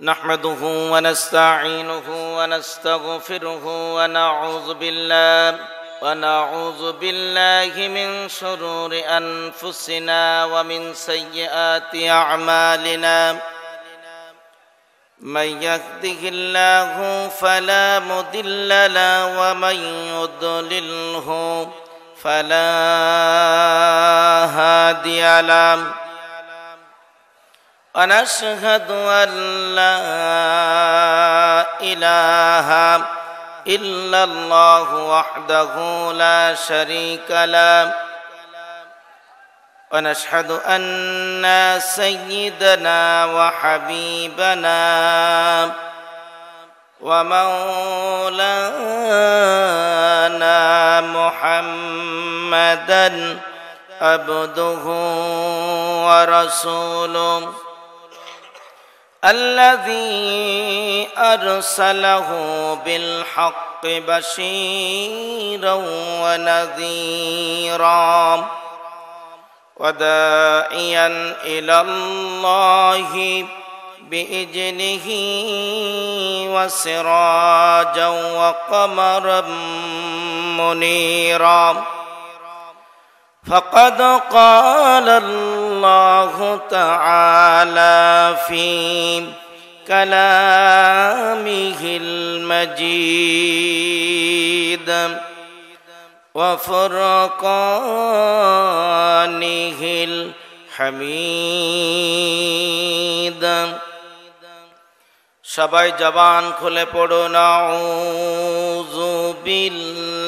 نحمده ونستعينه ونستغفره ونعوذ بالله ونعوذ بالله من شرور أنفسنا ومن سيئات أعمالنا من يهده الله فلا مضل له ومن يضلله فلا هادي له ونشهد أن لا إله إلا الله وحده لا شريك له ونشهد أن سيدنا وحبيبنا ومولانا محمدا عبده ورسوله الذي أرسله بالحق بشيرا ونذيرا وداعيا إلى الله بإذنه وسراجا وقمرا منيرا فقد قال الله تعالى في كلامه المجيد وفرقانه الحميد সবাই জবান খুলে পড়ো নাউযু বিল্লাহ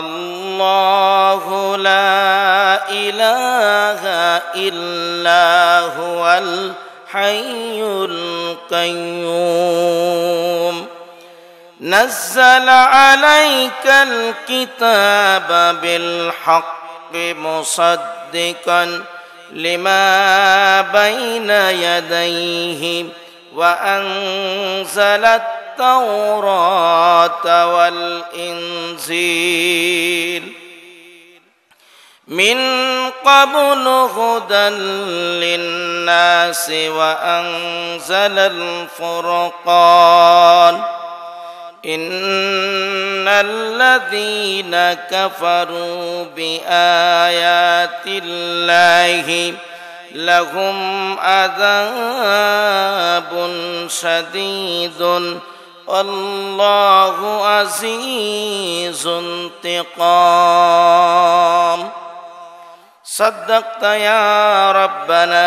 الله لا إله إلا هو الحي القيوم نزل عليك الكتاب بالحق مصدقا لما بين يديه وأنزل التوراة والإنزيل من قبل هدى للناس وأنزل الفرقان إن الذين كفروا بآيات الله لهم عذاب شديد والله عزيز انتقام صدقت يا ربنا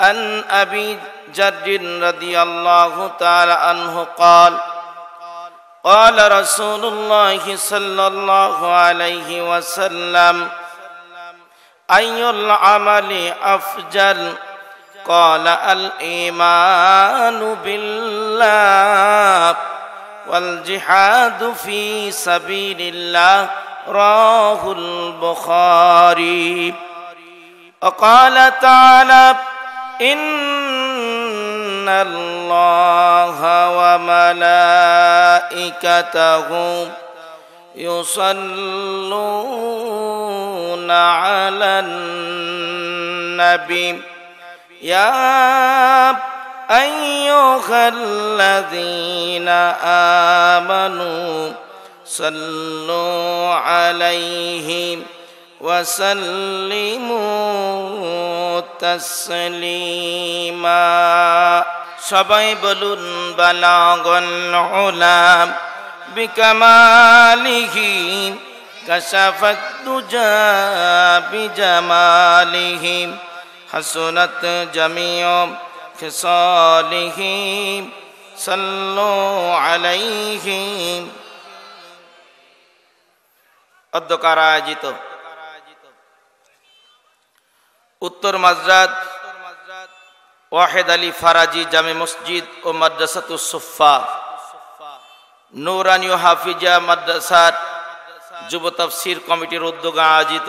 أن أبي جد رضي الله تعالى عنه قال قال رسول الله صلى الله عليه وسلم أي العمل أفجل قال الإيمان بالله والجهاد في سبيل الله راه البخاري وقال تعالى إن الله وملائكته يصلون على النبي يا أيها الذين آمنوا صلوا عليه وسلموا تسليما سبعي بلون بلاغ العلام بكماله كشف الدجى بجماله حسنت جميع خصاله صلوا عليه অধ্যকার উত্তর মাজরাত ওয়াহেদ আলী ফারাজি জামে মসজিদ ও সুফফা নৌরানীয় হাফিজা মাদ্রাসার যুব তফসির কমিটির উদ্যোগে আয়োজিত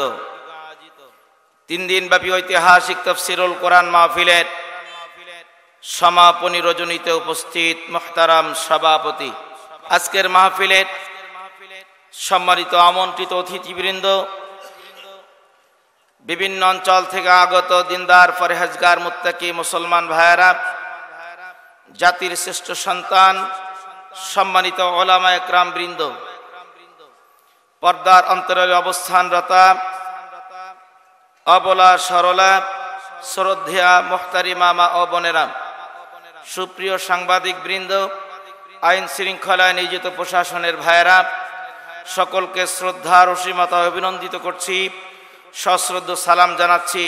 তিন দিন ব্যাপী ঐতিহাসিক তফসিরুল কোরআন মাহফিলের সমাপনী রজনীতে উপস্থিত মোহতারাম সভাপতি আজকের মাহফিলের সম্মানিত আমন্ত্রিত অতিথিবৃন্দ বিভিন্ন অঞ্চল থেকে আগত দিনদার ফরেহাজগার মুত্তাকি মুসলমান ভাইয়েরা জাতির শ্রেষ্ঠ সন্তান সম্মানিত ওলামা একরাম বৃন্দ পর্দার অবস্থান অবস্থানরতা অবলা সরলা শ্রদ্ধা মোহতারি মামা ও বোনেরা সুপ্রিয় সাংবাদিক বৃন্দ আইন শৃঙ্খলায় নিয়োজিত প্রশাসনের ভাইরা সকলকে শ্রদ্ধা রসিমতা অভিনন্দিত করছি সশ্রদ্ধ সালাম জানাচ্ছি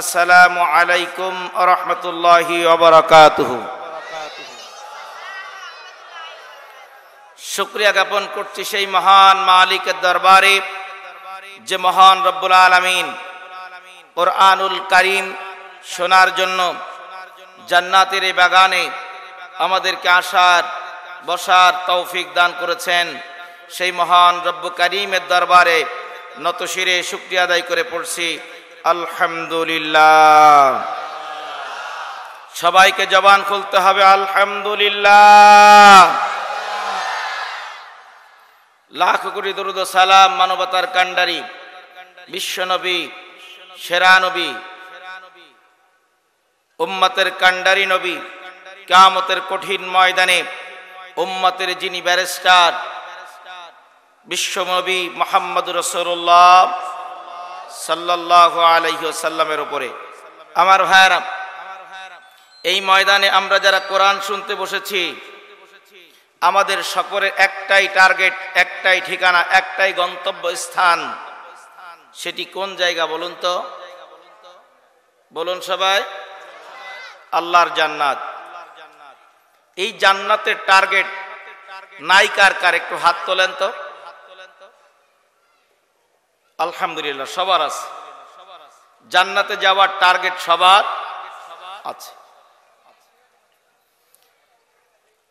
আসসালামু আলাইকুম রহমতুল্লাহি অবরাকাতহু শুক্রিয়া জ্ঞাপন করছি সেই মহান মালিকের দরবারে যে মহান রব্বুল আলমিন আনুল করিম শোনার জন্য জান্নাতের এই বাগানে আমাদেরকে আসার বসার তৌফিক দান করেছেন সেই মহান রব্বু করিমের দরবারে শিরে শুক্রিয়া আদায় করে পড়ছি আলহামদুলিল্লাহ সবাইকে জবান খুলতে হবে আলহামদুলিল্লাহ লাখ কোটি দরুদ সালাম মানবতার কাণ্ডারী বিশ্বনবী সেরা নবী উম্মতের কাণ্ডারি নবী কামতের কঠিন ময়দানে উম্মতের যিনি ব্যারিস্টার বিশ্বনবী মোহাম্মদ রসুল্লাহ সাল্লাহ সাল্লামের ওপরে আমার ভাইয়েরা এই ময়দানে আমরা যারা কোরআন শুনতে বসেছি আমাদের সকলের একটাই টার্গেট একটাই ঠিকানা একটাই গন্তব্য স্থান সেটি কোন জায়গা বলুন তো বলুন সবাই আল্লাহর জান্নাত এই জান্নাতের টার্গেট নাই কার কার একটু হাত তোলেন তো আলহামদুলিল্লাহ সবার আছে জান্নাতে যাওয়ার টার্গেট সবার আছে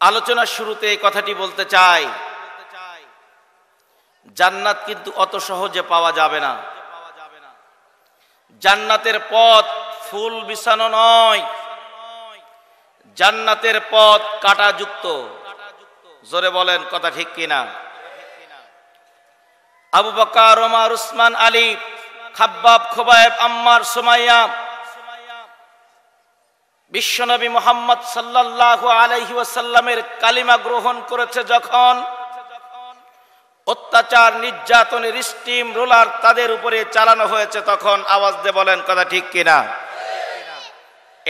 আলোচনার শুরুতে কথাটি বলতে চাই জান্নাত কিন্তু অত সহজে পাওয়া যাবে না জান্নাতের পথ ফুল বিছানো নয় জান্নাতের পথ কাটাযুক্ত জোরে বলেন কথা ঠিক কিনা আবু বকার ওমার উসমান আলী খাব্বাব খোবায়েব আম্মার সোমাইয়া বিশ্বনবী মোহাম্মদ সাল্লাহু আলহি ওয়াসাল্লামের কালিমা গ্রহণ করেছে যখন অত্যাচার নির্যাতনের স্টিম রোলার তাদের উপরে চালানো হয়েছে তখন আওয়াজ দিয়ে বলেন কথা ঠিক কিনা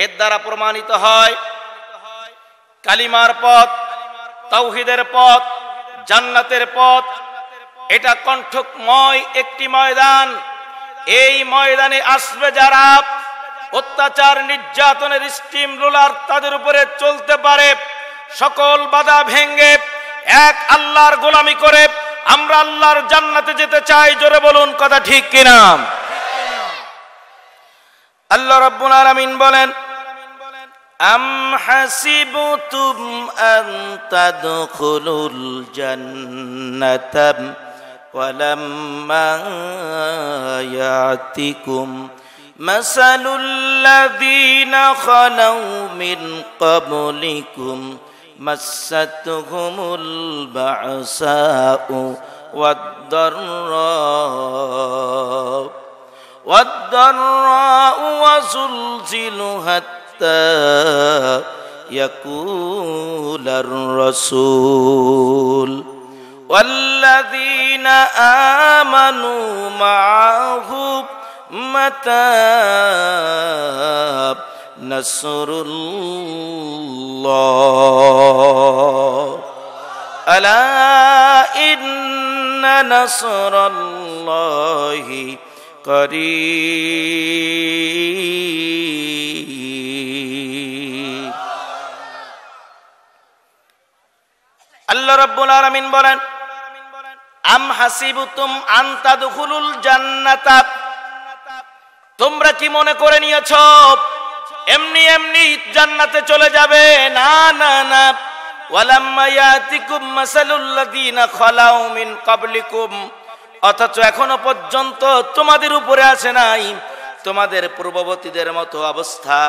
এর দ্বারা প্রমাণিত হয় কালিমার পথ তৌহিদের পথ জান্নাতের পথ এটা কণ্ঠকময় একটি ময়দান এই ময়দানে আসবে যারা অত্যাচার নির্যাতনের স্টিম রোলার তাদের উপরে চলতে পারে সকল বাধা ভেঙ্গে এক আল্লাহর গোলামি করে আমরা আল্লাহর জান্নাতে যেতে চাই জোরে বলুন কথা ঠিক কিনা আল্লাহ রাব্বুল আলামিন বলেন আম হাসিবতুম আন তাদখুলুল জান্নাতাম ওয়ালাম্মা ইয়াতিকুম مثل الذين خلوا من قبلكم مستهم البعثاء والضراء والضراء وزلزلوا حتى يقول الرسول والذين آمنوا معه متى نصر الله ألا إن نصر الله قريب الله رب العالمين بولن أم حسبتم أن تدخلوا الجنة তোমরা কি মনে করে নিয়েছ এমনি এমনি জান্নাতে চলে যাবে না না না অথচ এখনো পর্যন্ত তোমাদের উপরে আসে নাই তোমাদের পূর্ববর্তীদের মতো অবস্থা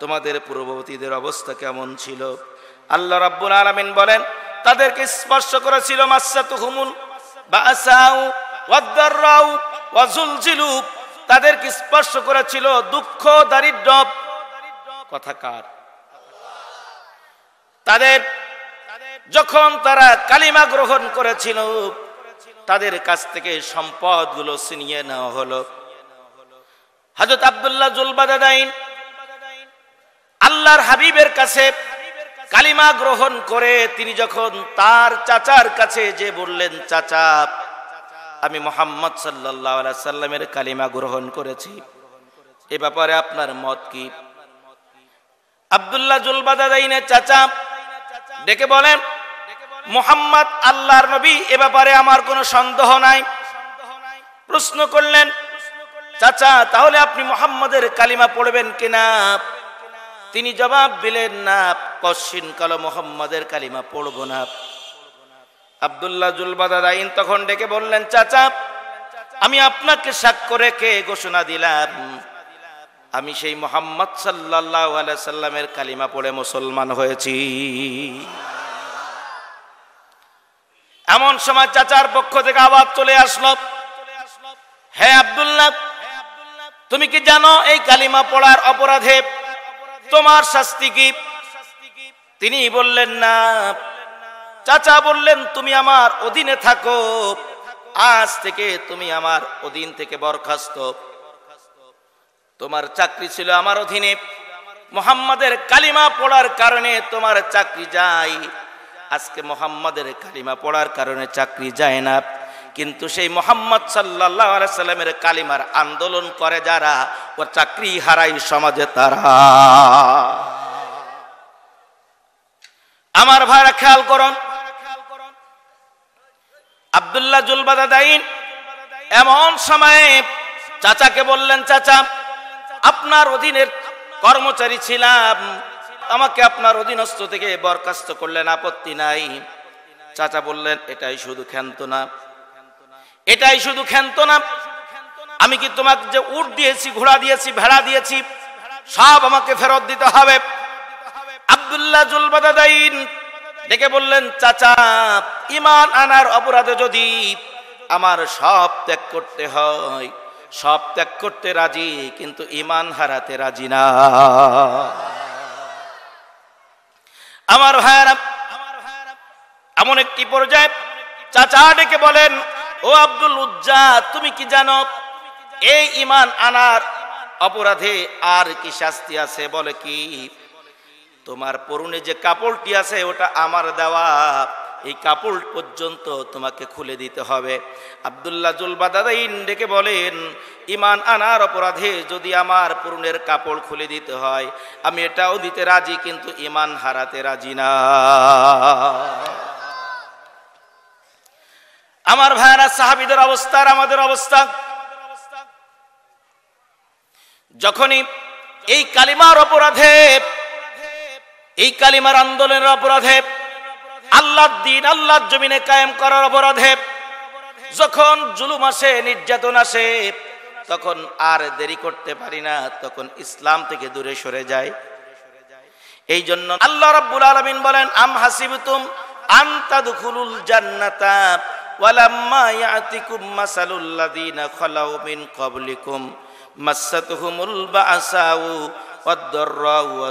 তোমাদের পূর্ববর্তীদের অবস্থা কেমন ছিল আল্লাহ রাব্বুল আলামিন বলেন তাদেরকে স্পর্শ করেছিল মাসাতু হুমুল বাসাউ ওয়াদদারাউ ওয়াজুলজিলু তাদেরকে স্পর্শ করেছিল দুঃখ দারিদ্র কথাকার তাদের যখন তারা কালিমা গ্রহণ করেছিল তাদের কাছ থেকে সম্পদ গুলো ছিনিয়ে নেওয়া হলো হাজত আবদুল্লাহ জুলবাদাইন আল্লাহর হাবিবের কাছে কালিমা গ্রহণ করে তিনি যখন তার চাচার কাছে যে বললেন চাচা আমি মোহাম্মদ সাল্লাহ সাল্লামের কালিমা গ্রহণ করেছি এ ব্যাপারে আপনার মত কি আবদুল্লাহ জুলবাদাইনের চাচা ডেকে বলেন মোহাম্মদ আল্লাহর নবী এ ব্যাপারে আমার কোনো সন্দেহ নাই প্রশ্ন করলেন চাচা তাহলে আপনি মোহাম্মদের কালিমা পড়বেন কিনা তিনি জবাব দিলেন না পশ্চিমকাল মোহাম্মদের কালিমা পড়ব না আবদুল্লাহ জুলবাদাদাইন তখন ডেকে বললেন চাচা আমি আপনাকে সাক্ষ্য রেখে ঘোষণা দিলাম আমি সেই মোহাম্মদ সাল্লাহ সাল্লামের কালিমা পড়ে মুসলমান হয়েছি এমন সময় চাচার পক্ষ থেকে আবার চলে আসলো হ্যাঁ আবদুল্লাহ তুমি কি জানো এই কালিমা পড়ার অপরাধে তোমার শাস্তি কি তিনি বললেন না চাচা বললেন তুমি আমার অধীনে থাকো আজ থেকে তুমি আমার অধীন থেকে বরখাস্ত তোমার চাকরি ছিল আমার অধীনে মোহাম্মদের কালিমা পড়ার কারণে তোমার চাকরি যায় আজকে মোহাম্মদের কালিমা পড়ার কারণে চাকরি যায় না কিন্তু সেই মোহাম্মদ সাল্লাহ সাল্লামের কালিমার আন্দোলন করে যারা ও চাকরি হারাই সমাজে তারা আমার ভাইরা খেয়াল করুন আবদুল্লাহ জুলবাদা এমন সময়ে চাচাকে বললেন চাচা আপনার অধীনের কর্মচারী ছিলাম আমাকে আপনার অধীনস্থ থেকে বরখাস্ত করলেন আপত্তি নাই চাচা বললেন এটাই শুধু খ্যান্ত না এটাই শুধু খ্যান্ত না আমি কি তোমাকে যে উট দিয়েছি ঘোড়া দিয়েছি ভেড়া দিয়েছি সব আমাকে ফেরত দিতে হবে আবদুল্লাহ জুলবাদাদাইন ডেকে বললেন চাচা ইমান আনার অপরাধে যদি আমার সব ত্যাগ করতে হয় সব ত্যাগ করতে রাজি কিন্তু ইমান হারাতে রাজি না আমার ভাইয়ার এমন একটি পর্যায়ে চাচা ডেকে বলেন ও আব্দুল উজ্জা তুমি কি জানো এই ইমান আনার অপরাধে আর কি শাস্তি আছে বলে কি তোমার পরনে যে কাপড়টি আছে ওটা আমার দেওয়া এই কাপড় পর্যন্ত তোমাকে খুলে দিতে হবে আবদুল্লাহ জুলবাদাদাইন ডেকে বলেন ইমান আনার অপরাধে যদি আমার পুরুনের কাপড় খুলে দিতে হয় আমি এটাও দিতে রাজি কিন্তু ইমান হারাতে রাজি না আমার ভাইরা সাহাবিদের অবস্থা আর আমাদের অবস্থা যখনই এই কালিমার অপরাধে এই কালিমার আন্দোলনের অপরাধে আল্লাহর দিন আল্লাহর জমিনে কায়েম করার অপরাধে যখন জুলুম আসে নির্যাতন আসে তখন আর দেরি করতে পারি না তখন ইসলাম থেকে দূরে সরে যায় এই জন্য আল্লাহ রাব্বুল আলমিন বলেন আম হাসিবতুম আনতাদখুলুল জান্নাতা ওয়ালাম্মা ইয়াতিকুম মাসালুল্লাযিনা খালাউ মিন ক্বাবলিকুম মাসাতহুমুল বাআসাউ ওয়াদ-দাররা ওয়া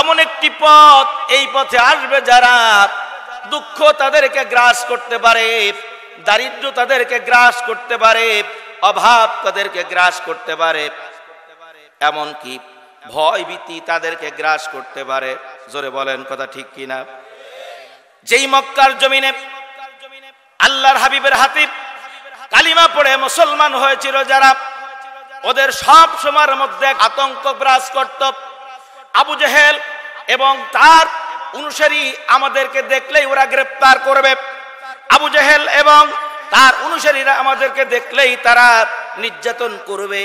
এমন একটি পথ এই পথে আসবে যারা দুঃখ তাদেরকে গ্রাস করতে পারে দারিদ্র তাদেরকে গ্রাস করতে পারে অভাব তাদেরকে গ্রাস করতে পারে এমন কি ভয় ভীতি তাদেরকে গ্রাস করতে পারে জোরে বলেন কথা ঠিক কিনা যেই মক্কার জমিনে আল্লাহর হাবিবের হাতে কালিমা পড়ে মুসলমান হয়েছিল যারা ওদের সব সময়ের মধ্যে আতঙ্ক গ্রাস কর্তব্য আবু জেহেল এবং তার অনুসারী আমাদেরকে দেখলেই ওরা গ্রেপ্তার করবে আবু জেহেল এবং তার অনুসারীরা আমাদেরকে দেখলেই তারা নির্যাতন করবে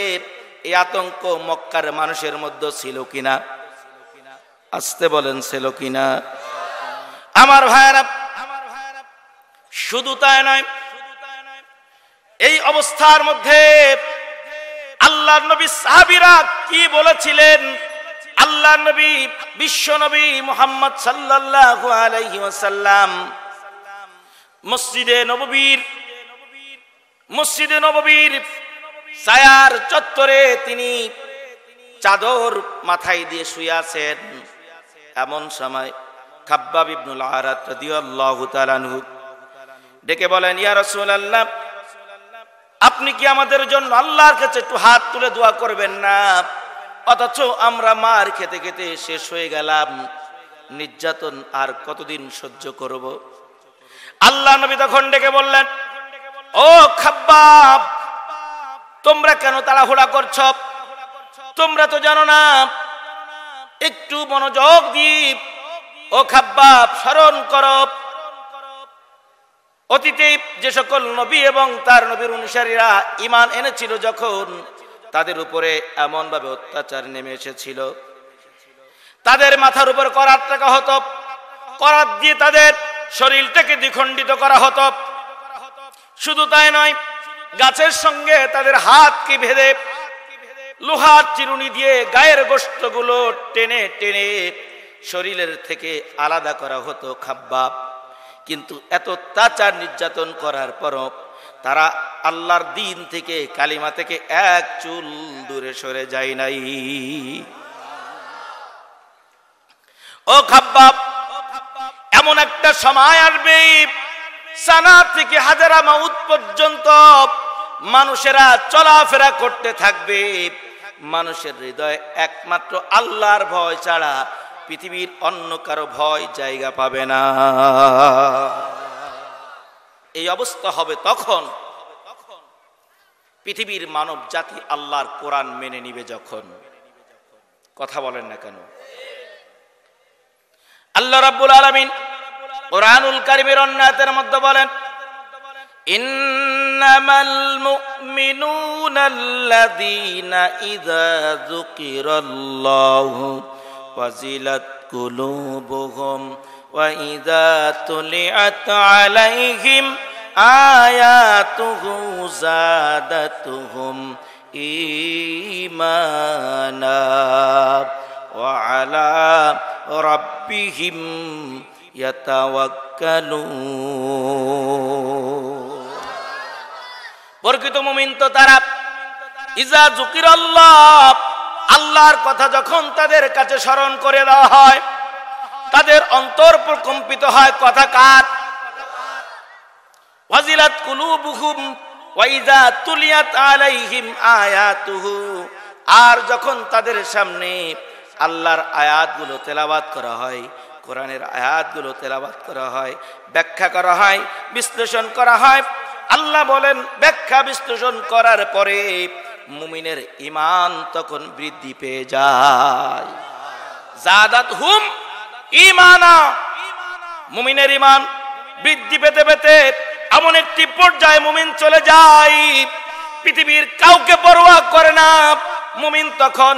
এই আতঙ্ক মক্কার মানুষের মধ্যে ছিল কিনা আসতে বলেন ছিল কিনা আমার ভাইয়েরা শুধু তাই নয় এই অবস্থার মধ্যে আল্লাহ নবী সাহাবিরা কি বলেছিলেন আল্লাহ নবী বিশ্ব নবী মোহাম্মদ সাল্লাল্লাহু আলাইহি ওয়াসাল্লাম মসজিদে নববীর মসজিদে নববীর সায়ার চত্বরে তিনি চাদর মাথায় দিয়ে শুয়ে আছেন এমন সময় খাব্বাব ইবনুল আরাত রাদিয়াল্লাহু তাআলা আনহু ডেকে বলেন ইয়া রাসূলুল্লাহ আপনি কি আমাদের জন্য আল্লাহর কাছে একটু হাত তুলে দোয়া করবেন না অথচ আমরা মার খেতে খেতে শেষ হয়ে গেলাম নির্যাতন আর কতদিন সহ্য করব আল্লাহ নবী তখন ডেকে বললেন ও খাব্বাব তোমরা কেন তাড়াহুড়া করছ তোমরা তো জানো না একটু মনোযোগ দ্বীপ ও খাব্বাব স্মরণ কর অতীতে যে সকল নবী এবং তার নবীর অনুসারীরা ইমান এনেছিল যখন তাদের উপরে এমনভাবে অত্যাচার নেমে এসেছিল তাদের মাথার উপর করাত টাকা হতো করাত দিয়ে তাদের শরীরটাকে দ্বিখণ্ডিত করা হতো শুধু তাই নয় গাছের সঙ্গে তাদের হাতকে ভেদে লোহার চিরুনি দিয়ে গায়ের গোষ্ঠগুলো টেনে টেনে শরীরের থেকে আলাদা করা হতো খাব্বাব কিন্তু এত তাচার নির্যাতন করার পরও তারা আল্লাহর দিন থেকে কালিমা থেকে এক চুল দূরে সরে যায় নাই ও খাব্বাব এমন একটা সময় আসবে সানা থেকে হাজারা মাউত পর্যন্ত মানুষেরা চলাফেরা করতে থাকবে মানুষের হৃদয়ে একমাত্র আল্লাহর ভয় ছাড়া পৃথিবীর অন্য কারো ভয় জায়গা পাবে না এই অবস্থা হবে তখন পৃথিবীর মানব জাতি আল্লাহর কোরআন মেনে নিবে যখন কথা বলেন না কেন আল্লাহ রাব্বুল আলামিন কোরআনুল কারীমের অন্যায়তের মধ্যে বলেন ইন্নামাল মুমিনুনাল্লাযীনা ইযা যুকিরাল্লাহু ওয়াজিলাত কুলুবুহুম ওয়া ইযা তুলিআত আলাইহিম آياته زادتهم إيمانا وعلى ربهم প্রকৃত মুমিন তো তারা ইজা জুকির আল্লাহ আল্লাহর কথা যখন তাদের কাছে স্মরণ করে দেওয়া হয় তাদের অন্তর প্রকম্পিত হয় কথা কাত ওয়াজিলাত কুলুবুহুম ওয়াইজা তুলিয়াত আলাইহিম আয়াতুহু আর যখন তাদের সামনে আল্লাহর আয়াতগুলো তেলাবাত করা হয় কোরআনের আয়াতগুলো তেলাবাত করা হয় ব্যাখ্যা করা হয় বিশ্লেষণ করা হয় আল্লাহ বলেন ব্যাখ্যা বিশ্লেষণ করার পরে মুমিনের ইমান তখন বৃদ্ধি পেয়ে যায় জাদাত হুম ইমানা মুমিনের ইমান বৃদ্ধি পেতে পেতে এমন একটি পর্যায়ে মুমিন চলে যায় পৃথিবীর কাউকে পরোয়া করে না মুমিন তখন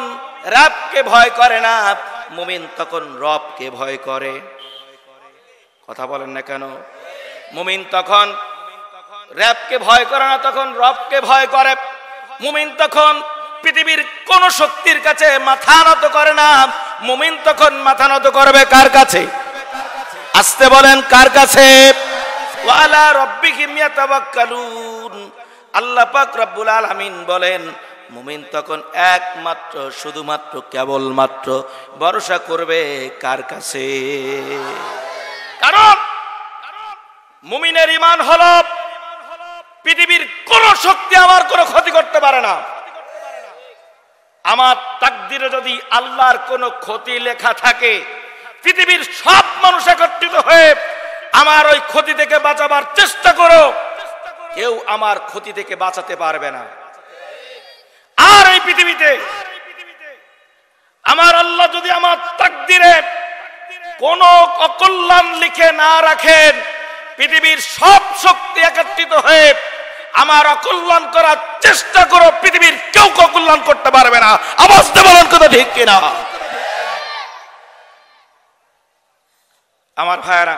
রাবকে ভয় করে না মুমিন তখন রবকে ভয় করে কথা বলেন না কেন মুমিন তখন র্যাবকে ভয় করে না তখন রবকে ভয় করে মুমিন তখন পৃথিবীর কোন শক্তির কাছে মাথা নত করে না মুমিন তখন মাথা নত করবে কার কাছে আসতে বলেন কার কাছে ওয়ালা রব্বিহিম ইয়াতাওয়াক্কালুন আল্লাহ পাক রব্বুল আলামিন বলেন মুমিন তখন একমাত্র শুধুমাত্র ভরসা করবে কার কাছে কারণ মুমিনের ইমান হল পৃথিবীর কোন শক্তি আমার কোনো ক্ষতি করতে পারে না আমার তাকদিরে যদি আল্লাহর কোন ক্ষতি লেখা থাকে পৃথিবীর সব মানুষ একত্রিত হয়ে আমার ওই ক্ষতি থেকে বাঁচাবার চেষ্টা করো কেউ আমার ক্ষতি থেকে বাঁচাতে পারবে না আর এই পৃথিবীতে আমার আল্লাহ যদি আমার তাকদিরে কোন অকল্যাণ লিখে না রাখেন পৃথিবীর সব শক্তি একত্রিত হয়ে আমার অকল্যাণ করার চেষ্টা করো পৃথিবীর কেউ অকল্যাণ করতে পারবে না অবস্থা বলন কথা ঠিক কিনা আমার ভাইয়েরা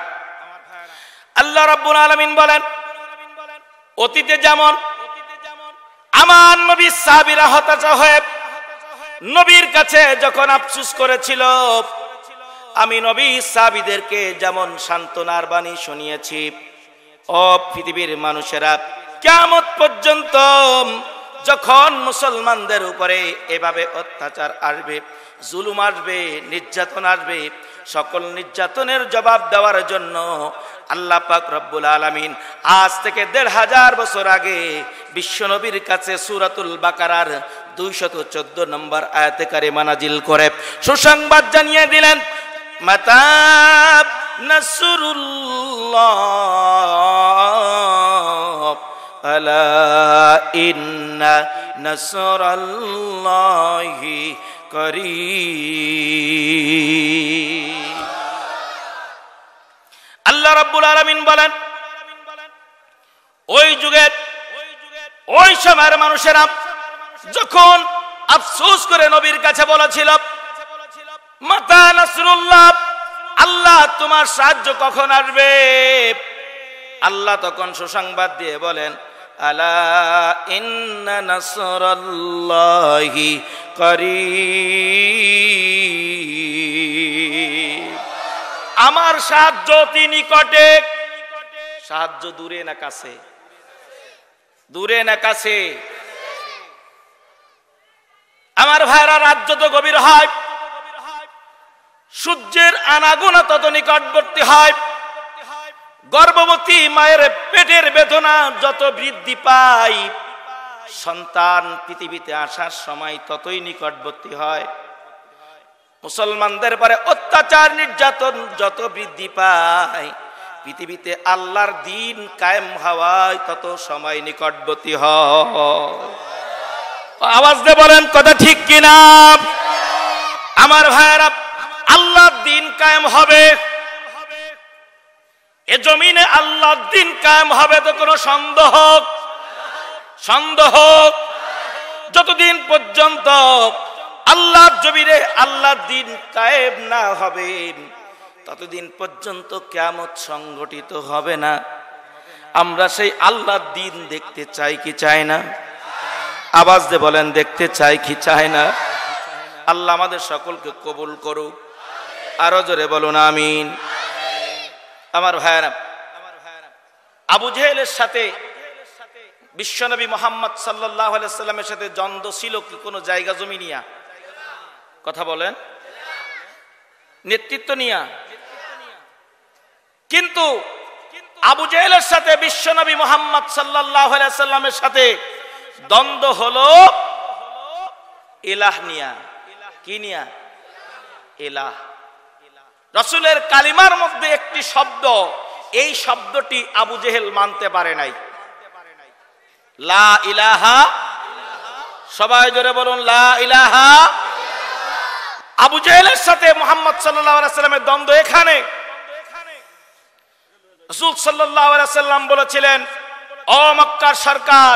আল্লাহ রাব্বুল আলামিন বলেন অতীতে যেমন আমার নবী সাহাবীরা হতাশা হয়ে নবীর কাছে যখন আফসুস করেছিল আমি নবী সাহাবীদেরকে যেমন সান্তনার বাণী শুনিয়েছি ও পৃথিবীর মানুষেরা কেমন পর্যন্ত যখন মুসলমানদের উপরে এভাবে অত্যাচার আসবে জুলুম আসবে নির্যাতন আসবে সকল নির্যাতনের জবাব দেওয়ার জন্য আল্লাহ পাক রব্বুল আলমিন আজ থেকে দেড় হাজার বছর আগে বিশ্বনবীর কাছে সুরাতুল বাকারার দুইশত চোদ্দ নম্বর আয়তেকারে মানাজিল করে সুসংবাদ জানিয়ে দিলেন মাতাব নাসুরুল্লাহ ألا إن نصر الله قريب আল্লাহ রাব্বুল আলামিন বলেন ওই যুগের ওই সময়ের মানুষেরা যখন আফসোস করে নবীর কাছে বলেছিল মাতা নাসরুল্লাহ আল্লাহ তোমার সাহায্য কখন আসবে আল্লাহ তখন সুসংবাদ দিয়ে বলেন ألا ইন্ন نصر করি আমার সাহায্য তিনি কটে সাহায্য দূরে না কাছে দূরে না কাছে আমার ভাইরা রাজ্য তো গভীর হয় সূর্যের আনাগোনা তত নিকটবর্তী হয় গর্ভবতী মায়ের পেটের বেদনা যত বৃদ্ধি পায় সন্তান পৃথিবীতে আসার সময় ততই নিকটবর্তী হয় মুসলমানদের পরে অত্যাচার নির্যাতন যত বৃদ্ধি পায় পৃথিবীতে আল্লাহর দিন কায়েম হওয়ায় তত সময় নিকটবর্তী হয় আওয়াজ দিয়ে বলেন কথা ঠিক কিনা আমার ভাইয়েরা আল্লাহর দিন কায়েম হবে এ জমিনে আল্লাহ দিন কায়েম হবে তো কোনো সন্দেহ সন্দেহ যতদিন পর্যন্ত আল্লাহ জমিনে আল্লাহ দিন কায়েম না হবে ততদিন পর্যন্ত কেমন সংগঠিত হবে না আমরা সেই আল্লাহ দিন দেখতে চাই কি চাই না আওয়াজ দে বলেন দেখতে চাই কি চাই না আল্লাহ আমাদের সকলকে কবুল করুক আরো জোরে বলুন আমিন আমার ভাইয়েরা আবু জেহেলের সাথে বিশ্বনবী মোহাম্মদ সাল্লাহ সাল্লামের সাথে জন্দ ছিল কি কোনো জায়গা জমি নিয়া কথা বলেন নেতৃত্ব নিয়া কিন্তু আবু জেহেলের সাথে বিশ্বনবী মোহাম্মদ সাল্লাহ সাল্লামের সাথে দ্বন্দ্ব হলো এলাহ নিয়া কি নিয়া এলাহ রসুলের কালিমার মধ্যে একটি শব্দ এই শব্দটি আবু জেহেল মানতে পারে নাই লা ইলাহা সবাই জোরে বলুন লা ইলাহা আবু জেহেলের সাথে মোহাম্মদ সাল্লামের দ্বন্দ্ব এখানে রসুল সাল্লাম বলেছিলেন ও সরকার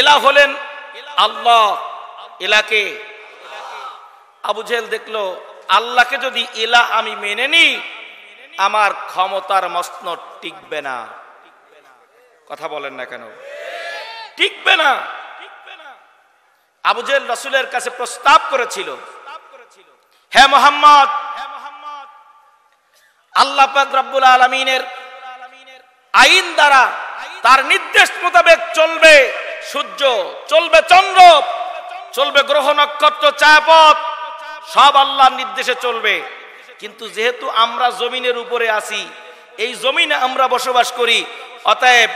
এলা হলেন আল্লাহ এলাকে আবু জেহেল দেখলো আল্লাহকে যদি এলা আমি মেনে নিই আমার ক্ষমতার মস্ন টিকবে না কথা বলেন না কেন টিকবে না আবু জেহেল রসুলের কাছে প্রস্তাব করেছিল হে মোহাম্মদ আল্লাহ রব্বুল আলমিনের আইন দ্বারা তার নির্দেশ মোতাবেক চলবে সূর্য চলবে চন্দ্র চলবে গ্রহ নক্ষত্র চায়াপথ সব আল্লাহর নির্দেশে চলবে কিন্তু যেহেতু আমরা জমিনের উপরে আছি এই জমিনে আমরা বসবাস করি অতএব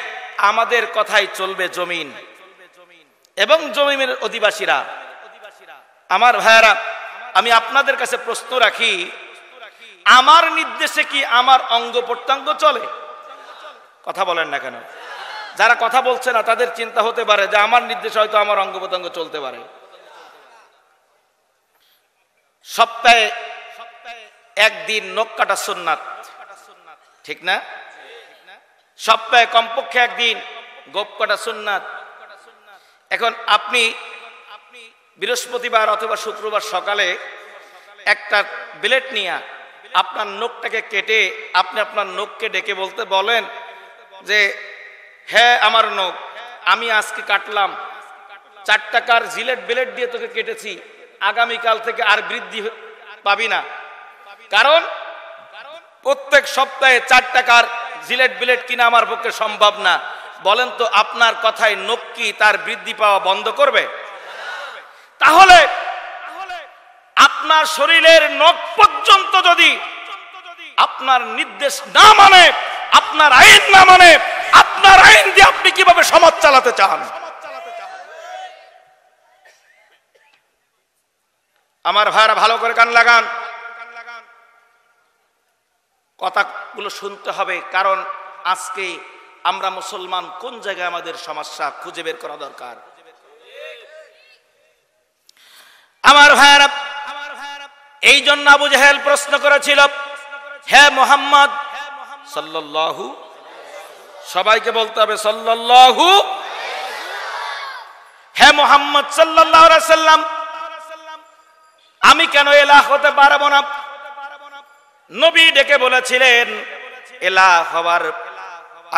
আমাদের কথাই চলবে জমিন এবং জমিনের অধিবাসীরা আমার ভাইয়ারা আমি আপনাদের কাছে প্রশ্ন রাখি আমার নির্দেশে কি আমার অঙ্গ প্রত্যঙ্গ চলে কথা বলেন না কেন যারা কথা বলছে না তাদের চিন্তা হতে পারে যে আমার নির্দেশে হয়তো আমার অঙ্গ প্রত্যঙ্গ চলতে পারে সপ্তাহে একদিন নখ কাটা সুন্নাত ঠিক না সপ্তাহে কমপক্ষে একদিন গোপ কাটা সুন্নাত এখন আপনি বৃহস্পতিবার অথবা শুক্রবার সকালে একটা বিলেট নিয়ে আপনার নখটাকে কেটে আপনি আপনার নখকে ডেকে বলতে বলেন যে হ্যাঁ আমার নখ আমি আজকে কাটলাম চার টাকার জিলেট ব্লেড দিয়ে তোকে কেটেছি আগামীকাল থেকে আর বৃদ্ধি পাবি না কারণ প্রত্যেক সপ্তাহে চার টাকার জিলেট বিলেট কিনা আমার পক্ষে সম্ভব না বলেন তো আপনার কথায় নক্কি তার বৃদ্ধি পাওয়া বন্ধ করবে তাহলে আপনার শরীরের নখ পর্যন্ত যদি আপনার নির্দেশ না মানে আপনার আইন না মানে আপনার আইন দিয়ে আপনি কিভাবে সমাজ চালাতে চান আমার ভাইরা ভালো করে কান লাগান কথাগুলো শুনতে হবে কারণ আজকে আমরা মুসলমান কোন জায়গায় আমাদের সমস্যা খুঁজে বের করা দরকার আমার ভাইরা এই জন্য আবু জাহেল প্রশ্ন করেছিল হে মোহাম্মদ সাল্লাল্লাহু সবাইকে বলতে হবে সাল্লাহু হে মোহাম্মদ সাল্লাহ সাল্লাম আমি কেন এলাহ হতে পারবো না নবী ডেকে বলেছিলেন এলা হওয়ার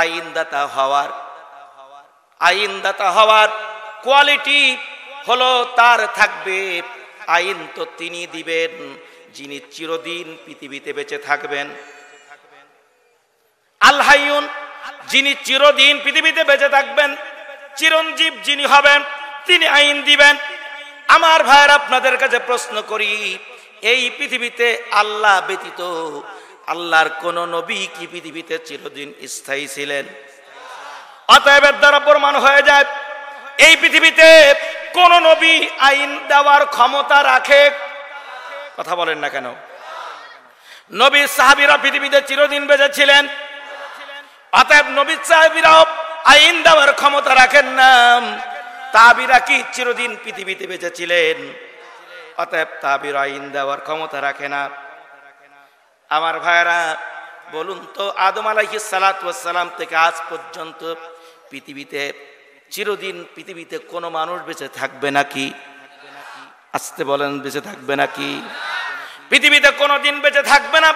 আইনদাতা হওয়ার আইনদাতা হওয়ার কোয়ালিটি হলো তার থাকবে আইন তো তিনি দিবেন যিনি চিরদিন পৃথিবীতে বেঁচে থাকবেন আল্লাহন যিনি চিরদিন পৃথিবীতে বেঁচে থাকবেন চিরঞ্জীব যিনি হবেন তিনি আইন দিবেন আমার ভাইয়ের আপনাদের কাছে প্রশ্ন করি এই পৃথিবীতে আল্লাহ ব্যতীত আল্লাহর কোন নবী কি পৃথিবীতে চিরদিন স্থায়ী ছিলেন অতএব এর দ্বারা প্রমাণ হয়ে যায় এই পৃথিবীতে কোন নবী আইন দেওয়ার ক্ষমতা রাখে কথা বলেন না কেন নবী সাহাবিরা পৃথিবীতে চিরদিন বেঁচে ছিলেন অতএব নবী সাহাবিরাও আইন দেওয়ার ক্ষমতা রাখেন না তাবিরা কি চিরদিন পৃথিবীতে বেঁচেছিলেন অতএব তাবিরা আইন দেওয়ার ক্ষমতা রাখে না আমার ভাইরা বলুন তো আদম আলাহি সালাম থেকে আজ পর্যন্ত পৃথিবীতে চিরদিন পৃথিবীতে কোনো মানুষ বেঁচে থাকবে নাকি আসতে বলেন বেঁচে থাকবে নাকি পৃথিবীতে কোনো দিন বেঁচে থাকবে না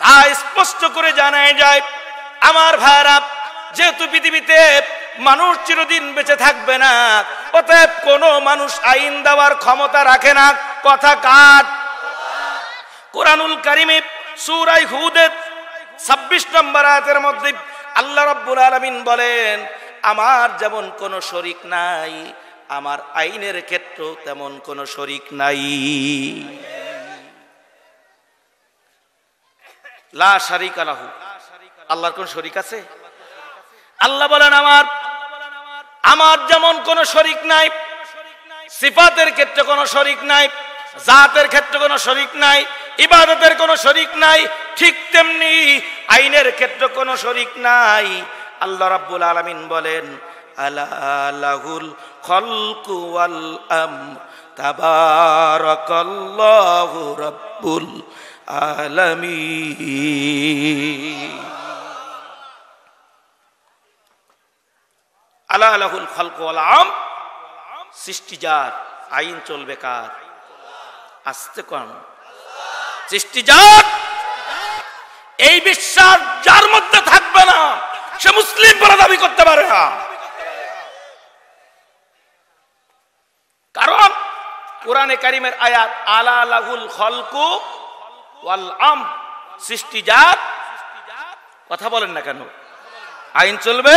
তা স্পষ্ট করে জানায় যায় আমার ভাইরা যেহেতু পৃথিবীতে মানুষ চিরদিন বেঁচে থাকবে না অতএব কোন মানুষ আইন দেওয়ার ক্ষমতা রাখে না কথা কাট কোরআনুল কারিমে সুরাই হুদের ছাব্বিশ নম্বর আয়াতের মধ্যে আল্লাহ রব্বুল আলমিন বলেন আমার যেমন কোন শরিক নাই আমার আইনের ক্ষেত্রেও তেমন কোনো শরিক নাই লা শারিক আলাহু আল্লাহর কোন শরিক আছে আল্লাহ বলেন আমার আমার যেমন কোন শরিক নাই সিফাতের ক্ষেত্রে কোনো শরিক নাই জাতের ক্ষেত্রে কোনো শরিক নাই ইবাদতের কোনো শরিক নাই ঠিক তেমনি আইনের ক্ষেত্রে কোনো শরিক নাই আল্লাহ রাব্বুল আলামিন বলেন আলা খলকু ওয়াল আম তাবারাকাল্লাহু রাব্বুল আলামিন আলা আলাহুল খালকুল আম সৃষ্টি যার আইন চলবে কার আসতে কম সৃষ্টি যার এই বিশ্বাস যার মধ্যে থাকবে না সে মুসলিম বলে দাবি করতে পারে না কারণ কোরআনে কারিমের আয়াত আলা লাহুল খলকু ওয়াল আম সৃষ্টি যার কথা বলেন না কেন আইন চলবে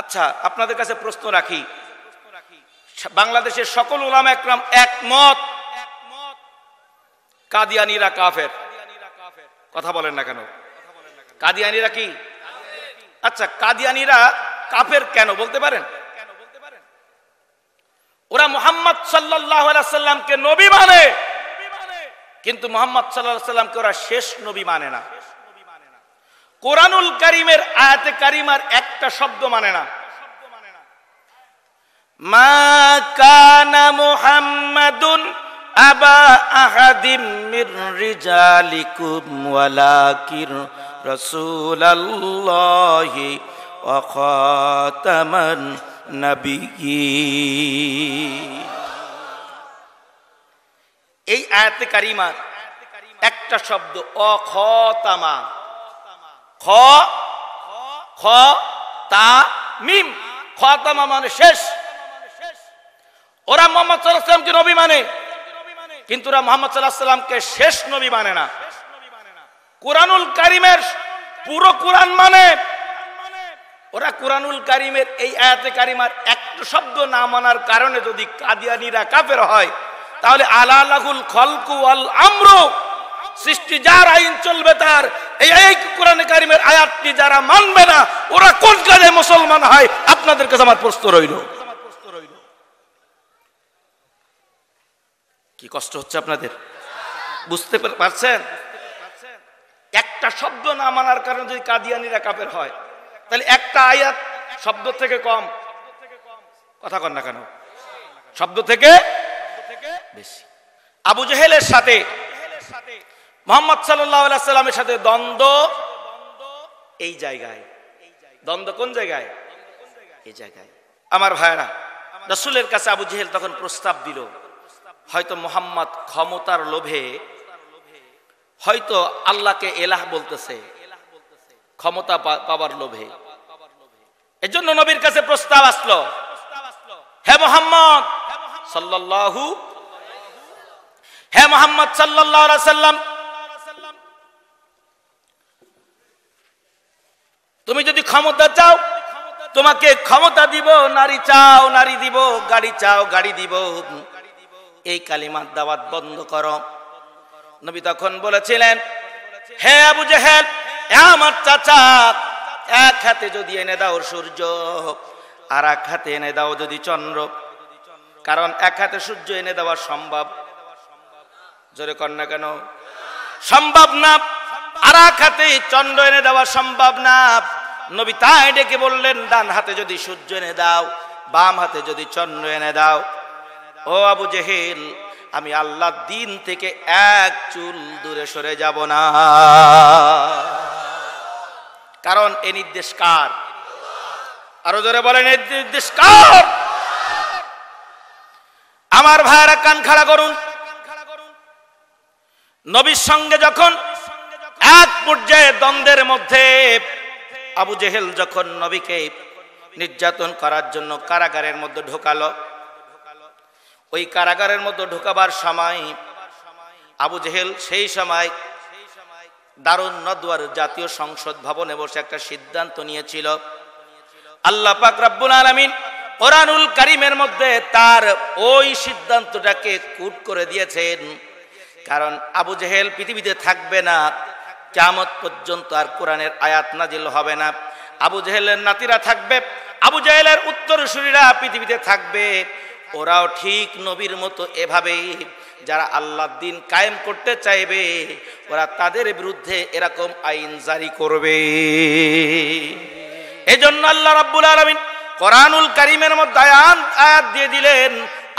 আচ্ছা আপনাদের কাছে প্রশ্ন রাখি বাংলাদেশের সকল ওলাম একরাম একমত কাদিয়ানিরা কাফের কথা বলেন না কেন কাদিয়ানিরা কি আচ্ছা কাদিয়ানিরা কাফের কেন বলতে পারেন ওরা মোহাম্মদ সাল্লাহ নবী মানে কিন্তু মোহাম্মদ সাল্লাহ সাল্লামকে ওরা শেষ নবী মানে না কোরআনুল করিমের আয়াতে কারিমার একটা শব্দ মানে না মা কানা মুহাম্মাদুন আবা আহাদিম মির রিজালিকুম ওয়ালাকির রাসূলাল্লাহি ওয়া খাতামান নাবিয়্যিন এই আয়াতে কারিমার একটা শব্দ অখতামা খ খ শেষ ওরা মোহাম্মদ নবী মানে কিন্তু ওরা শেষ নবী মানে না কোরআনুল কারিমের পুরো কোরআন মানে ওরা কোরআনুল কারিমের এই আয়াতে কারিমার একটু শব্দ না মানার কারণে যদি কাদিয়ানিরা কাপের হয় তাহলে আলা খলকু আল সৃষ্টি যার আইন চলবে তার এই এই কোরআনে কারিমের আয়াতটি যারা মানবে না ওরা কোন কালে মুসলমান হয় আপনাদের কাছে আমার প্রশ্ন রইল কি কষ্ট হচ্ছে আপনাদের বুঝতে পারছেন একটা শব্দ না মানার কারণে যদি কাদিয়ানিরা কাপের হয় তাহলে একটা আয়াত শব্দ থেকে কম কথা কন না কেন শব্দ থেকে বেশি আবু জেহেলের সাথে মোহাম্মদ সাল্লামের সাথে দ্বন্দ্ব এই জায়গায় দ্বন্দ্ব কোন জায়গায় এই জায়গায় আমার ভাইরা রসুলের কাছে আবু জেহেল তখন প্রস্তাব দিল হয়তো মোহাম্মদ ক্ষমতার লোভে হয়তো আল্লাহকে এলাহ বলতেছে ক্ষমতা পাবার লোভে জন্য নবীর কাছে প্রস্তাব আসলো হে মোহাম্মদ সাল্লাল্লাহু হে মোহাম্মদ সাল্লাহ সাল্লাম তুমি যদি ক্ষমতা চাও তোমাকে ক্ষমতা দিব নারী চাও নারী দিব গাড়ি চাও গাড়ি দিব এই কালিমার দাওয়াত বন্ধ করো নবী তখন বলেছিলেন হে আবু জেহেল আমার চাচা এক হাতে যদি এনে দাও সূর্য আর এক হাতে এনে দাও যদি চন্দ্র কারণ এক হাতে সূর্য এনে দেওয়া সম্ভব জোরে কর না কেন সম্ভব না আর এক হাতে চন্দ্র এনে দেওয়া সম্ভব না নবী তাই ডেকে বললেন ডান হাতে যদি সূর্য এনে দাও বাম হাতে যদি চন্দ্র এনে দাও ও আবু জেহেল আমি আল্লাহ দিন থেকে এক চুল দূরে সরে যাব না কারণ এ নির্দেশ কার আরো জোরে বলেন এ নির্দেশ কার আমার ভাইয়েরা কান খাড়া করুন নবীর সঙ্গে যখন এক পর্যায়ে দ্বন্দ্বের মধ্যে আবু জেহেল যখন নবীকে নির্যাতন করার জন্য কারাগারের মধ্যে ঢোকালো ওই কারাগারের মধ্যে ঢোকাবার সময় আবু জেহেল সেই সময় দারুন নদওয়ার জাতীয় সংসদ ভবনে বসে একটা সিদ্ধান্ত নিয়েছিল আল্লাহ পাক রাব্বুল আলামিন কোরআনুল কারিমের মধ্যে তার ওই সিদ্ধান্তটাকে কুট করে দিয়েছেন কারণ আবু জেহেল পৃথিবীতে থাকবে না কেমত পর্যন্ত আর কোরআনের আয়াত নাজিল হবে না আবু জেহেলের নাতিরা থাকবে আবু জাহেলের শরীরা পৃথিবীতে থাকবে ওরাও ঠিক নবীর মতো এভাবেই যারা আল্লাহ দিন কায়েম করতে চাইবে ওরা তাদের বিরুদ্ধে এরকম আইন জারি করবে এজন্য আল্লাহ রাব্বুল আলমিন কোরআনুল করিমের মধ্যে আয়াত দিয়ে দিলেন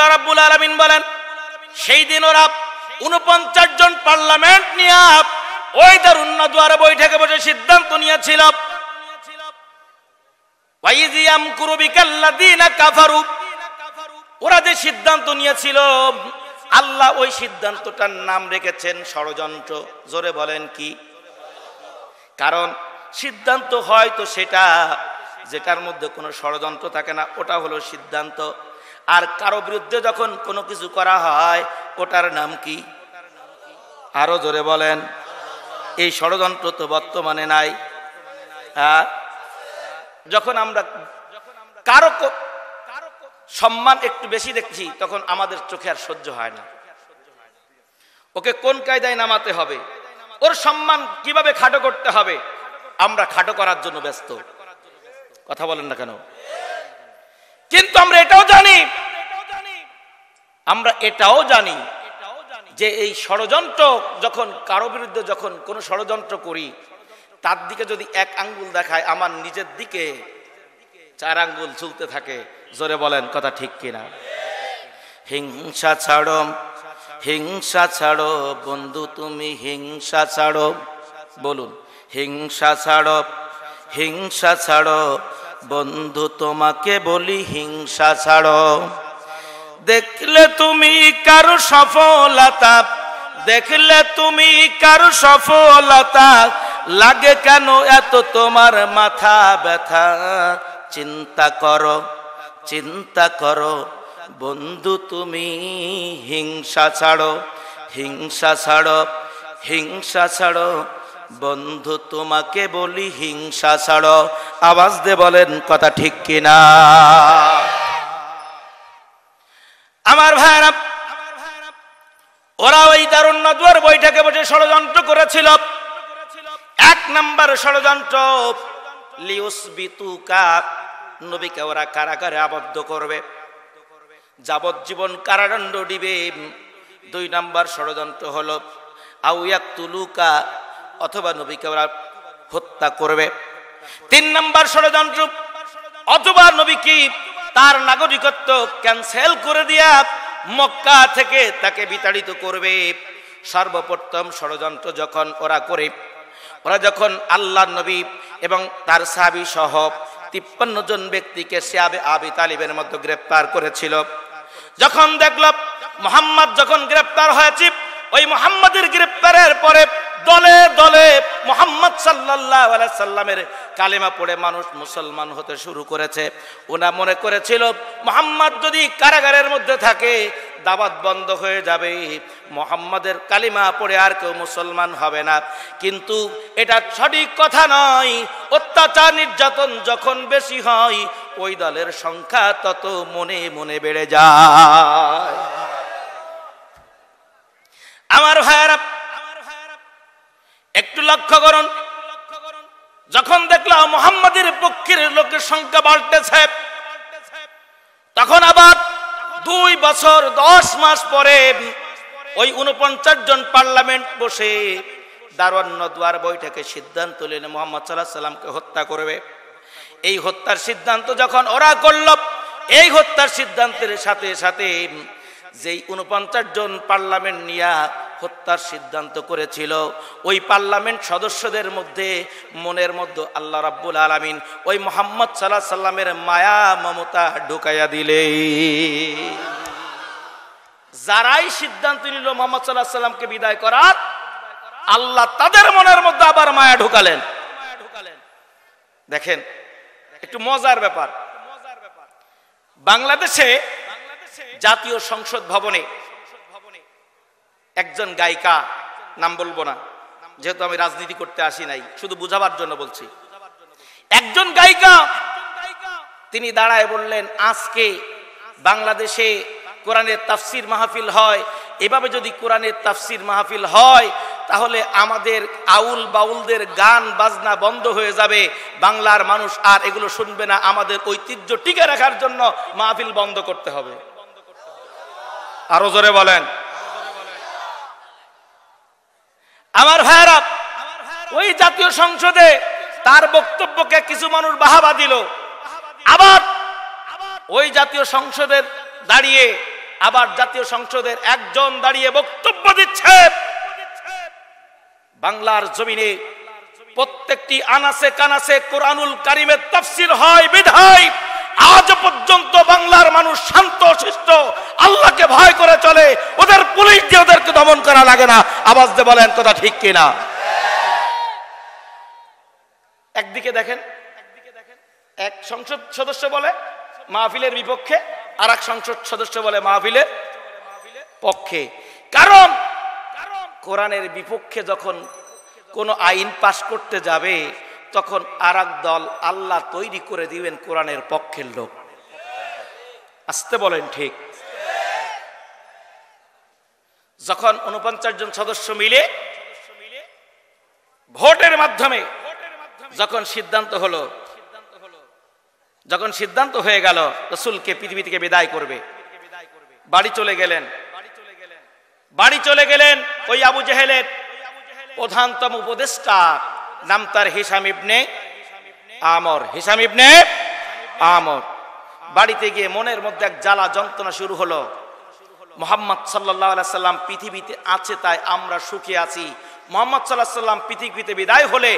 আল্লাহ রাব্বুল আলামিন বলেন সেই দিন ওরা 49 জন পার্লামেন্ট নিয়ে ওই তার উন্নত বৈঠকে বসে সিদ্ধান্ত নিয়েছিল কাফারু ওরা যে সিদ্ধান্ত নিয়েছিল আল্লাহ ওই সিদ্ধান্তটার নাম রেখেছেন ষড়যন্ত্র জোরে বলেন কি কারণ সিদ্ধান্ত হয় তো সেটা যেটার মধ্যে কোনো ষড়যন্ত্র থাকে না ওটা হলো সিদ্ধান্ত আর কারো বিরুদ্ধে যখন কোনো কিছু করা হয় ওটার নাম কি আরো জোরে বলেন এই ষড়যন্ত্র তো বর্তমানে নাই হ্যাঁ যখন আমরা কারো সম্মান একটু বেশি দেখছি তখন আমাদের চোখে আর সহ্য হয় না ওকে কোন কায়দায় নামাতে হবে ওর সম্মান কিভাবে খাটো করতে হবে আমরা খাটো করার জন্য ব্যস্ত কথা বলেন না কেন কিন্তু আমরা এটাও জানি আমরা এটাও জানি যে এই ষড়যন্ত্র যখন কারো বিরুদ্ধে যখন কোনো ষড়যন্ত্র করি তার দিকে যদি এক আঙ্গুল দেখায় আমার নিজের দিকে চার আঙ্গুল ঝুলতে থাকে জোরে বলেন কথা ঠিক কিনা হিংসা ছাড়ো হিংসা ছাড়ো বন্ধু তুমি হিংসা ছাড়ো বলুন হিংসা ছাড়ো হিংসা ছাড়ো বন্ধু তোমাকে বলি হিংসা ছাড়ো দেখলে তুমি কারো সফলতা দেখলে তুমি কারো সফলতা লাগে কেন এত তোমার মাথা ব্যথা চিন্তা করো চিন্তা করো বন্ধু তুমি হিংসা ছাড়ো হিংসা ছাড়ো হিংসা ছাড়ো বন্ধু তোমাকে বলি হিংসা ছাড়ো আওয়াজ দে বলেন কথা ঠিক কিনা আমার ভাইরা ওরা ওই দারুণ নদুয়ার বৈঠকে বসে ষড়যন্ত্র করেছিল এক নম্বর ষড়যন্ত্র লিউস লিউসবিতুকা নবীকে ওরা কারাগারে আবদ্ধ করবে যাবজ্জীবন কারাদণ্ড দিবে দুই নম্বর ষড়যন্ত্র হল আউ এক তুলুকা অথবা নবীকে ওরা হত্যা করবে তিন নম্বর ষড়যন্ত্র অথবা নবীকে তার নাগরিকত্ব ক্যান্সেল করে দিয়া মক্কা থেকে তাকে বিতাড়িত করবে সর্বপ্রথম ষড়যন্ত্র যখন ওরা করে ওরা যখন আল্লাহ নবী এবং তার সাবি সহ তিপ্পান্ন জন ব্যক্তিকে সিয়াবে আবি তালিবের মতো গ্রেপ্তার করেছিল যখন দেখল মোহাম্মদ যখন গ্রেপ্তার হয়েছে ওই মোহাম্মদের গ্রেপ্তারের পরে দলে দলে মোহাম্মদ সাল্লাহ সাল্লামের কালিমা পড়ে মানুষ মুসলমান হতে শুরু করেছে ওনা মনে করেছিল মোহাম্মদ যদি কারাগারের মধ্যে থাকে দাবাত বন্ধ হয়ে যাবে মোহাম্মদের কালিমা পড়ে আর কেউ মুসলমান হবে না কিন্তু এটা সঠিক কথা নয় অত্যাচার নির্যাতন যখন বেশি হয় ওই দলের সংখ্যা তত মনে মনে বেড়ে যায় আমার ভাইয়ারা একটু লক্ষ্য করুন যখন দেখলাম মোহাম্মদের পক্ষের লোকের সংখ্যা বাড়তেছে তখন আবার দুই বছর দশ মাস পরে ওই উনপঞ্চাশ জন পার্লামেন্ট বসে দারোয়ান্ন দুয়ার বৈঠকে সিদ্ধান্ত নিলেন মোহাম্মদ সাল্লাহ সাল্লামকে হত্যা করবে এই হত্যার সিদ্ধান্ত যখন ওরা করল এই হত্যার সিদ্ধান্তের সাথে সাথে যেই উনপঞ্চাশ জন পার্লামেন্ট নিয়া হত্যার সিদ্ধান্ত করেছিল ওই পার্লামেন্ট সদস্যদের মধ্যে মনের মধ্যে আল্লাহ রাব্বুল আলমিন ওই মোহাম্মদ সাল্লাহ সাল্লামের মায়া মমতা ঢুকাইয়া দিলে যারাই সিদ্ধান্ত নিল মোহাম্মদ সাল্লাহ সাল্লামকে বিদায় করার আল্লাহ তাদের মনের মধ্যে আবার মায়া ঢুকালেন দেখেন একটু মজার ব্যাপার বাংলাদেশে জাতীয় সংসদ ভবনে একজন গায়িকা নাম বলবো না যেহেতু আমি রাজনীতি করতে আসি নাই শুধু বুঝাবার জন্য বলছি একজন গায়িকা তিনি দাঁড়ায় বললেন আজকে বাংলাদেশে কোরআনের তাফসির মাহফিল হয় এভাবে যদি কোরআনের তাফসির মাহফিল হয় তাহলে আমাদের আউল বাউলদের গান বাজনা বন্ধ হয়ে যাবে বাংলার মানুষ আর এগুলো শুনবে না আমাদের ঐতিহ্য টিকে রাখার জন্য মাহফিল বন্ধ করতে হবে আরো জোরে বলেন আমার ভাইরা ওই জাতীয় সংসদে তার বক্তব্যকে কিছু মানুষ বাহাবা দিল আবার ওই জাতীয় সংসদের দাঁড়িয়ে আবার জাতীয় সংসদের একজন দাঁড়িয়ে বক্তব্য দিচ্ছে বাংলার জমিনে প্রত্যেকটি আনাসে কানাসে কোরআনুল কারিমের তফসিল হয় বিধায় আজ পর্যন্ত বাংলার মানুষ শান্ত শিষ্ট আল্লাহকে ভয় করে চলে ওদের পুলিশ দিয়ে ওদেরকে দমন করা লাগে না আওয়াজ দিয়ে বলেন কথা ঠিক কিনা একদিকে দেখেন এক সংসদ সদস্য বলে মাহফিলের বিপক্ষে আর এক সংসদ সদস্য বলে মাহফিলের পক্ষে কারণ কোরআনের বিপক্ষে যখন কোন আইন পাশ করতে যাবে তখন আর দল আল্লাহ তৈরি করে দিবেন কোরআনের পক্ষের লোক আসতে বলেন ঠিক যখন উনপঞ্চাশ জন সদস্য মিলে ভোটের মাধ্যমে যখন সিদ্ধান্ত হলো যখন সিদ্ধান্ত হয়ে গেল রসুলকে পৃথিবী থেকে বিদায় করবে বাড়ি চলে গেলেন বাড়ি চলে গেলেন ওই আবু জেহেলের প্রধানতম উপদেষ্টা নাম তার হিসাম ইবনে আমর হিসাম ইবনে আমর বাড়িতে গিয়ে মনের মধ্যে এক জ্বালা যন্ত্রণা শুরু হলো মোহাম্মদ সাল্লাহ সাল্লাম পৃথিবীতে আছে তাই আমরা সুখে আছি মোহাম্মদ সাল্লাহ সাল্লাম পৃথিবীতে বিদায় হলে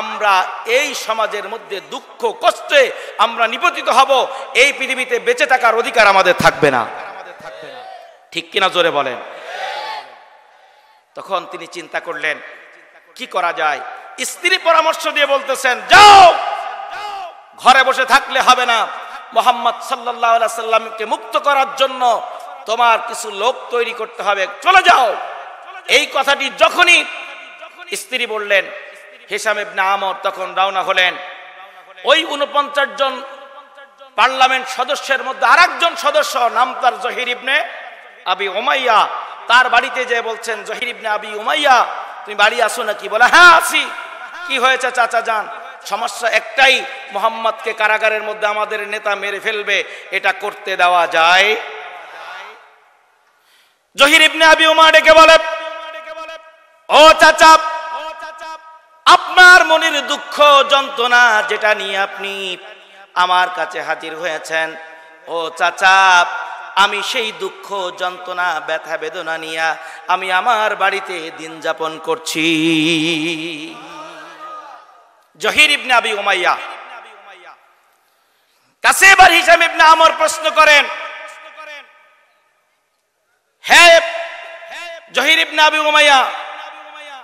আমরা এই সমাজের মধ্যে দুঃখ কষ্টে আমরা নিপতিত হব এই পৃথিবীতে বেঁচে থাকার অধিকার আমাদের থাকবে না ঠিক কিনা জোরে বলেন তখন তিনি চিন্তা করলেন কি করা যায় স্ত্রী পরামর্শ দিয়ে বলতেছেন যাও ঘরে বসে থাকলে হবে না মোহাম্মদ সাল্লাহ সাল্লামকে মুক্ত করার জন্য তোমার কিছু লোক তৈরি করতে হবে চলে যাও এই কথাটি যখনই স্ত্রী বললেন হিসাম ইবনে আমর তখন রওনা হলেন ওই উনপঞ্চাশ জন পার্লামেন্ট সদস্যের মধ্যে আরেকজন সদস্য নাম তার জহির ইবনে আবি উমাইয়া তার বাড়িতে যে বলছেন জহির ইবনে আবি উমাইয়া তুমি বাড়ি আসো নাকি বলে হ্যাঁ আসি কি হয়েছে চাচা যান সমস্যা একটাই মোহাম্মদকে কারাগারের মধ্যে আমাদের নেতা মেরে ফেলবে এটা করতে দেওয়া যায় জহির ইবনে আবি উমা ডেকে বলে ও চাচা আপনার মনের দুঃখ যন্ত্রণা যেটা নিয়ে আপনি আমার কাছে হাজির হয়েছেন ও চাচা আমি সেই দুঃখ যন্ত্রণা ব্যথা বেদনা নিয়ে আমি আমার বাড়িতে দিন যাপন করছি জহির ইবনে আবি উমাইয়া কাসিবার হিসাম ইবনে আমর প্রশ্ন করেন হ্যাঁ জহির ইবনে আবি উমাইয়া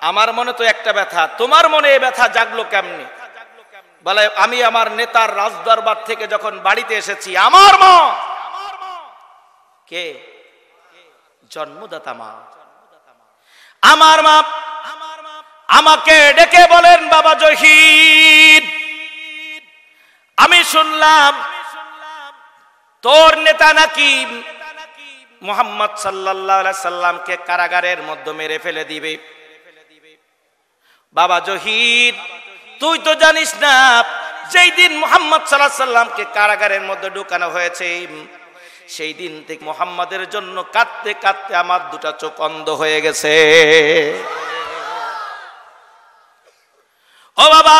আমার মনে তো একটা ব্যথা তোমার মনে এই ব্যথা জাগলো কেমনি বলে আমি আমার নেতার রাজদরবার থেকে যখন বাড়িতে এসেছি আমার মা কে জন্মদাতা মা আমার মা আমাকে ডেকে বলেন বাবা জহিদ আমি শুনলাম তোর নেতা নাকি মোহাম্মদ সাল্লাহ সাল্লামকে কারাগারের মধ্যে মেরে ফেলে দিবে বাবা জহিদ তুই তো জানিস না যেই দিন মোহাম্মদ সাল্লাহ সাল্লামকে কারাগারের মধ্যে ঢুকানো হয়েছে সেই দিন থেকে মোহাম্মদের জন্য কাঁদতে কাঁদতে আমার দুটা চোখ অন্ধ হয়ে গেছে ও বাবা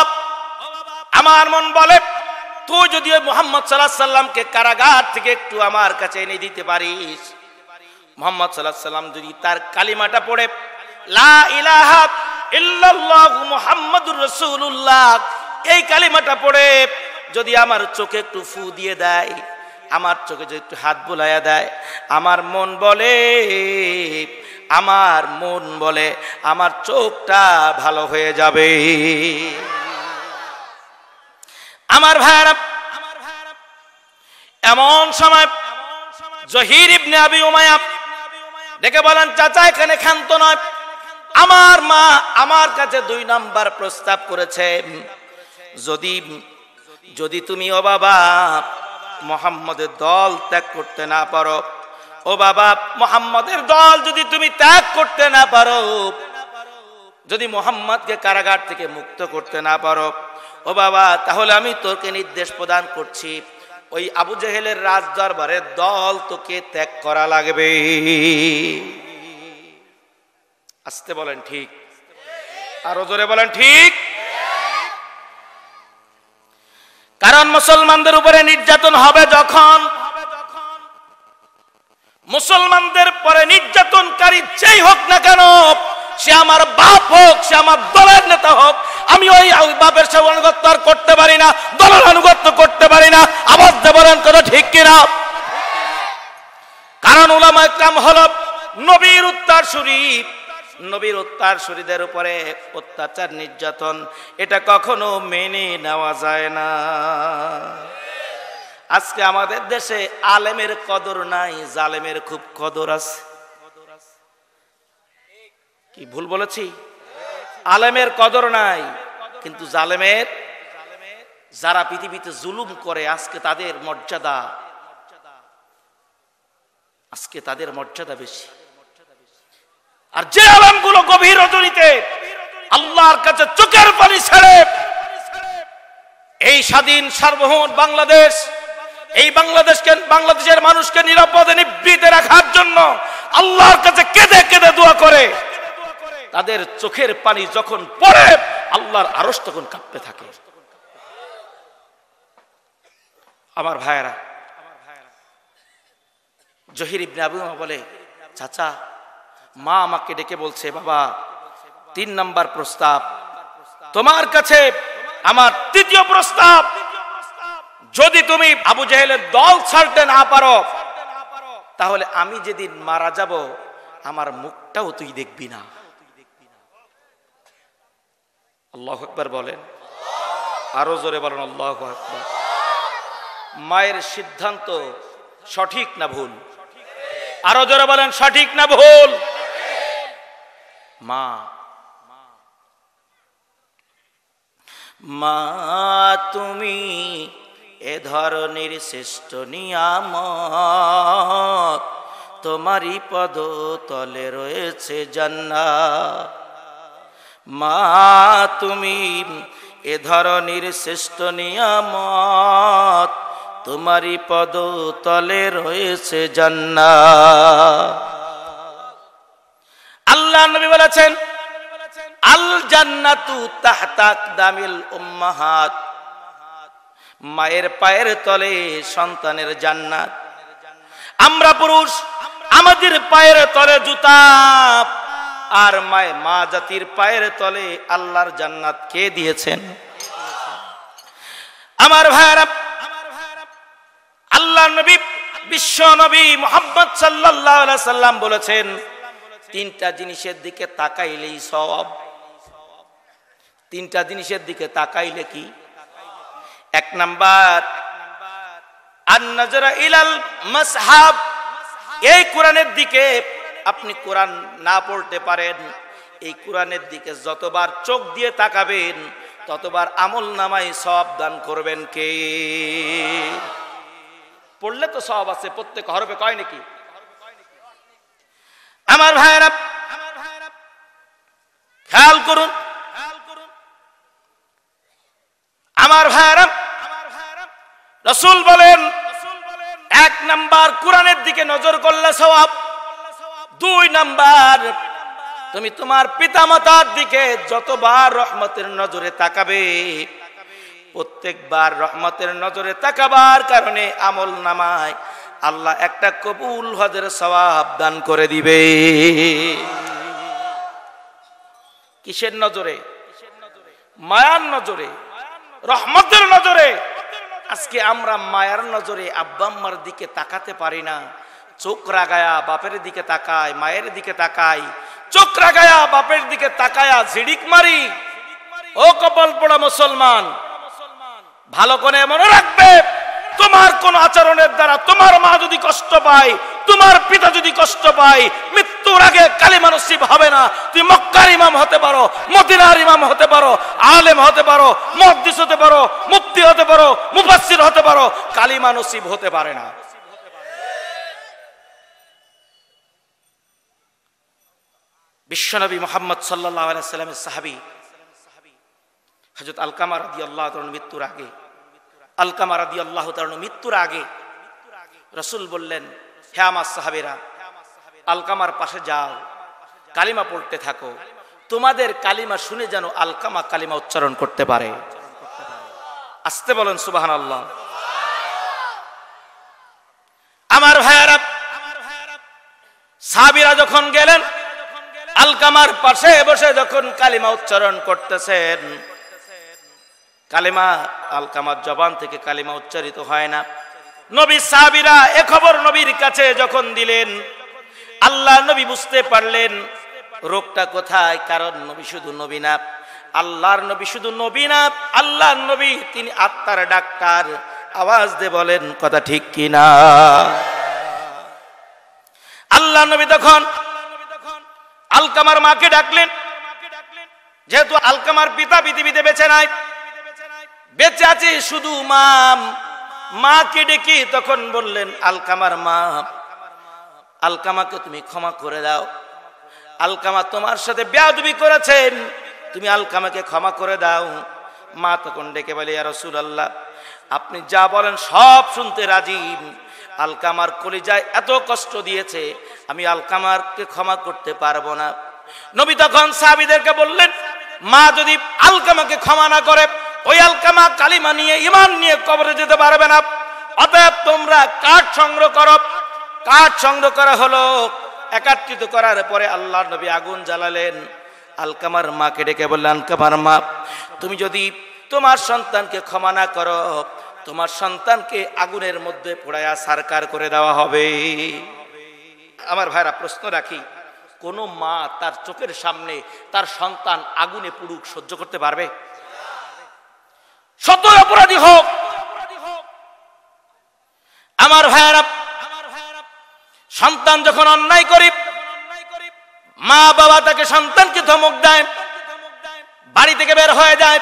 আমার মন বলে তুই যদি ওই মোহাম্মদ সাল্লাহ সাল্লামকে কারাগার থেকে একটু আমার কাছে এনে দিতে পারিস মোহাম্মদ সাল্লাহ সাল্লাম যদি তার কালিমাটা পড়ে লা এই কালিমাটা পড়ে যদি আমার চোখে একটু ফু দিয়ে দেয় আমার চোখে যদি একটু হাত বোলাইয়া দেয় আমার মন বলে আমার মন বলে আমার চোখটা ভালো হয়ে যাবে আমার ভাইরা এমন সময় জহির ইবনে আবি উমায়া ডেকে বলেন চাচা এখানে ক্ষান্ত নয় আমার মা আমার কাছে দুই নাম্বার প্রস্তাব করেছে যদি যদি তুমি ও বাবা মোহাম্মদের দল ত্যাগ করতে না পারো ও বাবা মোহাম্মদের দল যদি তুমি ত্যাগ করতে না পারো যদি মোহাম্মদকে কারাগার থেকে মুক্ত করতে না পারো ও বাবা তাহলে আমি তোকে নির্দেশ প্রদান করছি ওই আবু জেহেলের রাজ দরবারের দল তোকে ত্যাগ করা লাগবে আসতে বলেন ঠিক আরো জোরে বলেন ঠিক কারণ মুসলমানদের উপরে নির্যাতন হবে যখন মুসলমানদের পরে নির্যাতনকারী যেই হোক না কেন সে আমার বাপ হোক সে আমার দলের নেতা হোক আমি ওই বাপের সব অনুগত্য আর করতে পারি না দলের অনুগত্য করতে পারি না আবার দেবরণ করো ঠিক কিনা কারণ ওলামা ইকরাম হল নবীর উত্তর শরীফ নবীর শরীরের উপরে অত্যাচার নির্যাতন এটা কখনো মেনে নেওয়া যায় না আজকে আমাদের দেশে আলেমের কদর নাই জালেমের খুব কদর আছে কি ভুল বলেছি আলেমের কদর নাই কিন্তু জালেমের যারা পৃথিবীতে জুলুম করে আজকে তাদের মর্যাদা আজকে তাদের মর্যাদা বেশি আর যে গুলো গভীর রজনীতে আল্লাহর কাছে চোখের পানি ছেড়ে এই স্বাধীন সার্বভৌম বাংলাদেশ এই বাংলাদেশকে বাংলাদেশের মানুষকে নিরাপদে নিবৃত রাখার জন্য আল্লাহর কাছে কেঁদে কেঁদে দোয়া করে তাদের চোখের পানি যখন পড়ে আল্লাহর আরস তখন কাঁপতে থাকে আমার ভাইয়েরা জহির ইবনে আবু বলে চাচা মা আমাকে ডেকে বলছে বাবা তিন নাম্বার প্রস্তাব তোমার কাছে আমার তৃতীয় প্রস্তাব যদি তুমি আবু জাহেলের দল ছাড়তে না পারো তাহলে আমি যেদিন মারা যাব আমার মুখটাও তুই দেখবি না আল্লাহ একবার বলেন আরো জোরে বলেন আল্লাহ আকবার মায়ের সিদ্ধান্ত সঠিক না ভুল আরো জোরে বলেন সঠিক না ভুল মা মা তুমি এ ধরনের শ্রেষ্ঠ নিয়াম তোমারই পদ তলে রয়েছে জন্না মা তুমি এ ধরনের শ্রেষ্ঠ নিয়ামত তোমারই পদ তলে রয়েছে জন্না আল্লাহ নবী বলেছেন আল জান্নাতু তাহতাক দামিল উম্মাহাত মায়ের পায়ের তলে সন্তানের জান্নাত আমরা পুরুষ আমাদের পায়ের তলে জুতা আর মায়ের মা জাতির পায়ের তলে আল্লাহর জান্নাত কে দিয়েছেন আমার ভাইরা আল্লাহ নবী বিশ্ব নবী মোহাম্মদ সাল্লাহ সাল্লাম বলেছেন তিনটা জিনিসের দিকে তাকাইলেই সব তিনটা জিনিসের দিকে তাকাইলে কি এক নাম্বার ইলাল মাসহাব এই কোরআনের দিকে আপনি কোরআন না পড়তে পারেন এই কোরআনের দিকে যতবার চোখ দিয়ে তাকাবেন ততবার আমল নামাই সব দান করবেন কে পড়লে তো সব আছে প্রত্যেক হরফে কয় নাকি আমার ভাইরা খেয়াল করুন আমার ভাইরা রসুল বলেন এক নাম্বার কোরআনের দিকে নজর করলে সবাব দুই নাম্বার তুমি তোমার পিতা মাতার দিকে যতবার রহমতের নজরে তাকাবে প্রত্যেকবার রহমতের নজরে তাকাবার কারণে আমল নামায় আল্লাহ একটা কবুল হজের সবাব দান করে দিবে কিসের নজরে মায়ার নজরে রহমতের নজরে আজকে আমরা মায়ার নজরে আব্বাম্মার দিকে তাকাতে পারি না চোখ রাগায়া বাপের দিকে তাকায় মায়ের দিকে তাকাই চোখ রাগায়া বাপের দিকে তাকায়া ঝিড়িক মারি ও কপাল পোড়া মুসলমান ভালো করে মনে রাখবে তোমার কোন আচরণের দ্বারা তোমার মা যদি কষ্ট পায় তোমার পিতা যদি কষ্ট পায় মৃত্যুর আগে কালী মানসিব হবে না তুমি মক্কার ইমাম হতে পারো মদিনার ইমাম হতে পারো আলেম হতে পারো মদ্দিস হতে পারো মুক্তি হতে পারো মুফাসির হতে পারো কালী মানসিব হতে পারে না বিশ্বনবী মোহাম্মদ সাল্লাহ আলাইসাল্লামের সাহাবি হজরত আলকামার দিয়ে আল্লাহ মৃত্যুর আগে আলকামা রাদি আল্লাহ তালন মৃত্যুর আগে রসুল বললেন হে আমার সাহাবেরা আলকামার পাশে যাও কালিমা পড়তে থাকো তোমাদের কালিমা শুনে যেন আলকামা কালিমা উচ্চারণ করতে পারে আসতে বলেন সুবাহান আল্লাহ আমার ভাইয়ারা সাবিরা যখন গেলেন আলকামার পাশে বসে যখন কালিমা উচ্চারণ করতেছেন কালেমা আল কামার জবান থেকে কালেমা উচ্চারিত হয় না নবী সাহাবিরা এ খবর নবীর কাছে যখন দিলেন আল্লাহ নবী বুঝতে পারলেন রোগটা কোথায় কারণ নবী শুধু নবী না আল্লাহর নবী শুধু নবী না আল্লাহর নবী তিনি আত্মার ডাক্তার আওয়াজ দিয়ে বলেন কথা ঠিক না আল্লাহ নবী তখন আলকামার মাকে ডাকলেন যেহেতু আলকামার পিতা পৃথিবীতে বেছে নাই বেঁচে আছি শুধু মাম মাকে ডেকে তখন বললেন আলকামার মা আলকামাকে তুমি ক্ষমা করে দাও আলকামা তোমার সাথে বেয়াদবি করেছেন তুমি আলকামাকে ক্ষমা করে দাও মা তখন ডেকে বলে ইয়া রসুল আল্লাহ আপনি যা বলেন সব শুনতে রাজি আলকামার কলিজায় এত কষ্ট দিয়েছে আমি আলকামারকে ক্ষমা করতে পারবো না নবী তখন সাহাবিদেরকে বললেন মা যদি আলকামাকে ক্ষমা না করে ওই আলকামা কালিমা নিয়ে ইমান নিয়ে কবরে যেতে পারবে না অতএব তোমরা কাঠ সংগ্রহ করো কাঠ সংগ্রহ করা হলো একাত্রিত করার পরে আল্লাহ নবী আগুন জ্বালালেন আলকামার মাকে ডেকে বললেন আলকামার মা তুমি যদি তোমার সন্তানকে ক্ষমা না করো তোমার সন্তানকে আগুনের মধ্যে পোড়ায়া সারকার করে দেওয়া হবে আমার ভাইরা প্রশ্ন রাখি কোনো মা তার চোখের সামনে তার সন্তান আগুনে পুড়ুক সহ্য করতে পারবে সতই অপরাধী হোক আমার ভাইয়েরা সন্তান যখন অন্যায় করি মা বাবা তাকে সন্তানকে ধমক দেয় বাড়ি থেকে বের হয়ে যায়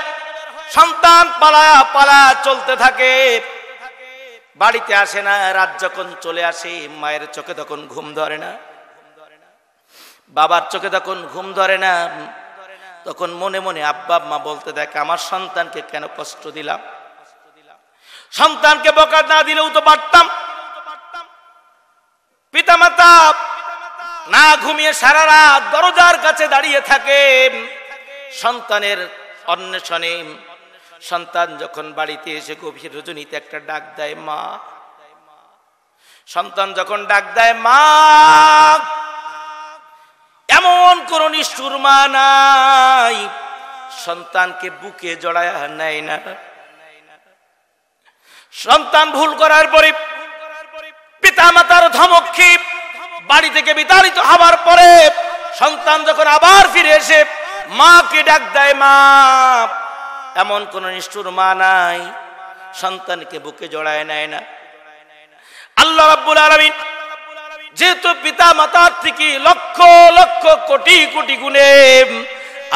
সন্তান পালা পালা চলতে থাকে বাড়িতে আসে না রাত যখন চলে আসে মায়ের চোখে তখন ঘুম ধরে না বাবার চোখে তখন ঘুম ধরে না তখন মনে মনে আব্বা মা বলতে দেখ আমার সন্তানকে কেন কষ্ট দিলাম সন্তানকে বকা না দিলেও তো পারতাম পিতা মাতা না ঘুমিয়ে সারা রাত দরজার কাছে দাঁড়িয়ে থাকে সন্তানের অন্বেষণে সন্তান যখন বাড়িতে এসে গভীর রজনীতে একটা ডাক দেয় মা সন্তান যখন ডাক দেয় মা এমন কোন নিষ্ঠুর মা নাই সন্তানকে বুকে জড়ায় নেয় না সন্তান ভুল করার পরে পিতা মাতার ধমক ক্ষিপ বাড়ি থেকে বিতাড়িত হবার পরে সন্তান যখন আবার ফিরে এসে মাকে ডাক দেয় মা এমন কোন নিষ্ঠুর মা নাই সন্তানকে বুকে জড়ায় নেয় না আল্লাহ রাব্বুল আলামিন যেহেতু পিতা মাতার থেকে লক্ষ লক্ষ কোটি কোটি গুণে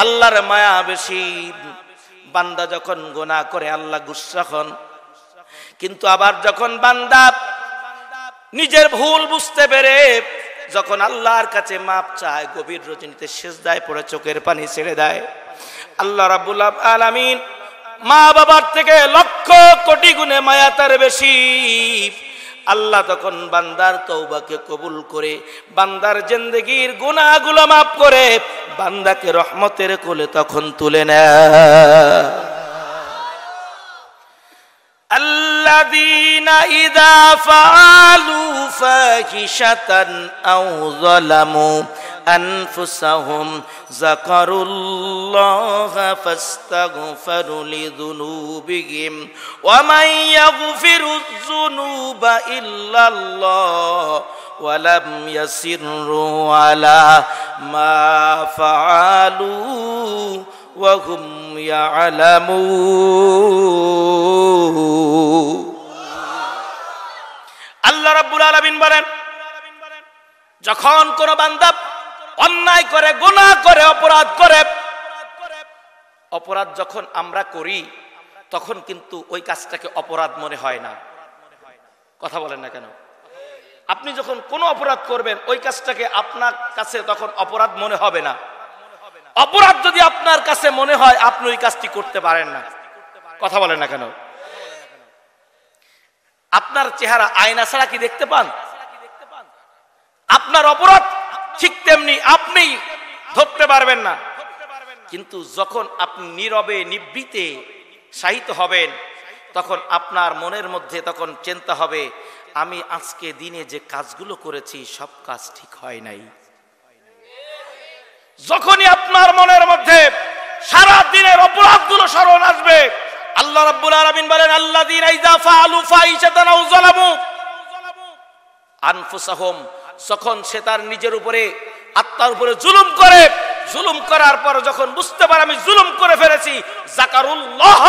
আল্লাহর মায়া বেশি বান্দা যখন গোনা করে আল্লাহ গুসা হন কিন্তু আবার যখন বান্দা নিজের ভুল বুঝতে পেরে যখন আল্লাহর কাছে মাপ চায় গভীর রজনীতে শেষ দেয় পড়ে চোখের পানি ছেড়ে দেয় আল্লাহ রাবুল আলামিন মা বাবার থেকে লক্ষ কোটি গুণে মায়া তার বেশি আল্লাহ তখন বান্দার তৌবাকে কবুল করে বান্দার জিন্দগির গুণাগুলো মাফ করে বান্দাকে রহমতের কোলে তখন তুলে নেয় الذين إذا فعلوا فاحشة أو ظلموا أنفسهم ذكروا الله فاستغفروا لذنوبهم ومن يغفر الذنوب إلا الله ولم يسروا على ما فعلوا وهم يعلمون আল্লাহ রাব্বুল আলামিন বলেন যখন কোন বান্দা অন্যায় করে গুনাহ করে অপরাধ করে অপরাধ যখন আমরা করি তখন কিন্তু ওই কাজটাকে অপরাধ মনে হয় না কথা বলেন না কেন আপনি যখন কোনো অপরাধ করবেন ওই কাজটাকে আপনার কাছে তখন অপরাধ মনে হবে না অপরাধ যদি আপনার কাছে মনে হয় আপনি ওই কাজটি করতে পারেন না কথা বলেন না কেন আপনার চেহারা আয়না ছাড়া কি দেখতে পান আপনার অপরাধ ঠিক তেমনি আপনি ধরতে পারবেন না কিন্তু যখন আপনি নীরবে নিবৃতে সাহিত হবেন তখন আপনার মনের মধ্যে তখন চিন্তা হবে আমি আজকে দিনে যে কাজগুলো করেছি সব কাজ ঠিক হয় নাই যখনই আপনার মনের মধ্যে সারা দিনের অপরাধগুলো স্মরণ আসবে আল্লাহ রাব্বুল আলামিন বলেন আল্লাযীনা ইযা ফাআলু ফাইশাতান আও যালামু আনফুসাহুম যখন সে তার নিজের উপরে আত্মার উপরে জুলুম করে জুলুম করার পর যখন বুঝতে পারে আমি জুলুম করে ফেলেছি জাকারুল্লাহ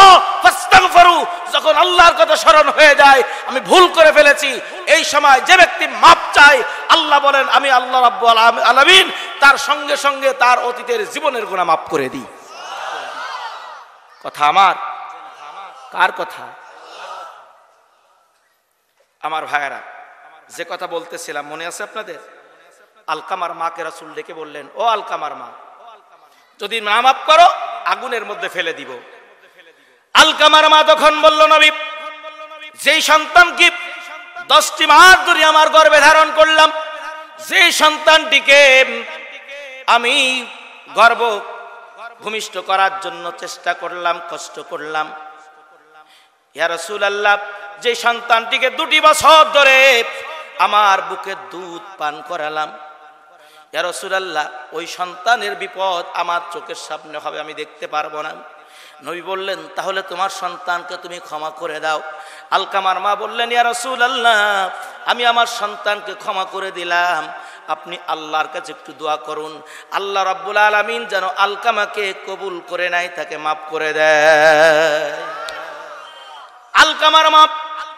ফাস্তাগফিরু যখন আল্লাহর কথা স্মরণ হয়ে যায় আমি ভুল করে ফেলেছি এই সময় যে ব্যক্তি মাপ চায় আল্লাহ বলেন আমি আল্লাহ রাব্বুল আলামিন তার সঙ্গে সঙ্গে তার অতীতের জীবনের গুণা মাফ করে দিই কথা আমার কার কথা আমার ভাইয়েরা যে কথা বলতেছিলাম মনে আছে আপনাদের আলকামার মাকে রাসুল ডেকে বললেন ও আলকামার মা যদি না মাফ করো আগুনের মধ্যে ফেলে দিব আলকামার মা তখন বলল নবী যেই সন্তান কি দশটি মাস ধরে আমার গর্বে ধারণ করলাম যে সন্তানটিকে আমি গর্ব ভূমিষ্ঠ করার জন্য চেষ্টা করলাম কষ্ট করলাম ইয়ারসুল আল্লাহ যে সন্তানটিকে দুটি বছর ধরে আমার বুকে দুধ পান করালাম ইয়ারসুল আল্লাহ ওই সন্তানের বিপদ আমার চোখের সামনে হবে আমি দেখতে পারবো না নবী বললেন তাহলে তোমার সন্তানকে তুমি ক্ষমা করে দাও আলকামার মা বললেন ইয়ারসুল আল্লাহ আমি আমার সন্তানকে ক্ষমা করে দিলাম আপনি আল্লাহর কাছে একটু দোয়া করুন আল্লাহ রব্বুল আলমিন যেন আলকামাকে কবুল করে নাই তাকে মাফ করে দেয় আলকামার মাপ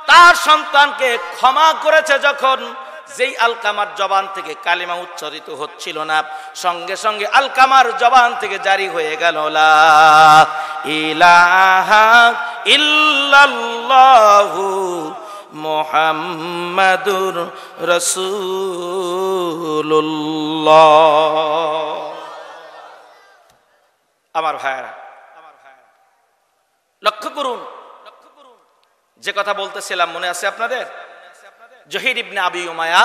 তার সন্তানকে ক্ষমা করেছে যখন যেই আলকামার জবান থেকে কালিমা উচ্চারিত হচ্ছিল না সঙ্গে সঙ্গে আলকামার জবান থেকে জারি হয়ে গেল ইলাহা ইল্লাল্লাহু মোহাম্মদুর রসুল্লাহ আমার ভাইয়েরা লক্ষ্য করুন যে কথা বলতেছিলাম মনে আছে আপনাদের জহির ইবনে আবি উমায়া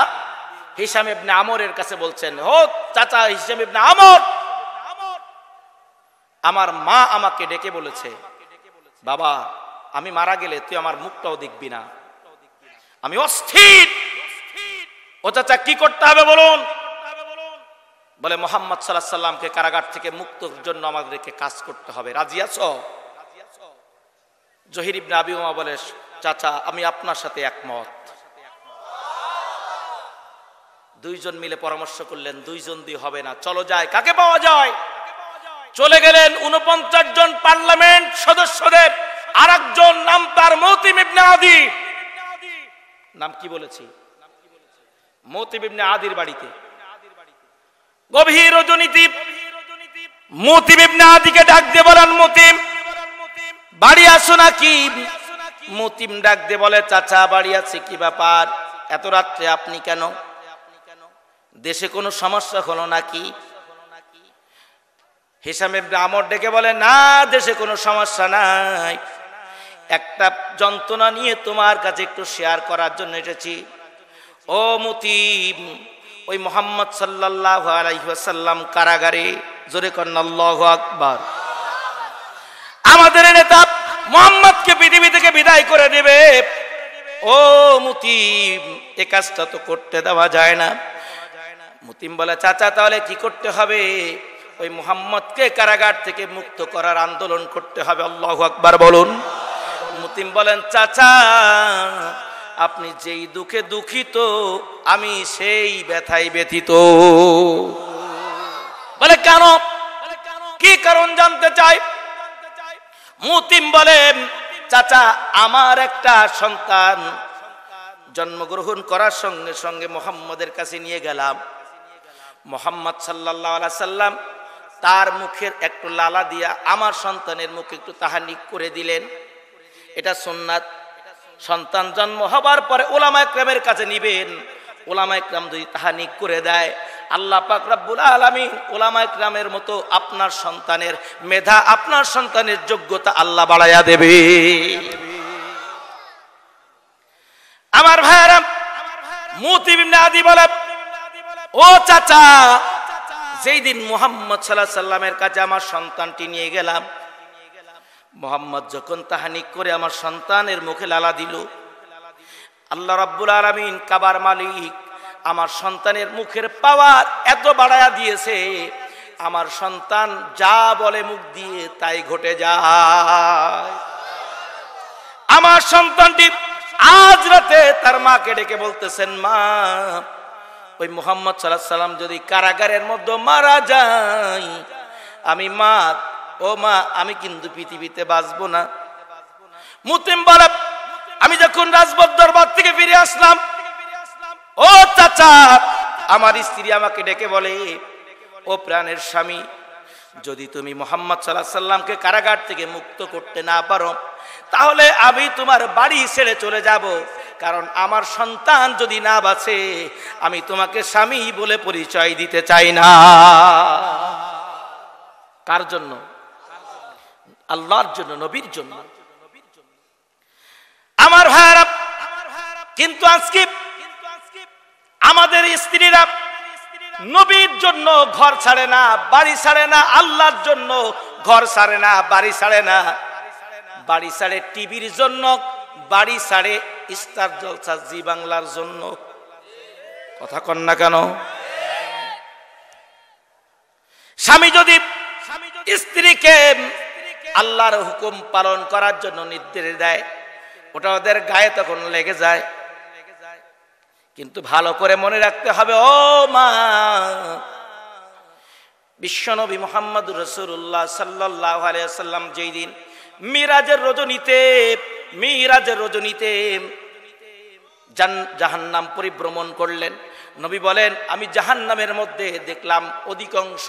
হিসাম ইবনে আমরের কাছে বলছেন হো চাচা হিসাম ইবনে আমর আমার মা আমাকে ডেকে বলেছে বাবা আমি মারা গেলে তুই আমার মুখটাও দেখবি না আমি অস্থির ও চাচা কি করতে হবে বলুন বলে মোহাম্মদ সাল্লাহ সাল্লামকে কারাগার থেকে মুক্তর জন্য আমাদেরকে কাজ করতে হবে রাজি আছো জহির ইবনে আবি উমা বলে চাচা আমি আপনার সাথে একমত দুইজন মিলে পরামর্শ করলেন দুইজন দিয়ে হবে না চলো যায় কাকে পাওয়া যায় চলে গেলেন উনপঞ্চাশ জন পার্লামেন্ট সদস্যদের আর নাম তার মতিম ইবনে আদি নাম কি বলেছি মতিবিবনে আদির বাড়িতে গভীর রজনীতি মতিবিবনে আদিকে ডাক দিয়ে বলেন মতিম বাড়ি আসো নাকি মতিম ডাক দিয়ে বলে চাচা বাড়ি আছে কি ব্যাপার এত রাত্রে আপনি কেন দেশে কোনো সমস্যা হলো নাকি হিসামে আমর ডেকে বলে না দেশে কোনো সমস্যা নাই একটা যন্ত্রণা নিয়ে তোমার কাছে একটু শেয়ার করার জন্য এসেছি ও মুতিম ওই মোহাম্মদ সাল্লাহ আলাইসাল্লাম কারাগারে জোরে কন্নাল্লাহ আকবর আমাদের নেতা মোহাম্মদকে পৃথিবী থেকে বিদায় করে দেবে ও মুতিম এ কাজটা তো করতে দেওয়া যায় না মুতিম বলে চাচা তাহলে কি করতে হবে ওই মোহাম্মদকে কারাগার থেকে মুক্ত করার আন্দোলন করতে হবে আল্লাহ আকবার বলুন হাতিম বলেন চাচা আপনি যেই দুঃখে দুঃখিত আমি সেই ব্যথাই ব্যথিত বলে কেন কি কারণ জানতে চাই মুতিম বলে চাচা আমার একটা সন্তান জন্মগ্রহণ করার সঙ্গে সঙ্গে মোহাম্মদের কাছে নিয়ে গেলাম মোহাম্মদ সাল্লাহ সাল্লাম তার মুখের একটু লালা দিয়া আমার সন্তানের মুখে একটু তাহানিক করে দিলেন এটা সোননাথ সন্তান জন্ম হবার পরে ওলামা একরামের কাছে নিবেন ওলামা একরাম যদি তাহা নিক করে দেয় আল্লাহ পাক রাব্বুল আলামিন ওলামা একরামের মতো আপনার সন্তানের মেধা আপনার সন্তানের যোগ্যতা আল্লাহ বাড়াইয়া দেবে আমার ভাইরা মুতি ইবনে আদি বলে ও চাচা যেই দিন মুহাম্মদ আলাইহি সাল্লামের কাছে আমার সন্তানটি নিয়ে গেলাম মোহাম্মদ যখন তাহানিক করে আমার সন্তানের মুখে লালা দিল আল্লাহ রাব্বুল আলমিন কাবার মালিক আমার সন্তানের মুখের পাওয়ার এত বাড়ায়া দিয়েছে আমার সন্তান যা বলে মুখ দিয়ে তাই ঘটে যায় আমার সন্তানটি আজ রাতে তার মাকে ডেকে বলতেছেন মা ওই মোহাম্মদ সাল্লাহ সাল্লাম যদি কারাগারের মধ্যে মারা যায় আমি মা ও মা আমি কিন্তু পৃথিবীতে বাঁচব না মুতিম বলে আমি যখন রাজবর দরবার থেকে ফিরে আসলাম ও চাচা আমার স্ত্রী আমাকে ডেকে বলে ও প্রাণের স্বামী যদি তুমি মোহাম্মদ সাল্লাহ সাল্লামকে কারাগার থেকে মুক্ত করতে না পারো তাহলে আমি তোমার বাড়ি ছেড়ে চলে যাব কারণ আমার সন্তান যদি না বাঁচে আমি তোমাকে স্বামী বলে পরিচয় দিতে চাই না কার জন্য আল্লাহর জন্য নবীর জন্য আমার ভাইয়ারা কিন্তু আজকে আমাদের স্ত্রীরা নবীর জন্য ঘর ছাড়ে না বাড়ি ছাড়ে না আল্লাহর জন্য ঘর ছাড়ে না বাড়ি ছাড়ে না বাড়ি ছাড়ে টিভির জন্য বাড়ি ছাড়ে ইস্তার জলসা জি বাংলার জন্য কথা কন না কেন স্বামী যদি স্ত্রীকে আল্লাহর হুকুম পালন করার জন্য নির্দেশ দেয় ওটা ওদের গায়ে তখন লেগে যায় কিন্তু ভালো করে মনে রাখতে হবে ও মা বিশ্বনবী মোহাম্মদ রসুল্লাহ সাল্লাহ আলিয়াল্লাম যেই দিন মিরাজের রজনীতে মিরাজের রজনীতে জাহান্নাম পরিভ্রমণ করলেন নবী বলেন আমি জাহান্নামের মধ্যে দেখলাম অধিকাংশ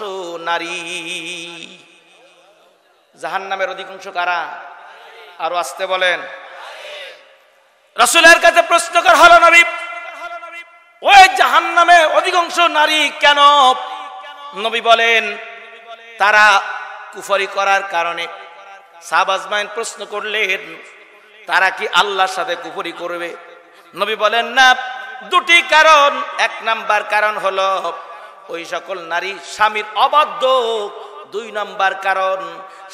নারী জাহান নামের অধিকাংশ কারা আরো আসতে বলেন রসুলের কাছে প্রশ্ন কর হলো নবী ওই জাহান নামে অধিকাংশ নারী কেন নবী বলেন তারা কুফরি করার কারণে সাবাজমাইন প্রশ্ন করলেন তারা কি আল্লাহর সাথে কুফরি করবে নবী বলেন না দুটি কারণ এক নাম্বার কারণ হল ওই সকল নারী স্বামীর অবাধ্য দুই নাম্বার কারণ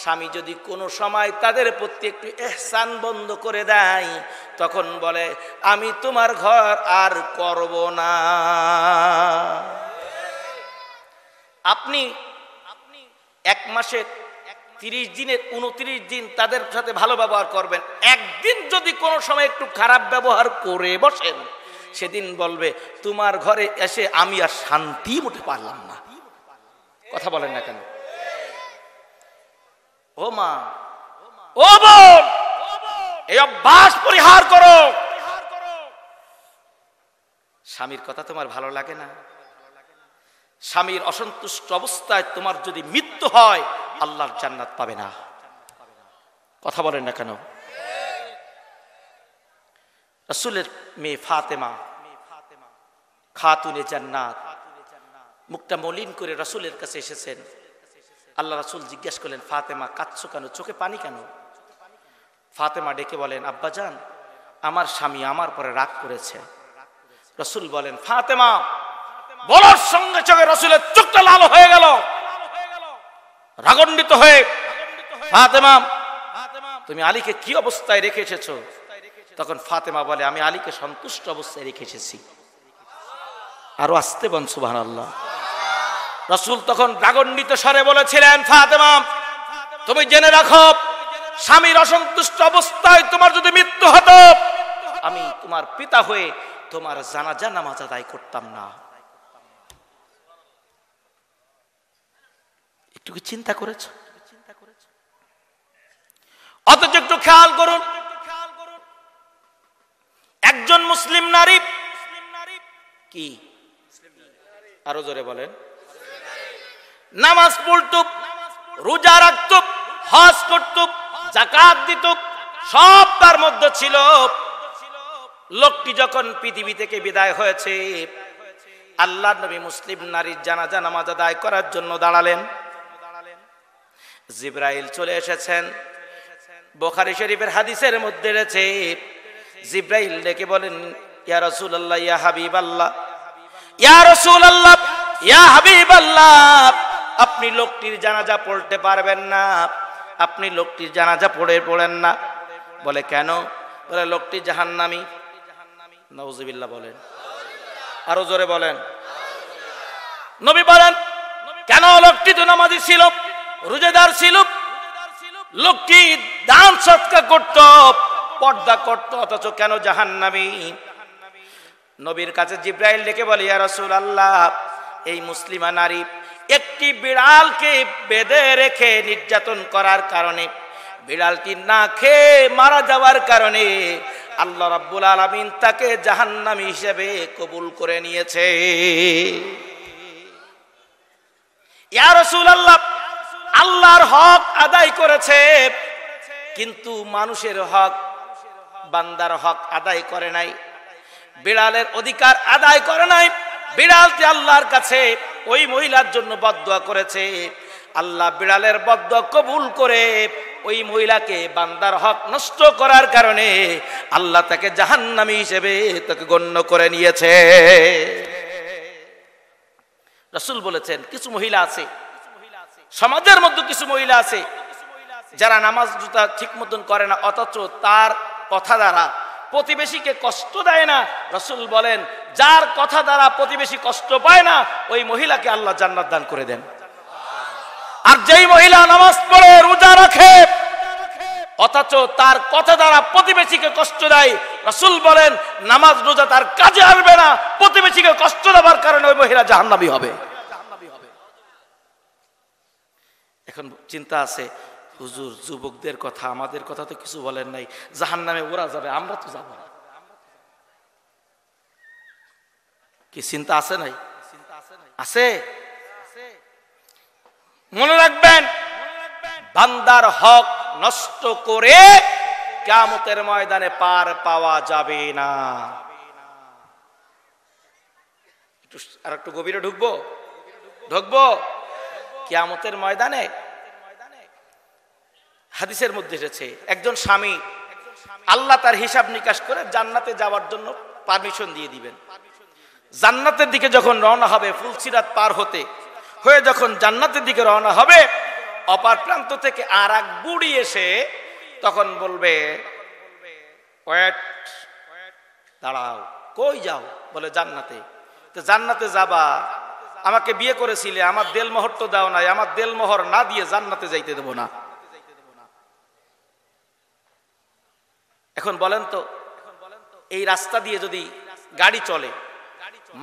স্বামী যদি কোনো সময় তাদের প্রতি একটু এহসান বন্ধ করে দেয় তখন বলে আমি তোমার ঘর আর করব না আপনি আপনি এক মাসের তিরিশ দিনের উনত্রিশ দিন তাদের সাথে ভালো ব্যবহার করবেন একদিন যদি কোনো সময় একটু খারাপ ব্যবহার করে বসেন সেদিন বলবে তোমার ঘরে এসে আমি আর শান্তি উঠে পারলাম না কথা বলেন না কেন ও মা ও বোন এই অভ্যাস পরিহার করো স্বামীর কথা তোমার ভালো লাগে না স্বামীর অসন্তুষ্ট অবস্থায় তোমার যদি মৃত্যু হয় আল্লাহর জান্নাত পাবে না কথা বলেন না কেন রসুলের মেয়ে ফাতেমা খাতুনে জান্নাত মুখটা মলিন করে রসুলের কাছে এসেছেন আল্লাহ রাসুল জিজ্ঞেস করলেন ফাতেমা কাচ্ছ কেন চোখে পানি কেন ফাতেমা ডেকে বলেন আব্বাজান আমার স্বামী আমার পরে রাগ করেছে রসুল বলেন ফাতেমা বলার সঙ্গে চোখে রসুলের চোখটা লাল হয়ে গেল রাগণ্ডিত হয়ে ফাতেমা তুমি আলীকে কি অবস্থায় রেখে এসেছো তখন ফাতেমা বলে আমি আলীকে সন্তুষ্ট অবস্থায় রেখে এসেছি আরো আসতে বন সুবাহ আল্লাহ রসুল তখন রাগণ্ডিত স্বরে বলেছিলেন ফাতেমা তুমি জেনে রাখো স্বামীর অসন্তুষ্ট অবস্থায় তোমার যদি মৃত্যু হতো আমি তোমার পিতা হয়ে তোমার জানাজা নামাজ আদায় করতাম না একটু কি চিন্তা করেছ অথচ একটু খেয়াল করুন একজন মুসলিম নারী কি আরো জোরে বলেন নামাজ পড়ত রোজা রাখত হজ করত জাকাত দিত সব তার মধ্যে ছিল লোকটি যখন পৃথিবী থেকে বিদায় হয়েছে আল্লাহ নবী মুসলিম নারীর জানাজা নামাজ আদায় করার জন্য দাঁড়ালেন জিব্রাইল চলে এসেছেন বোখারি শরীফের হাদিসের মধ্যে রয়েছে জিব্রাইল ডেকে বলেন ইয়া রসুল আল্লাহ ইয়া হাবিব আল্লাহ ইয়া রসুল আল্লাহ ইয়া হাবিব আল্লাহ আপনি লোকটির জানাজা পড়তে পারবেন না আপনি লোকটির জানাজা পড়ে পড়েন না বলে কেন বলে লোকটি জাহান্নামি নওজুবিল্লা বলেন আরো জোরে বলেন নবী বলেন কেন লোকটি তো নামাজি ছিল রোজেদার ছিল লোকটি দান সৎকার করত পর্দা করত অথচ কেন জাহান্নামি নবীর কাছে জিব্রাইল ডেকে বলে ইয়া আল্লাহ এই মুসলিমা নারী একটি বিড়ালকে বেঁধে রেখে নির্যাতন করার কারণে বিড়ালটি না খেয়ে মারা যাওয়ার কারণে আল্লাহ রাব্বুল আলমিন তাকে জাহান্নামি হিসেবে কবুল করে নিয়েছে ইয়া রসুল আল্লাহ আল্লাহর হক আদায় করেছে কিন্তু মানুষের হক বান্দার হক আদায় করে নাই বিড়ালের অধিকার আদায় করে নাই বিড়ালটি আল্লাহর কাছে ওই মহিলার জন্য বদয়া করেছে আল্লাহ বিড়ালের বদয়া কবুল করে ওই মহিলাকে বান্দার হক নষ্ট করার কারণে আল্লাহ তাকে জাহান্নামি হিসেবে তাকে গণ্য করে নিয়েছে রসুল বলেছেন কিছু মহিলা আছে সমাজের মধ্যে কিছু মহিলা আছে যারা নামাজ জুতা ঠিক মতন করে না অথচ তার কথা দ্বারা প্রতিবেশীকে কষ্ট দেয় না রসুল বলেন যার কথা দ্বারা প্রতিবেশী কষ্ট পায় না ওই মহিলাকে আল্লাহ জান্নাত দান করে দেন আর যেই মহিলা নামাজ পড়ে রোজা রাখে অথচ তার কথা দ্বারা প্রতিবেশীকে কষ্ট দেয় রাসুল বলেন নামাজ রোজা তার কাজে আসবে না প্রতিবেশীকে কষ্ট দেওয়ার কারণে ওই মহিলা জাহান্নাবি হবে এখন চিন্তা আছে হুজুর যুবকদের কথা আমাদের কথা তো কিছু বলেন নাই জাহান নামে ওরা যাবে আমরা তো যাবো কি চিন্তা আছে নাই আছে মনে রাখবেন বান্দার হক নষ্ট করে কেমতের ময়দানে পার পাওয়া যাবে না একটু আর একটু গভীরে ঢুকবো ঢুকবো কেয়ামতের ময়দানে হাদিসের মধ্যে এসেছে একজন স্বামী আল্লাহ তার হিসাব নিকাশ করে জান্নাতে যাওয়ার জন্য পারমিশন দিয়ে দিবেন জান্নাতের দিকে যখন রওনা হবে ফুলসিরাত পার হতে হয়ে যখন জান্নাতের দিকে রওনা হবে অপার প্রান্ত থেকে আর এক বুড়ি এসে তখন বলবে দাঁড়াও কই যাও বলে জান্নাতে তো জান্নাতে যাবা আমাকে বিয়ে করেছিলে আমার দেল মোহর তো দাও নাই আমার দেল মোহর না দিয়ে জান্নাতে যাইতে দেবো না এখন বলেন তো এই রাস্তা দিয়ে যদি গাড়ি চলে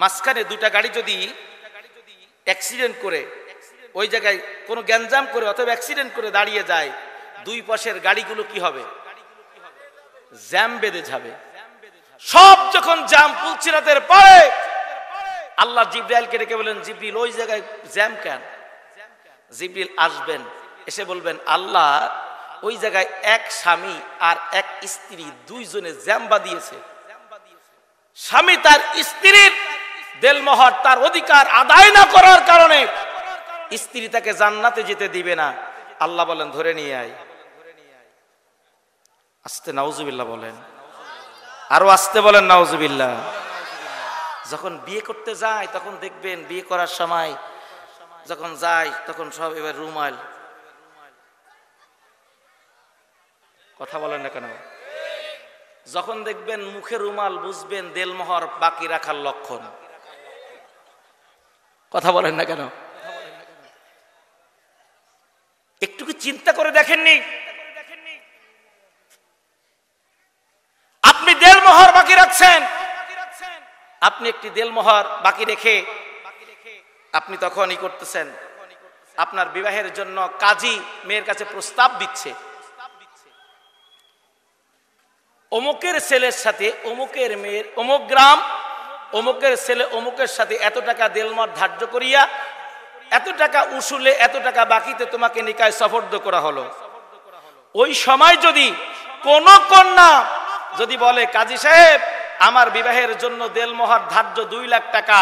মাঝখানে দুটা গাড়ি যদি অ্যাক্সিডেন্ট করে ওই জায়গায় কোনো গ্যাঞ্জাম করে অথবা অ্যাক্সিডেন্ট করে দাঁড়িয়ে যায় দুই পাশের গাড়িগুলো কি হবে জ্যাম বেঁধে যাবে সব যখন জ্যাম পুলসিরাতের পরে আল্লাহ জিব্রাইলকে ডেকে বলেন জিব্রিল ওই জায়গায় জ্যাম কেন জিব্রিল আসবেন এসে বলবেন আল্লাহ ওই জায়গায় এক স্বামী আর এক স্ত্রী দুইজনে জ্যাম বাঁধিয়েছে স্বামী তার স্ত্রীর দেলমহর তার অধিকার আদায় না করার কারণে স্ত্রী তাকে জান্নাতে যেতে দিবে না আল্লাহ বলেন ধরে নিয়ে আয় আস্তে নাউজুবিল্লাহ বলেন আরো আস্তে বলেন নাউজুবিল্লাহ যখন বিয়ে করতে যায় তখন দেখবেন বিয়ে করার সময় যখন যায় তখন সব এবার রুমাল কথা বলেন না কেন যখন দেখবেন মুখে রুমাল বুঝবেন দেলমহর বাকি রাখার লক্ষণ কথা বলেন না কেন একটুকু চিন্তা করে দেখেননি আপনি দেল মোহর বাকি রাখছেন আপনি একটি দেল মোহর বাকি রেখে আপনি তখনই করতেছেন আপনার বিবাহের জন্য কাজী মেয়ের কাছে প্রস্তাব দিচ্ছে অমুকের ছেলের সাথে অমুকের মেয়ের অমুক গ্রাম অমুকের ছেলে অমুকের সাথে এত টাকা দেলমার ধার্য করিয়া এত টাকা উসুলে এত টাকা বাকিতে তোমাকে নিকায় সফর্দ করা হলো ওই সময় যদি কোন কন্যা যদি বলে কাজী সাহেব আমার বিবাহের জন্য দেলমহার ধার্য দুই লাখ টাকা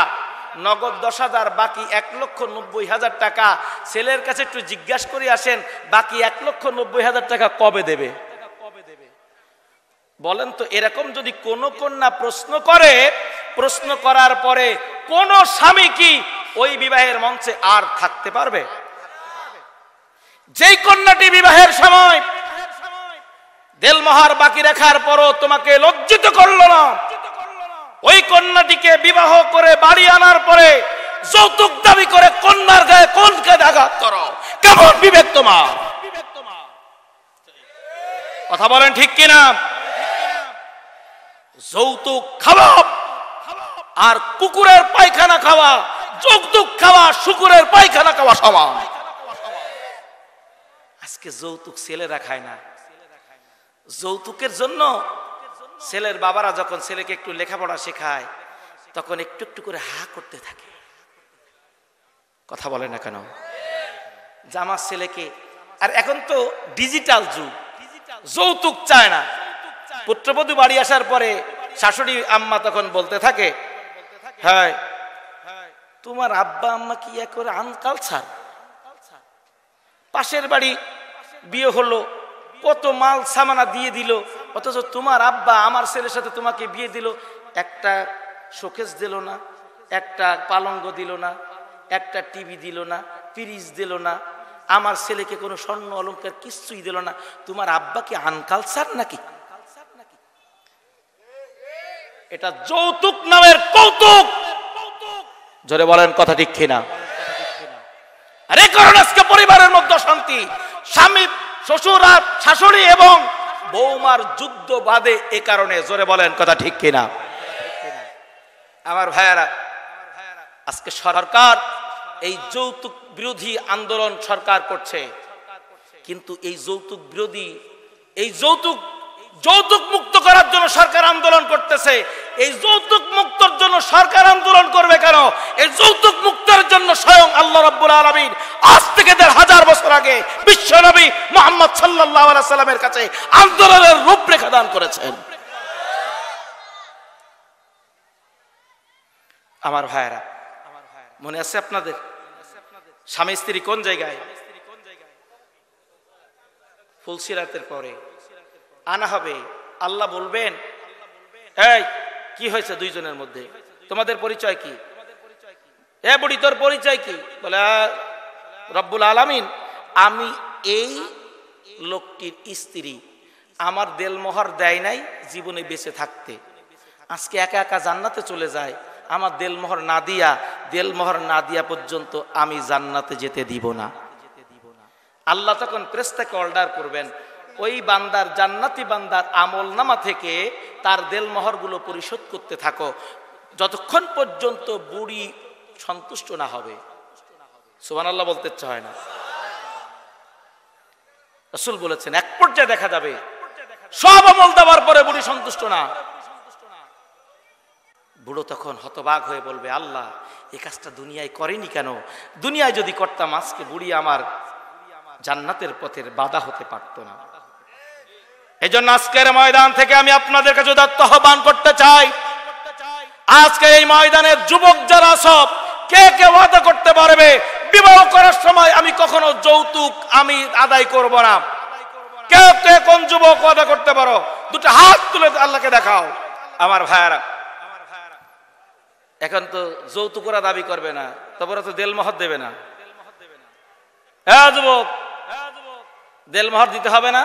নগদ দশ হাজার বাকি এক লক্ষ নব্বই হাজার টাকা ছেলের কাছে একটু জিজ্ঞাসা করে আসেন বাকি এক লক্ষ নব্বই হাজার টাকা কবে দেবে বলেন তো এরকম যদি কোনো কন্যা প্রশ্ন করে প্রশ্ন করার পরে কোন স্বামী কি ওই বিবাহের মঞ্চে আর থাকতে পারবে যেই কন্যাটি বিবাহের সময় দেলমহার বাকি রাখার পরও তোমাকে লজ্জিত করল না ওই কন্যাটিকে বিবাহ করে বাড়ি আনার পরে যৌতুক দাবি করে কন্যার গায়ে কোন কাজে আঘাত করো কেমন বিবেক তোমার কথা বলেন ঠিক কিনা যৌতুক খারাপ আর কুকুরের পায়খানা খাওয়া যৌতুক খাওয়া শুকুরের পায়খানা খাওয়া সমান আজকে যৌতুক ছেলেরা খায় না যৌতুকের জন্য ছেলের বাবারা যখন ছেলেকে একটু লেখাপড়া শেখায় তখন একটু একটু করে হা করতে থাকে কথা বলে না কেন জামার ছেলেকে আর এখন তো ডিজিটাল যুগ যৌতুক চায় না পুত্রবধূ বাড়ি আসার পরে শাশুড়ি আম্মা তখন বলতে থাকে হ্যাঁ তোমার আব্বা আম্মা কি এক করে ছাড় পাশের বাড়ি বিয়ে হলো কত মাল সামানা দিয়ে দিল অথচ তোমার আব্বা আমার ছেলের সাথে তোমাকে বিয়ে দিল একটা শোকেস দিল না একটা পালঙ্গ দিল না একটা টিভি দিল না ফ্রিজ দিল না আমার ছেলেকে কোনো স্বর্ণ অলঙ্কার কিচ্ছুই দিল না তোমার আব্বা কি আনকালচার নাকি এটা যৌতুক নামের কৌতুক জোরে বলেন কথা ঠিক কিনা আরে কারণ আজকে পরিবারের মধ্যে শান্তি স্বামী শ্বশুর আর শাশুড়ি এবং বৌমার যুদ্ধ বাদে এ কারণে জোরে বলেন কথা ঠিক কিনা আমার ভাইয়ারা আজকে সরকার এই যৌতুক বিরোধী আন্দোলন সরকার করছে কিন্তু এই যৌতুক বিরোধী এই যৌতুক যৌতুক মুক্ত করার জন্য সরকার আন্দোলন করতেছে এই যৌতুক মুক্তর জন্য সরকার আন্দোলন করবে কেন এই যৌতুক মুক্তের জন্য স্বয়ং আল্লাহ রব্বুল আলমিন আজ থেকে দেড় হাজার বছর আগে বিশ্ব নবী মোহাম্মদ সাল্লাহ সাল্লামের কাছে আন্দোলনের রূপরেখা দান করেছেন আমার ভাইয়েরা মনে আছে আপনাদের স্বামী স্ত্রী কোন জায়গায় ফুলসিরাতের পরে আনা হবে আল্লাহ বলবেন এই কি হয়েছে দুইজনের মধ্যে তোমাদের পরিচয় কি এ বুড়ি তোর পরিচয় কি বলে রব্বুল আলামিন আমি এই লোকটির স্ত্রী আমার দেলমোহর দেয় নাই জীবনে বেঁচে থাকতে আজকে একা একা জান্নাতে চলে যায় আমার দেলমোহর না দিয়া দেলমোহর না দিয়া পর্যন্ত আমি জান্নাতে যেতে দিব না আল্লাহ তখন প্রেস্তাকে অর্ডার করবেন ওই বান্দার জান্নাতি বান্দার আমল নামা থেকে তার দেলমহরগুলো পরিশোধ করতে থাকো যতক্ষণ পর্যন্ত বুড়ি সন্তুষ্ট না হবে সুবান আল্লাহ বলতে ইচ্ছা হয় না রসুল বলেছেন এক পর্যায়ে দেখা যাবে সব আমল দেওয়ার পরে বুড়ি সন্তুষ্ট না বুড়ো তখন হতবাগ হয়ে বলবে আল্লাহ এই কাজটা দুনিয়ায় করেনি কেন দুনিয়ায় যদি করতাম আজকে বুড়ি আমার জান্নাতের পথের বাধা হতে পারত না এজন্য আজকের ময়দান থেকে আমি আপনাদের কাছে উদাত্ত আহ্বান করতে চাই আজকে এই ময়দানের যুবক যারা সব কে কে ওয়াদা করতে পারবে বিবাহ করার সময় আমি কখনো যৌতুক আমি আদায় করব না কে কে কোন যুবক ওয়াদা করতে পারো দুটো হাত তুলে আল্লাহকে দেখাও আমার ভাইয়ারা এখন তো যৌতুকরা দাবি করবে না তারপরে তো দেল মহৎ দেবে না হ্যাঁ যুবক দেল মহর দিতে হবে না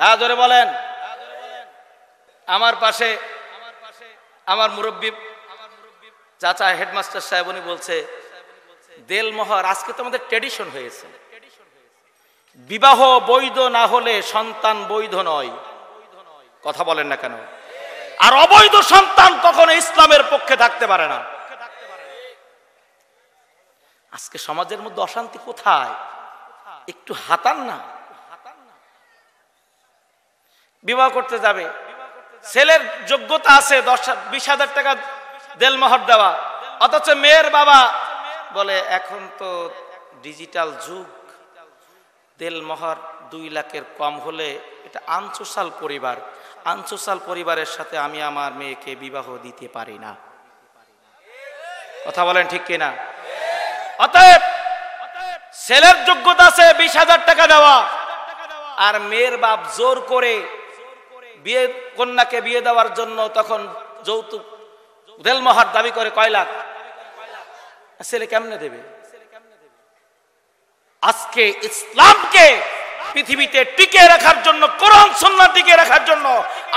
হ্যাঁ জোরে বলেন আমার পাশে আমার মুরব্বী চাচা হেডমাস্টার সাহেব উনি বলছে দেল মহর আজকে তো আমাদের ট্রেডিশন হয়েছে বিবাহ বৈধ না হলে সন্তান বৈধ নয় কথা বলেন না কেন আর অবৈধ সন্তান কখনো ইসলামের পক্ষে থাকতে পারে না আজকে সমাজের মধ্যে অশান্তি কোথায় একটু হাতান না বিবাহ করতে যাবে ছেলের যোগ্যতা আছে দশ বিশ হাজার টাকা দেলমহর দেওয়া অথচ মেয়ের বাবা বলে এখন তো ডিজিটাল যুগ দেলমহর দুই লাখের কম হলে এটা আনসোশাল পরিবার আনসোশাল পরিবারের সাথে আমি আমার মেয়েকে বিবাহ দিতে পারি না কথা বলেন ঠিক কিনা অতএব ছেলের যোগ্যতা আছে বিশ হাজার টাকা দেওয়া আর মেয়ের বাপ জোর করে বিয়ে কন্যাকে বিয়ে দেওয়ার জন্য তখন যৌতুক দেলমহার দাবি করে কয় লাখ ছেলে কেমনে দেবে আজকে ইসলামকে পৃথিবীতে টিকে রাখার জন্য কোরআন সন্না টিকে রাখার জন্য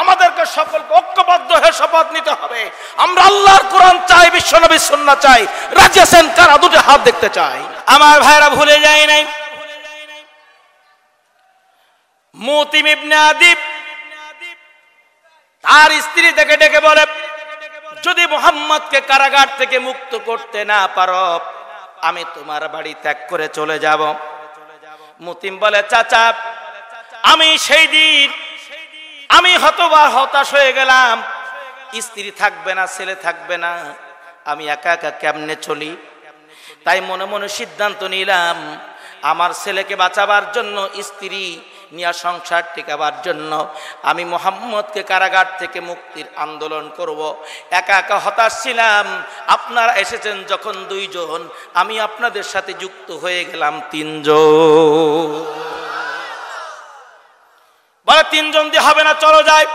আমাদেরকে সকলকে ঐক্যবদ্ধ হয়ে শপথ নিতে হবে আমরা আল্লাহর কোরআন চাই বিশ্বনবীর সন্না চাই রাজিয়া সেন কারা দুটো হাত দেখতে চাই আমার ভাইরা ভুলে যায় নাই মতিম ইবনে আদিব আর স্ত্রী দেখে ডেকে বলে যদি মোহাম্মদকে কারাগার থেকে মুক্ত করতে না পারো আমি তোমার বাড়ি ত্যাগ করে চলে যাব মতিম বলে চাচা আমি সেই দিন আমি হতবা হতাশ হয়ে গেলাম স্ত্রী থাকবে না ছেলে থাকবে না আমি একা একা কেমনে চলি তাই মনে মনে সিদ্ধান্ত নিলাম আমার ছেলেকে বাঁচাবার জন্য স্ত্রী নিয়া সংসার টেকাবার জন্য আমি মোহাম্মদকে কারাগার থেকে মুক্তির আন্দোলন করব। একা একা হতাশ ছিলাম আপনারা এসেছেন যখন দুইজন আমি আপনাদের সাথে যুক্ত হয়ে গেলাম তিনজন তিনজন দিয়ে হবে না চলো যায়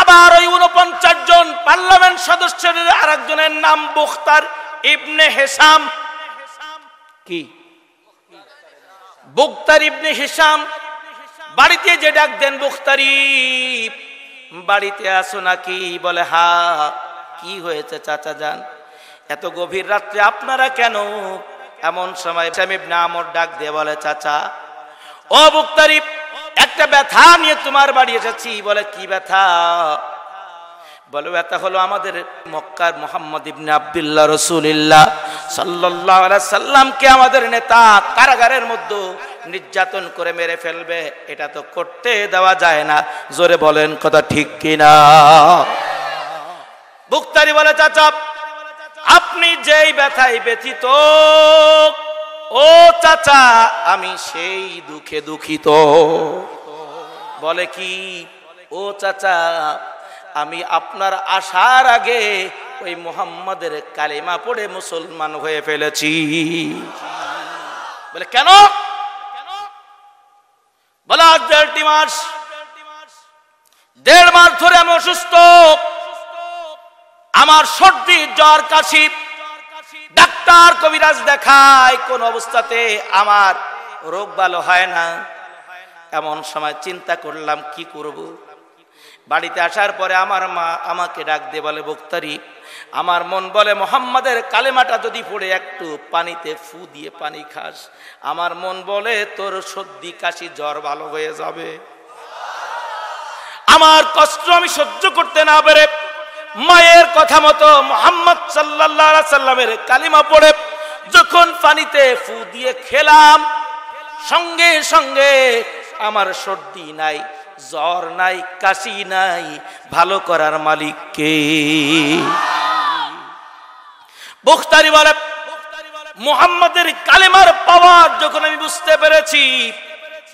আবার ওই উনপঞ্চাশ জন পার্লামেন্ট সদস্যের আরেকজনের নাম বুখতার ইবনে হেসাম কি বুক্তার ইবনে হিসাম বাড়িতে যে ডাক দেন বুক্তারি বাড়িতে আসো নাকি বলে হা কি হয়েছে চাচা যান এত গভীর রাত্রে আপনারা কেন এমন সময় সামিব না আমর ডাক দিয়ে বলে চাচা ও বুক্তারিফ একটা ব্যথা নিয়ে তোমার বাড়ি এসেছি বলে কি ব্যথা বলো এটা হলো আমাদের মক্কার মোহাম্মদ ইবনে আবদুল্লাহ রসুলিল্লাহ সাল্লাহ সাল্লামকে আমাদের নেতা কারাগারের মধ্যে নির্যাতন করে মেরে ফেলবে এটা তো করতে দেওয়া যায় না জোরে বলেন কথা ঠিক কিনা বুক্তারি বলে চাচা আপনি যেই ব্যথায় ব্যথিত ও চাচা আমি সেই দুঃখে দুঃখিত বলে কি ও চাচা আমি আপনার আসার আগে ওই মোহাম্মদের কালিমা পড়ে মুসলমান হয়ে ফেলেছি বলে কেন বলে আজ দেড়টি মাস দেড় মাস ধরে আমি অসুস্থ আমার সর্দি জ্বর কাশি ডাক্তার কবিরাজ দেখায় কোন অবস্থাতে আমার রোগ ভালো হয় না এমন সময় চিন্তা করলাম কি করবো বাড়িতে আসার পরে আমার মা আমাকে ডাক দিয়ে বলে বক্তারি আমার মন বলে মোহাম্মদের কালেমাটা যদি পড়ে একটু পানিতে ফু দিয়ে পানি খাস আমার মন বলে তোর সর্দি কাশি জ্বর ভালো হয়ে যাবে আমার কষ্ট আমি সহ্য করতে না পেরে মায়ের কথা মতো মোহাম্মদ সাল্লাহ সাল্লামের কালিমা পড়ে যখন পানিতে ফু দিয়ে খেলাম সঙ্গে সঙ্গে আমার সর্দি নাই জ্বর নাই কাশি নাই ভালো করার মালিককে বুখতারি বলে মুহাম্মাদের কালেমার পাওয়ার যখন আমি বুঝতে পেরেছি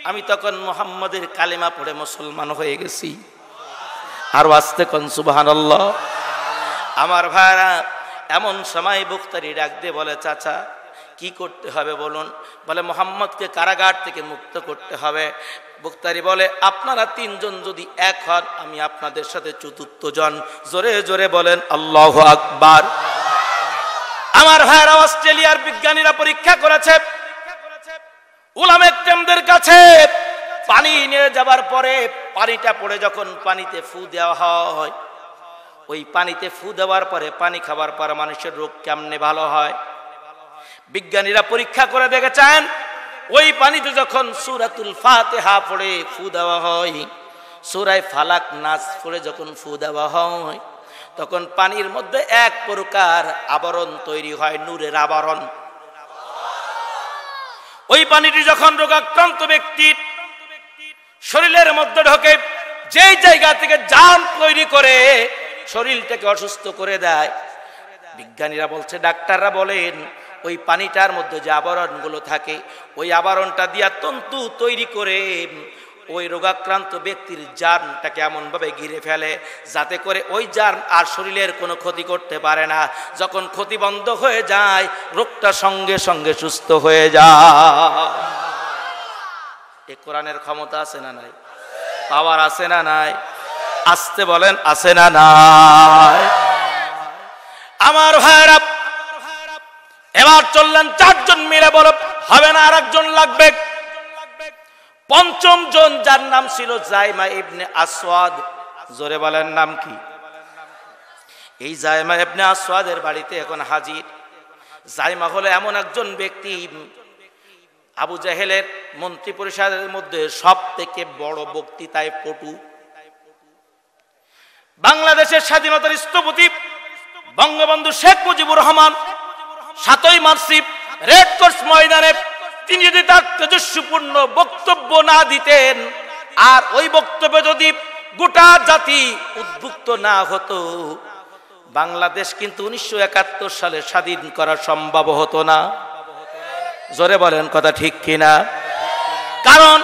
আমি তখন মুহাম্মাদের কালেমা পড়ে মুসলমান হয়ে গেছি আর আসতে কন সুবাহান আমার ভাইরা এমন সময় বুখতারি ডাক দিয়ে বলে চাচা কি করতে হবে বলুন বলে মোহাম্মদকে কারাগার থেকে মুক্ত করতে হবে বক্তারি বলে আপনারা তিনজন যদি এক হন আমি আপনাদের সাথে চতুর্থ জন জোরে জোরে বলেন আল্লাহ আকবার আমার ভাইয়েরা অস্ট্রেলিয়ার বিজ্ঞানীরা পরীক্ষা করেছে উলামেকটেমদের কাছে পানি নিয়ে যাবার পরে পানিটা পড়ে যখন পানিতে ফু দেওয়া হয় ওই পানিতে ফু দেওয়ার পরে পানি খাবার পরে মানুষের রোগ কেমনে ভালো হয় বিজ্ঞানীরা পরীক্ষা করে দেখেছেন ওই পানিতে যখন সুরাতুল ফাতেহা পড়ে ফু দেওয়া হয় সুরায় ফালাক নাচ পড়ে যখন ফু দেওয়া হয় তখন পানির মধ্যে এক প্রকার আবরণ তৈরি হয় নূরের আবরণ ওই পানিটি যখন রোগাক্রান্ত ব্যক্তির শরীরের মধ্যে ঢোকে যেই জায়গা থেকে জাম তৈরি করে শরীরটাকে অসুস্থ করে দেয় বিজ্ঞানীরা বলছে ডাক্তাররা বলেন ওই পানিটার মধ্যে যে আবরণগুলো থাকে ওই আবরণটা দিয়া তন্তু তৈরি করে ওই রোগাক্রান্ত ব্যক্তির জার্মটাকে এমনভাবে ঘিরে ফেলে যাতে করে ওই জার্ম আর শরীরের কোনো ক্ষতি করতে পারে না যখন ক্ষতি বন্ধ হয়ে যায় রোগটা সঙ্গে সঙ্গে সুস্থ হয়ে যায় এ কোরআনের ক্ষমতা আছে না নাই পাওয়ার আছে না নাই আসতে বলেন আছে না নাই আমার ভাইরা এবার চললেন চারজন মিলে বলো হবে না আর একজন লাগবে পঞ্চম জন যার নাম ছিল জাইমা ইবনে আসওয়াদ জোরে বলেন নাম কি এই জাইমা ইবনে আসওয়াদের বাড়িতে এখন হাজির জাইমা হলো এমন একজন ব্যক্তি আবু জাহেলের মন্ত্রী পরিষদের মধ্যে সব থেকে বড় বক্তৃতায় পটু বাংলাদেশের স্বাধীনতার স্থপতি বঙ্গবন্ধু শেখ মুজিবুর রহমান সাতই মার্চি রেড কোর্স ময়দানে তিনি যদি তার তেজস্বপূর্ণ বক্তব্য না দিতেন আর ওই বক্তব্যে যদি গোটা জাতি উদ্ভুক্ত না হতো বাংলাদেশ কিন্তু উনিশশো একাত্তর সালে স্বাধীন করা সম্ভব হতো না জোরে বলেন কথা ঠিক কিনা কারণ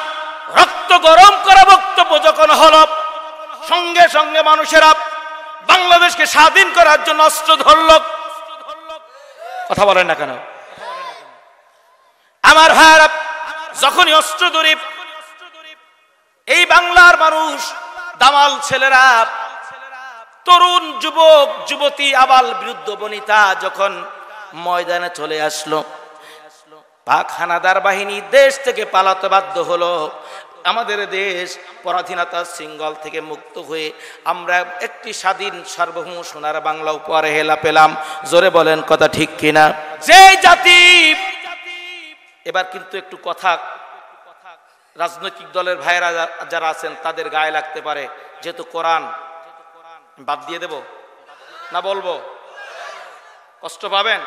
রক্ত গরম করা বক্তব্য যখন হল সঙ্গে সঙ্গে মানুষেরা বাংলাদেশকে স্বাধীন করার জন্য অস্ত্র ধরল কথা বলেন না কেন আমার হার যখনই অস্ত্র দরিব এই বাংলার মানুষ দামাল ছেলেরা তরুণ যুবক যুবতী আবাল বিরুদ্ধ বনিতা যখন ময়দানে চলে আসলো পাক হানাদার বাহিনী দেশ থেকে পালাতে বাধ্য হলো আমাদের দেশ পরাধীনতার সিঙ্গল থেকে মুক্ত হয়ে আমরা একটি স্বাধীন সার্বভৌম সোনার বাংলা উপহার হেলা পেলাম জোরে বলেন কথা ঠিক কিনা যে জাতি এবার কিন্তু একটু কথা রাজনৈতিক দলের ভাইয়েরা যারা আছেন তাদের গায়ে লাগতে পারে যেহেতু কোরআন বাদ দিয়ে দেব না বলবো কষ্ট পাবেন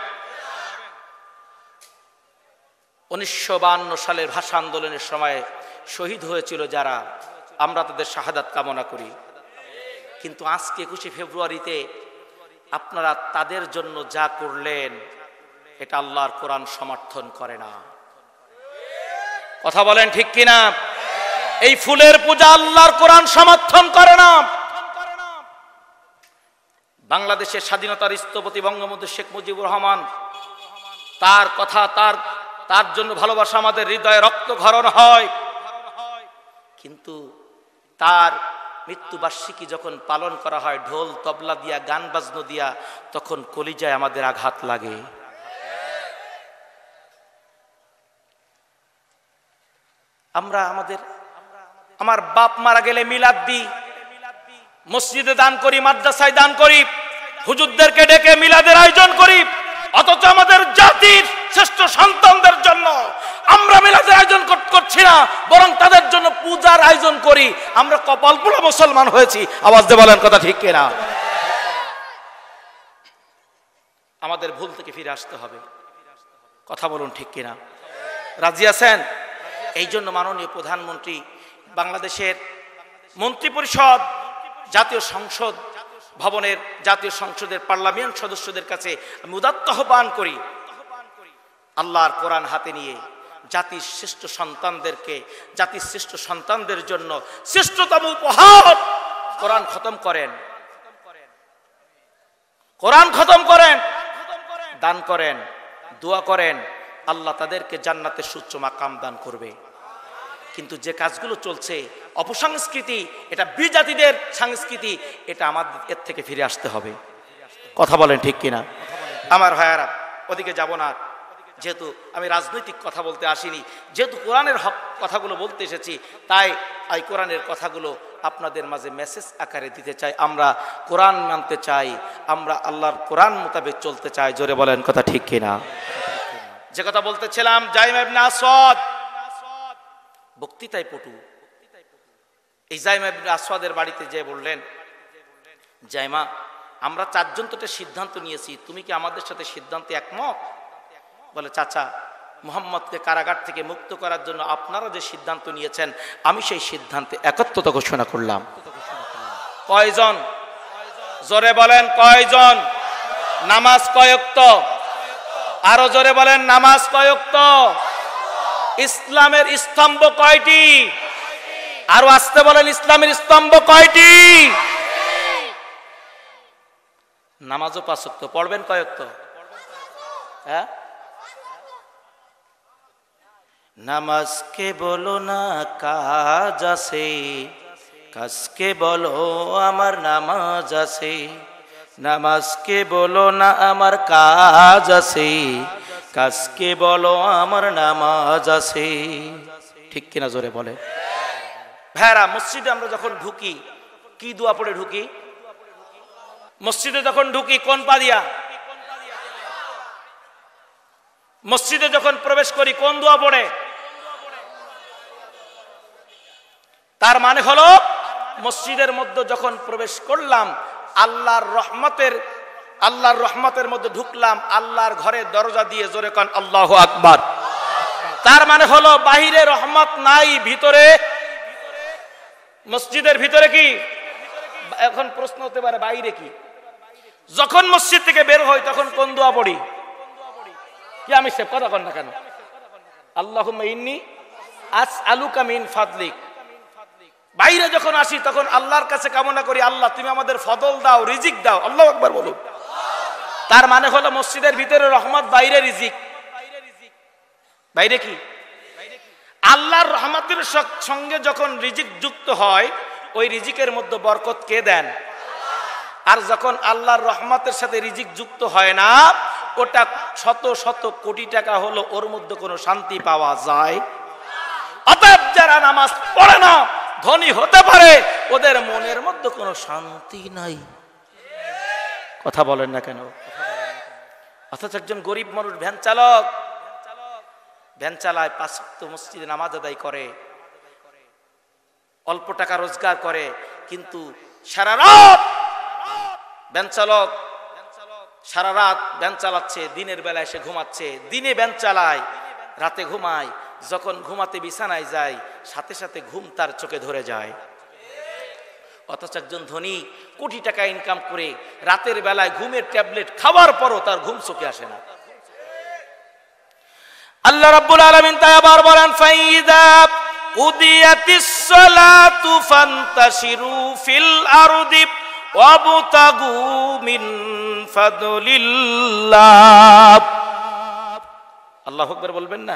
উনিশশো সালের ভাষা আন্দোলনের সময় শহীদ হয়েছিল যারা আমরা তাদের শাহাদাত কামনা করি কিন্তু আজকে একুশে ফেব্রুয়ারিতে আপনারা তাদের জন্য যা করলেন এটা আল্লাহর কোরআন সমর্থন করে না কথা বলেন ঠিক কিনা এই ফুলের পূজা আল্লাহর কোরআন সমর্থন করে না বাংলাদেশের স্বাধীনতার স্থপতি বঙ্গবন্ধু শেখ মুজিবুর রহমান তার কথা তার তার জন্য ভালোবাসা আমাদের হৃদয়ে রক্ত ঘরণ হয় কিন্তু তার মৃত্যুবার্ষিকী যখন পালন করা হয় ঢোল তবলা দিয়া গান বাজন দিয়া তখন কলিজায় আমাদের আঘাত লাগে আমরা আমাদের আমার বাপ মারা গেলে মিলাদ দিই মসজিদে দান করি মাদ্রাসায় দান করি হুজুরদেরকে ডেকে মিলাদের আয়োজন করি অথচ আমাদের জাতির শ্রেষ্ঠ সন্তানদের জন্য আমরা মিলাদের আয়োজন করছি না বরং তাদের জন্য পূজার আয়োজন করি আমরা কপালপুরা মুসলমান হয়েছি আওয়াজ দিয়ে বলেন কথা ঠিক কিনা আমাদের ভুল থেকে ফিরে আসতে হবে কথা বলুন ঠিক কিনা রাজি আছেন এই জন্য মাননীয় প্রধানমন্ত্রী বাংলাদেশের মন্ত্রিপরিষদ জাতীয় সংসদ ভবনের জাতীয় সংসদের পার্লামেন্ট সদস্যদের কাছে আমি উদাত্ত আহ্বান করি আল্লাহর কোরআন হাতে নিয়ে জাতির শ্রেষ্ঠ সন্তানদেরকে জাতির শ্রেষ্ঠ সন্তানদের জন্য শ্রেষ্ঠতম উপহার কোরআন খতম করেন কোরআন খতম করেন দান করেন দোয়া করেন আল্লাহ তাদেরকে জান্নাতে সুচ্চ মাকাম দান করবে কিন্তু যে কাজগুলো চলছে অপসংস্কৃতি এটা বিজাতিদের সংস্কৃতি এটা আমাদের এর থেকে ফিরে আসতে হবে কথা বলেন ঠিক কিনা আমার ভাইয়ারা ওদিকে যাব না যেহেতু আমি রাজনৈতিক কথা বলতে আসিনি যেহেতু কোরআনের হক কথাগুলো বলতে এসেছি তাই এই কোরআনের কথাগুলো আপনাদের মাঝে মেসেজ আকারে দিতে চাই আমরা কোরআন মানতে চাই আমরা আল্লাহর কোরআন মোতাবেক চলতে চাই জোরে বলেন কথা ঠিক কিনা যে কথা বলতেছিলাম বক্তৃতায় পটু এই জাইমা আসাদের বাড়িতে যে বললেন জাইমা আমরা চারজন তো সিদ্ধান্ত নিয়েছি তুমি কি আমাদের সাথে সিদ্ধান্তে একমত বলে চাচা মোহাম্মদকে কারাগার থেকে মুক্ত করার জন্য আপনারা যে সিদ্ধান্ত নিয়েছেন আমি সেই সিদ্ধান্তে একত্রতা ঘোষণা করলাম কয়জন জোরে বলেন কয়জন নামাজ কয়ক্ত আরো জোরে বলেন নামাজ কয়ক্ত ইসলামের স্তম্ভ কয়টি আরো আসতে বলেন ইসলামের স্তম্ভ কয়টি নামাজও পাঁচক্ত পড়বেন কয়ক্ত হ্যাঁ নামাজকে বলো না কাজ আছে কাজকে বলো আমার নামাজ আছে নামাজকে বলো না আমার কাজ আছে কাজকে বলো আমার নামাজ আছে ঠিক কিনা জোরে বলে ভেড়া মসজিদে আমরা যখন ঢুকি কি দোয়া পড়ে ঢুকি মসজিদে যখন ঢুকি কোন পা দিয়া মসজিদে যখন প্রবেশ করি কোন দোয়া পড়ে তার মানে হলো মসজিদের মধ্যে যখন প্রবেশ করলাম আল্লাহর রহমতের আল্লাহর রহমতের মধ্যে ঢুকলাম আল্লাহর ঘরে দরজা দিয়ে জোরে কান আল্লাহ আকবর তার মানে হলো বাহিরে রহমত নাই ভিতরে মসজিদের ভিতরে কি এখন প্রশ্ন হতে পারে বাইরে কি যখন মসজিদ থেকে বের হই তখন কোন দোয়া পড়ি কি আমি সে কথা কন না কেন আল্লাহ ইন্নি আস আলুকা মিন ফাদলিক বাইরে যখন আসি তখন আল্লাহর কাছে কামনা করি আল্লাহ তুমি আমাদের ফদল দাও রিজিক দাও আল্লাহ একবার বলুন তার মানে হলো মসজিদের ভিতরে রহমত বাইরে রিজিক বাইরে কি আল্লাহর রহমতের সঙ্গে যখন রিজিক যুক্ত হয় ওই রিজিকের মধ্যে বরকত কে দেন আর যখন আল্লাহর রহমতের সাথে রিজিক যুক্ত হয় না ওটা শত শত কোটি টাকা হলো ওর মধ্যে কোনো শান্তি পাওয়া যায় অতএব যারা নামাজ পড়ে না ধনী হতে পারে ওদের মনের মধ্যে কোনো শান্তি নাই কথা বলেন না কেন অথচ একজন গরিব মানুষ ভ্যান চালক ভ্যান চালায় পাশ্চাত্য মসজিদে নামাজ আদায় করে অল্প টাকা রোজগার করে কিন্তু সারা রাত ভ্যান চালক সারা রাত ভ্যান চালাচ্ছে দিনের বেলায় এসে ঘুমাচ্ছে দিনে ভ্যান চালায় রাতে ঘুমায় যখন ঘুমাতে বিছানায় যায় সাথে সাথে ঘুম তার চোখে ধরে যায় অথচ একজন ধনী কোটি টাকা ইনকাম করে রাতের বেলায় ঘুমের ট্যাবলেট খাওয়ার পরও তার ঘুম চোখে আসে না আল্লাহ রাব্বুল আলামিন তাই আবার বলেন ফাইদা উদিয়াতিস সালাতু ফান্তাশিরু ফিল আরদি ওয়াবতাগু মিন ফাদলিল্লাহ আল্লাহু আকবার বলবেন না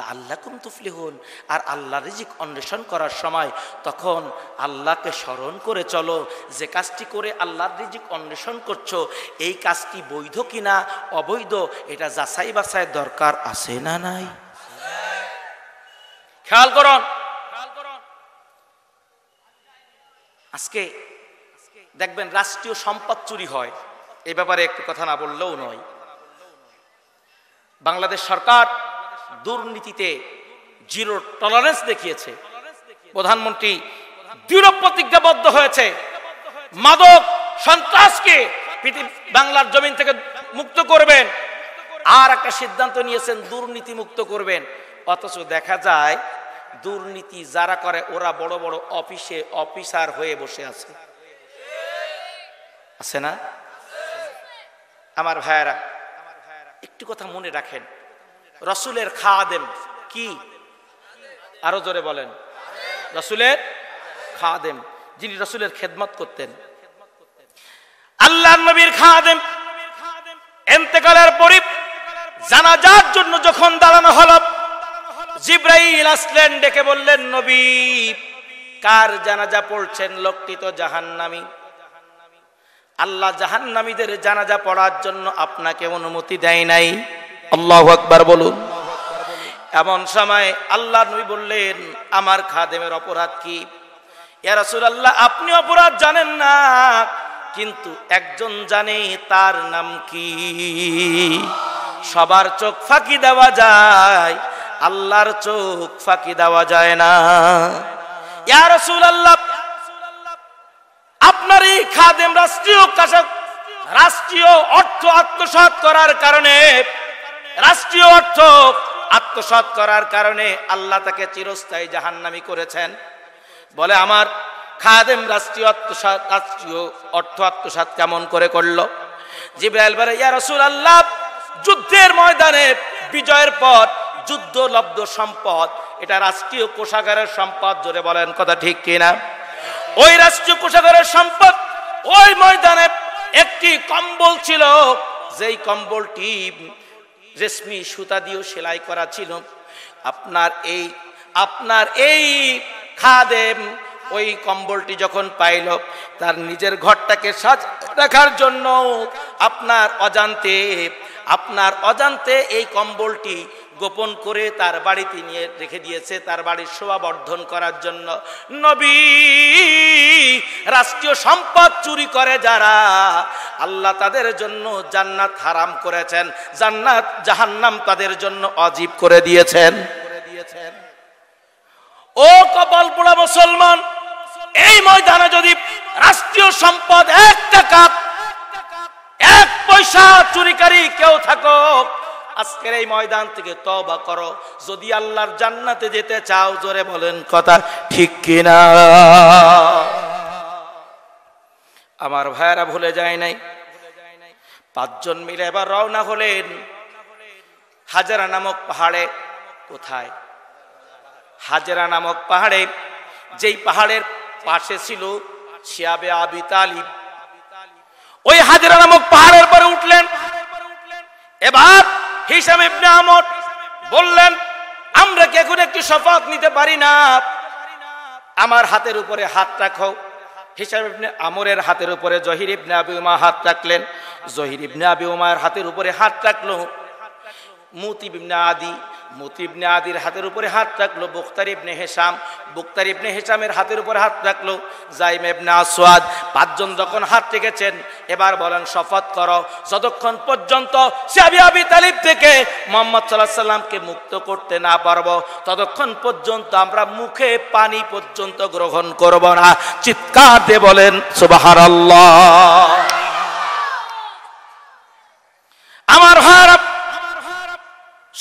লাল্লাকুম তুফলিহুন আর আল্লাহ রিজিক অন্বেষণ করার সময় তখন আল্লাহকে স্মরণ করে চলো যে কাজটি করে আল্লাহর রিজিক অন্বেষণ করছো এই কাজটি বৈধ কিনা অবৈধ এটা যাচাই বাছাই দরকার আছে না নাই খেয়াল করুন আজকে দেখবেন রাষ্ট্রীয় সম্পদ চুরি হয় এ ব্যাপারে একটু কথা না বললেও নয় বাংলাদেশ সরকার দুর্নীতিতে জিরো টলারেন্স দেখিয়েছে প্রধানমন্ত্রী দৃঢ় প্রতিজ্ঞাবদ্ধ হয়েছে মাদক সন্ত্রাসকে বাংলার জমিন থেকে মুক্ত করবেন আর একটা সিদ্ধান্ত নিয়েছেন দুর্নীতি মুক্ত করবেন অথচ দেখা যায় দুর্নীতি যারা করে ওরা বড় বড় অফিসে অফিসার হয়ে বসে আছে আছে না আমার ভাইয়েরা একটু কথা মনে রাখেন রসুলের খাদেম কি আরো জোরে বলেন রসুলের খাদেম যিনি রসুলের খেদমত করতেন আল্লাহ নবীর খাদেম এতেকালের পরই জানাজার জন্য যখন দাঁড়ানো হল জিব্রাইল আসলেন ডেকে বললেন নবী কার জানাজা পড়ছেন লোকটি তো জাহান্নামি আল্লাহ জাহান্নামীদের জানাজা পড়ার জন্য আপনাকে অনুমতি দেয় নাই আল্লাহ আকবার বলুন এমন সময় আল্লাহ নবী বললেন আমার খাদেমের অপরাধ কি ইয়া আপনি অপরাধ জানেন না কিন্তু একজন জানে তার নাম কি সবার চোখ ফাঁকি দেওয়া যায় আল্লাহর চোখ ফাঁকি দেওয়া যায় না ইয়া রাসূলুল্লাহ আপনার এই খাদেম রাষ্ট্রীয় কাশক রাষ্ট্রীয় অর্থ আত্মসাৎ করার কারণে রাষ্ট্রীয় অর্থ আত্মসাৎ করার কারণে আল্লাহ তাকে চিরস্থায়ী জাহান্নামি করেছেন বলে আমার খাদেম রাষ্ট্রীয় আত্মসাত রাষ্ট্রীয় অর্থ আত্মসাত কেমন করে করল জিব্রাইল বলে ইয়া রসুল আল্লাহ যুদ্ধের ময়দানে বিজয়ের পর যুদ্ধ লব্ধ সম্পদ এটা রাষ্ট্রীয় কোষাগারের সম্পদ জোরে বলেন কথা ঠিক কিনা ওই রাষ্ট্রীয় কোষাগারের সম্পদ ওই ময়দানে একটি কম্বল ছিল যেই কম্বলটি রেশমি সুতা দিয়েও সেলাই করা ছিল আপনার এই আপনার এই খাদেম ওই কম্বলটি যখন পাইল তার নিজের ঘরটাকে সাজ রাখার জন্য আপনার অজান্তে আপনার অজান্তে এই কম্বলটি গোপন করে তার বাড়িতে নিয়ে রেখে দিয়েছে তার বাড়ির শোভা বর্ধন করার জন্য নবী রাষ্ট্রীয় সম্পদ চুরি করে যারা আল্লাহ তাদের জন্য জান্নাত হারাম করেছেন জান্নাত জাহান্নাম তাদের জন্য অজীব করে দিয়েছেন ও কপাল পোড়া মুসলমান এই ময়দানে যদি রাষ্ট্রীয় সম্পদ এক টাকা এক পয়সা চুরিকারী কেউ থাকো আজকের এই ময়দান থেকে তবা করো যদি আল্লাহর জান্নাতে যেতে চাও জোরে বলেন কথা ঠিক কিনা আমার ভাইয়েরা ভুলে যায় নাই পাঁচজন মিলে এবার রওনা হলেন হাজারা নামক পাহাড়ে কোথায় হাজারা নামক পাহাড়ে যেই পাহাড়ের পাশে ছিল শিয়াবে আবি তালিব ওই হাজারা নামক পাহাড়ের পরে উঠলেন এবার হিসাম ইবনে আমর বললেন আমরা কি এখন একটি শপথ নিতে পারি না আমার হাতের উপরে হাত রাখো হিসাব ইবনে আমরের হাতের উপরে জহির ইবনে আবি উমা হাত রাখলেন জহির ইবনে আবি উমার হাতের উপরে হাত রাখলো মুতিবনে আদি মুতিবনে আদির হাতের উপরে হাত রাখলো বক্তার ইবনে হেসাম বক্তার ইবনে হেসামের হাতের উপরে হাত রাখলো জাইম ইবনে আসওয়াদ পাঁচজন যখন হাত রেখেছেন এবার বলেন শপথ করো যতক্ষণ পর্যন্ত সাবি আবি তালিব থেকে মোহাম্মদ সাল্লাহ সাল্লামকে মুক্ত করতে না পারবো ততক্ষণ পর্যন্ত আমরা মুখে পানি পর্যন্ত গ্রহণ করব না চিৎকার দিয়ে বলেন সুবাহার আল্লাহ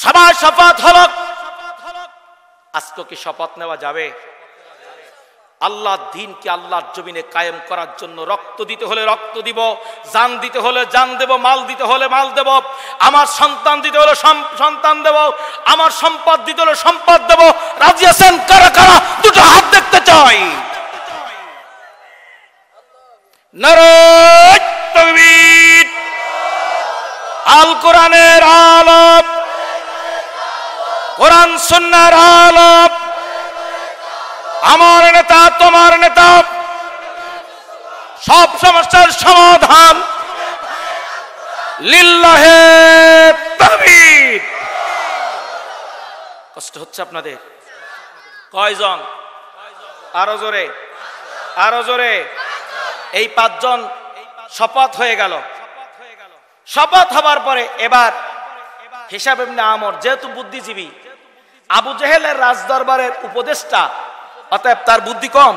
সবার শপথ হল আজকে কি শপথ নেওয়া যাবে আল্লাহ দিনকে আল্লাহর জমিনে কায়েম করার জন্য রক্ত দিতে হলে রক্ত দিব জান দিতে হলে জান দেব মাল দিতে হলে মাল দেব আমার সন্তান দিতে হলে সন্তান দেব আমার সম্পদ দিতে হলে সম্পদ দেব রাজি আছেন কারা কারা দুটো হাত দেখতে চাই আল কোরআনের আলাপ কোরআন সুন্নার আলোক আমার নেতা তোমার নেতা সব সমস্যার সমাধান লিল্লাহে তাবিদ কষ্ট হচ্ছে আপনাদের কয়জন আরো জোরে আরো জোরে এই পাঁচজন শপথ হয়ে গেল শপথ হবার পরে এবার হিসাব এমনি আমর যেহেতু বুদ্ধিজীবী আবু জেহেলের রাজদরবারের উপদেষ্টা অতএব তার বুদ্ধি কম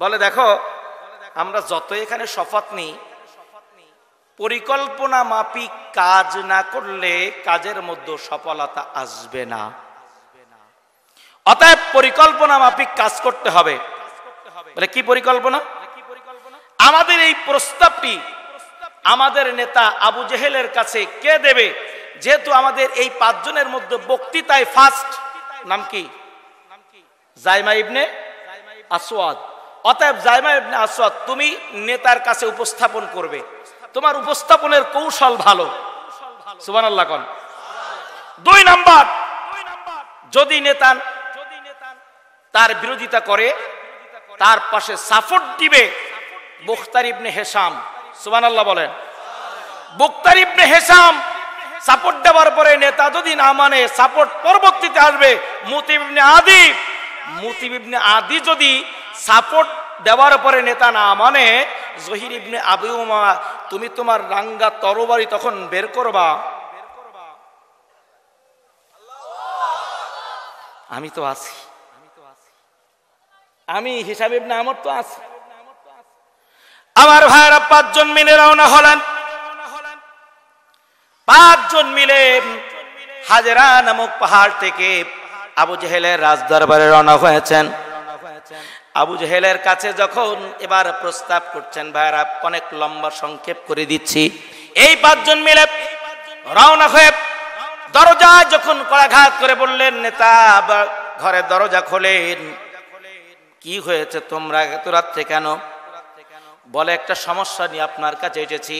বলে দেখো আমরা যত এখানে শপথ নিই পরিকল্পনা মাফিক কাজ না করলে কাজের মধ্যে সফলতা আসবে না অতএব পরিকল্পনা মাফিক কাজ করতে হবে বলে কি পরিকল্পনা আমাদের এই প্রস্তাবটি আমাদের নেতা আবু জেহেলের কাছে কে দেবে যেহেতু আমাদের এই পাঁচজনের মধ্যে বক্তৃতায় ফার্স্ট নাম কি জাইমা ইবনে আসওয়াদ অতএব জাইমা ইবনে আসওয়াদ তুমি নেতার কাছে উপস্থাপন করবে তোমার উপস্থাপনের কৌশল ভালো সুবান আল্লাহ কন দুই নাম্বার যদি নেতান তার বিরোধিতা করে তার পাশে সাপোর্ট দিবে মুখতার ইবনে হেসাম সুবান আল্লাহ বলেন মুখতার ইবনে হেসাম সাপোর্ট দেওয়ার পরে নেতা যদি না মানে সাপোর্ট পরবর্তীতে আসবে মুতিবিবনে আদি মুতিবিবনে আদি যদি সাপোর্ট দেওয়ার পরে নেতা না মানে জহির ইবনে আবু উমা তুমি তোমার রাঙ্গা তরবারি তখন বের করবা আমি তো আছি আমি হিসাব ইবনে আমার তো আছি আমার ভাইয়েরা পাঁচজন মিনে রওনা হলেন পাঁচজন মিলে হাজেরা নামক পাহাড় থেকে আবু জেহেলের রাজদরবারে রওনা হয়েছেন আবু জেহেলের কাছে যখন এবার প্রস্তাব করছেন ভাইরা অনেক লম্বা সংক্ষেপ করে দিচ্ছি এই পাঁচজন মিলে রওনা হয়ে দরজা যখন কড়াঘাত করে বললেন নেতা ঘরে দরজা খোলেন কি হয়েছে তোমরা এত রাত্রে কেন বলে একটা সমস্যা নিয়ে আপনার কাছে এসেছি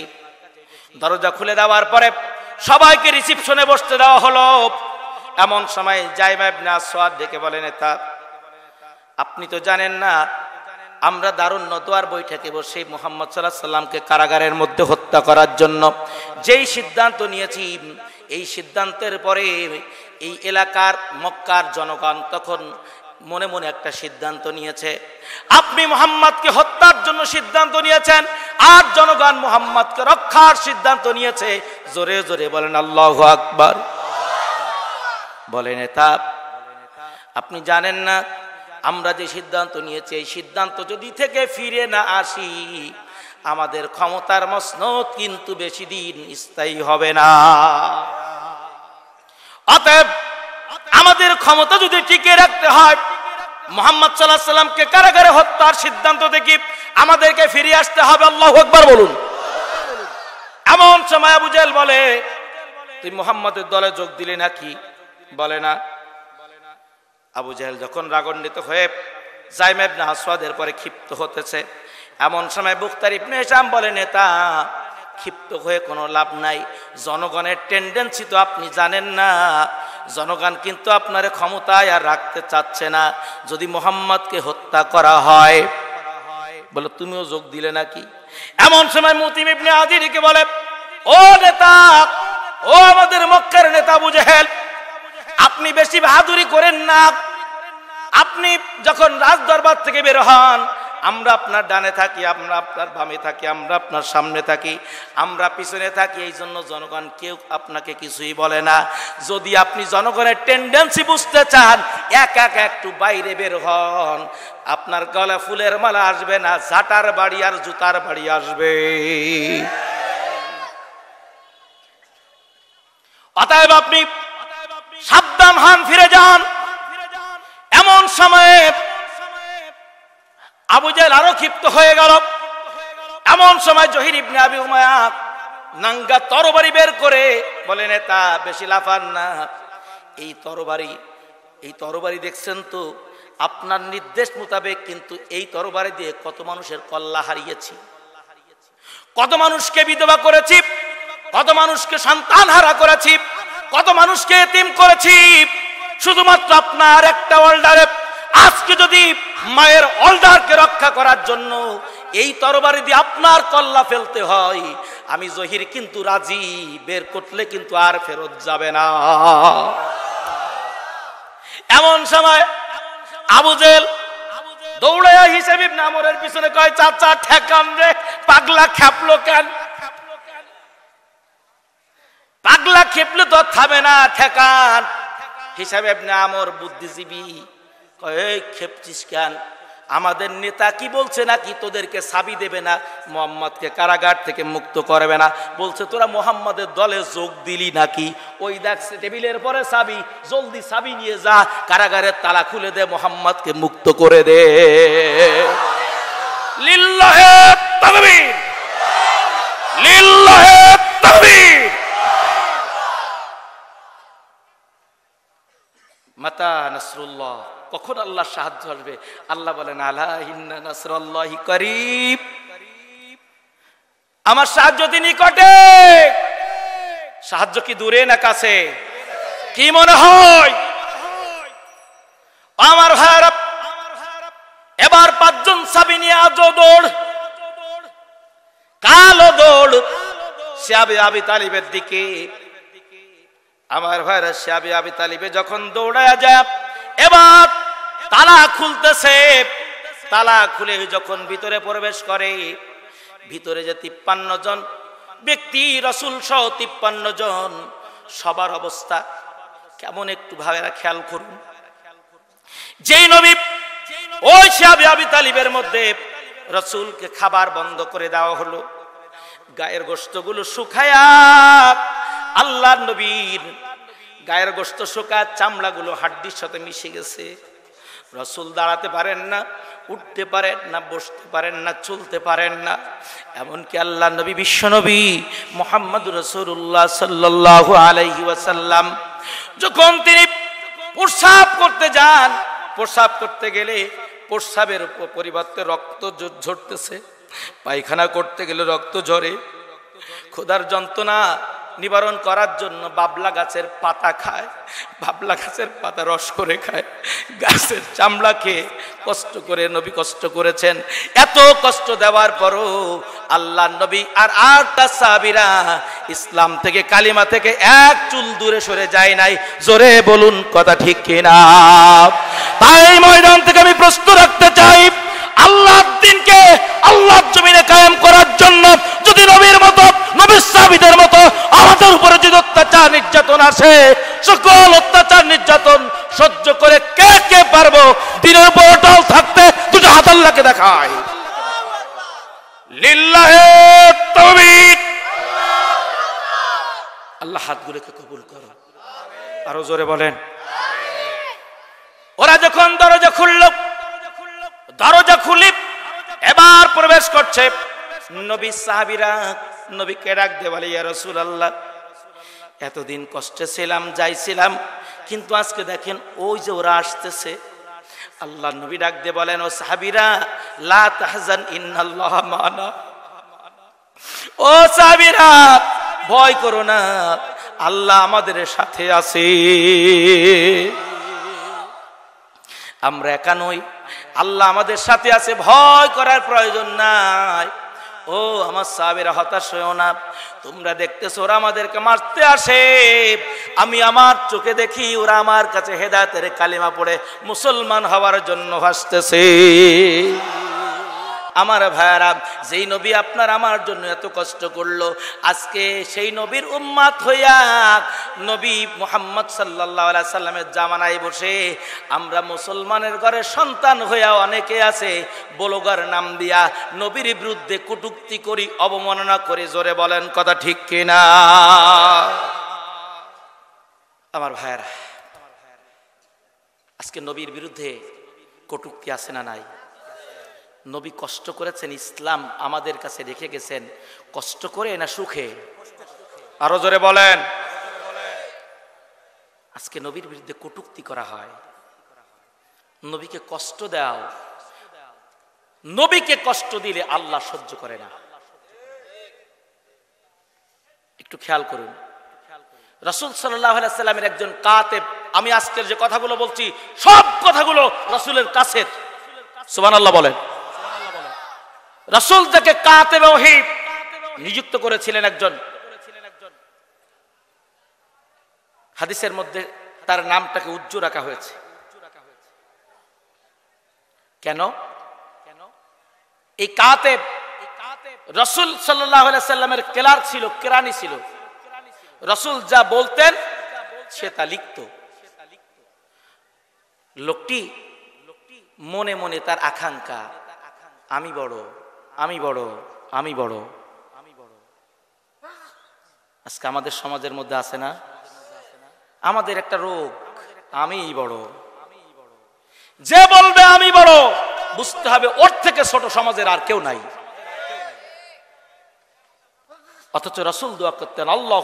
দরজা খুলে দেওয়ার পরে সবাইকে রিসিপশনে বসতে দেওয়া হলো এমন সময় জাইমা ইবনে আসওয়াদ দেখে বলেন তা আপনি তো জানেন না আমরা দারুণ নদোয়ার বৈঠকে বসে মোহাম্মদ সাল্লাহ সাল্লামকে কারাগারের মধ্যে হত্যা করার জন্য যেই সিদ্ধান্ত নিয়েছি এই সিদ্ধান্তের পরে এই এলাকার মক্কার জনগণ তখন মনে মনে একটা সিদ্ধান্ত নিয়েছে আপনি মোহাম্মদকে হত্যার জন্য সিদ্ধান্ত নিয়েছেন আর জনগণ মোহাম্মদকে রক্ষার সিদ্ধান্ত নিয়েছে জোরে জোরে বলেন আল্লাহ আকবর বলেন এটা আপনি জানেন না আমরা যে সিদ্ধান্ত নিয়েছি এই সিদ্ধান্ত যদি থেকে ফিরে না আসি আমাদের ক্ষমতার মশ্ন কিন্তু বেশি দিন স্থায়ী হবে না অতএব আমাদের ক্ষমতা যদি টিকে রাখতে হয় মোহাম্মদ সাল্লাহ সাল্লামকে কারাগারে হত্যার সিদ্ধান্ত দেখি আমাদেরকে ফিরে আসতে হবে আল্লাহ একবার বলুন এমন সময় আবু জেল বলে তুই মোহাম্মদের দলে যোগ দিলে নাকি বলে না আবু জেহেল যখন রাগণ্ডিত হয়ে জাইমেব না হাসওয়াদের পরে ক্ষিপ্ত হতেছে এমন সময় বুখতার ইবনে হিসাম বলে নেতা ক্ষিপ্ত হয়ে কোনো লাভ নাই জনগণের টেন্ডেন্সি তো আপনি জানেন না জনগণ কিন্তু আপনার ক্ষমতায় আর রাখতে চাচ্ছে না যদি মোহাম্মদকে হত্যা করা হয় বলে তুমিও যোগ দিলে নাকি এমন সময় মতিম ইবনে আদিরিকে বলে ও নেতা ও আমাদের মক্কার নেতা বুঝেহেল আপনি বেশি বাহাদুরি করেন না আপনি যখন রাজদরবার থেকে বের হন আমরা আপনার ডানে থাকি আমরা আপনার বামে থাকি আমরা আপনার সামনে থাকি আমরা পিছনে থাকি এই জন্য জনগণ কেউ আপনাকে কিছুই বলে না যদি আপনি জনগণের টেন্ডেন্সি বুঝতে চান এক এক একটু বাইরে বের হন আপনার গলা ফুলের মালা আসবে না ঝাটার বাড়ি আর জুতার বাড়ি আসবে অতএব আপনি সাবধান হন ফিরে যান এমন সময়ে আবু জাহেল আরো ক্ষিপ্ত হয়ে গেল এমন সময় জহির ইবনে আবি উমায়া নাঙ্গা তরবারি বের করে বলে নেতা বেশি লাফান না এই তরবারি এই তরবারি দেখছেন তো আপনার নির্দেশ মোতাবেক কিন্তু এই তরবারি দিয়ে কত মানুষের কল্লা হারিয়েছি কত মানুষকে বিধবা করেছি কত মানুষকে সন্তান হারা করেছি কত মানুষকে এতিম করেছি শুধুমাত্র আপনার একটা অর্ডারে আজকে যদি মায়ের অলডারকে রক্ষা করার জন্য এই তরবারি দিয়ে আপনার কল্লা ফেলতে হয় আমি জহির কিন্তু রাজি বের করলে কিন্তু আর ফেরত যাবে না এমন সময় আবুজেল দৌড়ে হিসেবে নামরের পিছনে কয় চাচা ঠেকান রে পাগলা খেপলো কেন পাগলা খেপলে তো থামে না ঠেকান হিসাবে আমর বুদ্ধিজীবী আমাদের নেতা কি বলছে নাকি তোদেরকে সাবি দেবে না মোহাম্মদকে কারাগার থেকে মুক্ত করবে না বলছে তোরা মোহাম্মদের দলে যোগ দিলি নাকি ওই দেখ টেবিলের পরে সাবি জলদি সাবি নিয়ে যা কারাগারের তালা খুলে দে মোহাম্মদকে মুক্ত করে দে মাতা নসরুল্লাহ কখন আল্লাহ সাহায্য আসবে আল্লাহ বলেন আল্লাহ করিব আমার সাহায্য তিনি কটে সাহায্য কি দূরে না কাছে কি মনে হয় আমার ভাইরা এবার পাঁচজন সাবি নিয়ে আজ দৌড় কালো দৌড় সে আবি তালিবের দিকে আমার ভাইরা শ্যাবি আবি তালিবে যখন দৌড়ায় যায় এবার তালা খুলতেছে তালা খুলে যখন ভিতরে প্রবেশ করে ভিতরে যে তিপ্পান্ন জন ব্যক্তি রসুল সহ তিপ্পান্ন জন সবার অবস্থা কেমন একটু ভাবে খেয়াল করুন যেই নবী ওই সাবি আবি তালিবের মধ্যে রসুলকে খাবার বন্ধ করে দেওয়া হলো গায়ের গুলো শুকায়া আল্লাহ নবীর গায়ের গোস্ত শুকা চামড়াগুলো হাড্ডির সাথে মিশে গেছে রসুল দাঁড়াতে পারেন না উঠতে পারেন না বসতে পারেন না চলতে পারেন না এমনকি আল্লাহ নবী বিশ্বনবী মোহাম্মদ রসুল্লাহ সাল্লাহ আলহি ওয়াসাল্লাম যখন তিনি প্রসাব করতে যান প্রসাব করতে গেলে প্রসাবের পরিবর্তে রক্ত ঝরতেছে পায়খানা করতে গেলে রক্ত ঝরে খোদার যন্ত্রণা নিবারণ করার জন্য বাবলা গাছের পাতা খায় বাবলা গাছের পাতা রস করে খায় গাছের চামড়া খেয়ে কষ্ট করে নবী কষ্ট করেছেন এত কষ্ট দেওয়ার পরও আল্লাহ নবী আর আটটা সাবিরা ইসলাম থেকে কালিমা থেকে এক চুল দূরে সরে যায় নাই জোরে বলুন কথা ঠিক কিনা তাই ময়দান থেকে আমি প্রশ্ন রাখতে চাই আল্লাহ দিনকে আল্লাহ জমিনে কায়েম করার জন্য যদি নবীর মতো নবীর সাহাবীদের মতো আমাদের উপরে যদি অত্যাচার নির্যাতন আসে সকল অত্যাচার নির্যাতন সহ্য করে কে কে পারবো দিনের উপর অটল থাকতে দুটো হাত আল্লাহকে দেখায় আল্লাহ হাতগুলোকে কবুল করো আরো জোরে বলেন ওরা যখন দরজা খুলল দরজা খুলিপ প্রবেশ করছে নবী সাহাবিরা নবীকে ডাক দে বলে ইয়া রসুল আল্লাহ এতদিন কষ্টে ছিলাম যাইছিলাম কিন্তু আজকে দেখেন ওই যে ওরা আসতেছে আল্লাহ নবী ডাক দিয়ে বলেন ও সাহাবিরা লা তাহজান ইন্নাল্লাহ মানা ও সাহাবিরা ভয় করো না আল্লাহ আমাদের সাথে আছে আমরা একা নই আল্লাহ আমাদের সাথে আছে ভয় করার প্রয়োজন নাই ও আমার সাহাবেরা হতাশ হয়েও না তোমরা দেখতেছ ওরা আমাদেরকে মারতে আসে আমি আমার চোখে দেখি ওরা আমার কাছে হেদায়তের কালিমা পড়ে মুসলমান হওয়ার জন্য হাসতেছে আমার ভাইয়ারা যেই নবী আপনার আমার জন্য এত কষ্ট করলো আজকে সেই নবীর উম্মাত হইয়া নবী মোহাম্মদ সাল্লাহ সাল্লামের জামানায় বসে আমরা মুসলমানের ঘরে সন্তান হইয়া অনেকে আছে বলগার নাম দিয়া নবীর বিরুদ্ধে কটুক্তি করি অবমাননা করে জোরে বলেন কথা ঠিক কিনা আমার ভাইয়েরা আজকে নবীর বিরুদ্ধে কটুক্তি আছে না নাই নবী কষ্ট করেছেন ইসলাম আমাদের কাছে রেখে গেছেন কষ্ট করে না সুখে আরো জোরে বলেন আজকে নবীর বিরুদ্ধে কটুক্তি করা হয় নবীকে কষ্ট দেও নবীকে কষ্ট দিলে আল্লাহ সহ্য করে না একটু খেয়াল করুন রসুল সাল্লামের একজন কাতে আমি আজকের যে কথাগুলো বলছি সব কথাগুলো রসুলের কাছে সুবান আল্লাহ বলেন রাসুল তাকে কাতে ওহিব নিযুক্ত করেছিলেন একজন হাদিসের মধ্যে তার নামটাকে উজ্জ্ব রাখা হয়েছে কেন এই কাতে রসুল সাল্লাহ সাল্লামের কেলার ছিল কেরানি ছিল রসুল যা বলতেন সে তা লিখত লোকটি মনে মনে তার আকাঙ্ক্ষা আমি বড় আমি বড় আমি বড় আজকে আমাদের সমাজের মধ্যে আছে না আমাদের একটা রোগ আমি বড় যে বলবে আমি বড় বুঝতে হবে ওর থেকে ছোট সমাজের আর কেউ নাই অথচ রসুল দোয়া করতেন আল্লাহ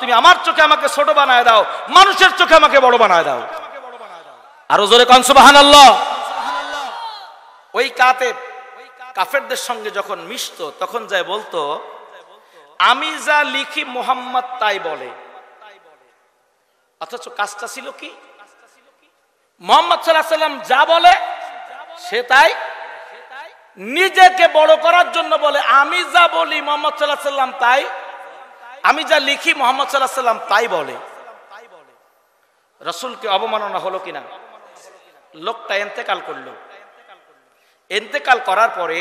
তুমি আমার চোখে আমাকে ছোট বানায় দাও মানুষের চোখে আমাকে বড় বানায় দাও আরো জোরে সুবাহান আল্লাহ ওই কাতে কাফেরদের সঙ্গে যখন মিশতো তখন যায় বলতো আমি যা লিখি মোহাম্মদ তাই বলে অথচ কাজটা ছিল কি মোহাম্মদ সাল্লাম যা বলে সে তাই নিজেকে বড় করার জন্য বলে আমি যা বলি মোহাম্মদ সাল্লাহ সাল্লাম তাই আমি যা লিখি মোহাম্মদ সাল্লাহ সাল্লাম তাই বলে রসুলকে অবমাননা হলো কিনা লোকটা এতেকাল করলো এতেকাল করার পরে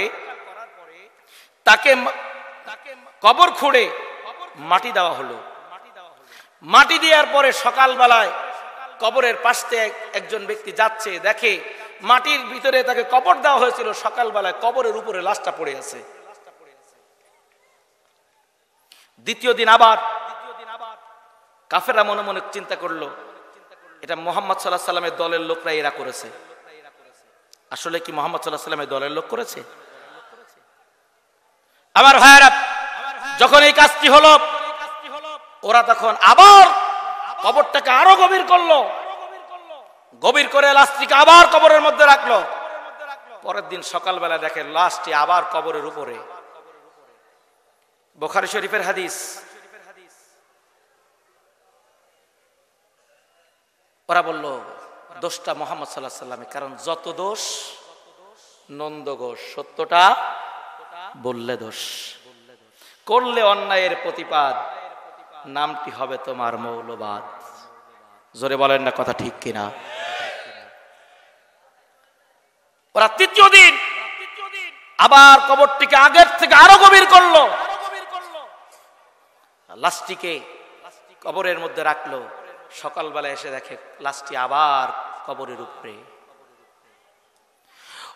তাকে কবর খুঁড়ে মাটি দেওয়া হলো মাটি দেওয়ার পরে সকালবেলায় কবরের পাশে একজন ব্যক্তি যাচ্ছে দেখে মাটির ভিতরে তাকে কবর দেওয়া হয়েছিল সকালবেলায় কবরের উপরে লাশটা পড়ে আছে দ্বিতীয় দিন আবার কাফেরা মনে মনে চিন্তা করলো এটা মোহাম্মদ সাল্লাহ সাল্লামের দলের লোকরা এরা করেছে আসলে কি মোহাম্মদ সাল্লাহ সাল্লামের দলের লোক করেছে আমার ভাইয়েরা যখন এই কাজটি হলো ওরা তখন আবার কবরটাকে আরো গভীর করলো গভীর করে লাশটিকে আবার কবরের মধ্যে রাখলো পরের দিন সকালবেলা দেখে লাশটি আবার কবরের উপরে বোখারি শরীফের হাদিস ওরা বলল দোষটা মোহাম্মদ সাল্লাহ সাল্লামে কারণ যত দোষ নন্দ ঘোষ সত্যটা বললে দোষ করলে অন্যায়ের প্রতিপাদ নামটি হবে তোমার মৌলবাদ জোরে বলেন না কথা ঠিক কিনা ওরা তৃতীয় দিন আবার কবরটিকে আগের থেকে আরো গভীর করলো লাস্টিকে কবরের মধ্যে রাখলো সকালবেলা এসে দেখে লাশটি আবার কবরের উপরে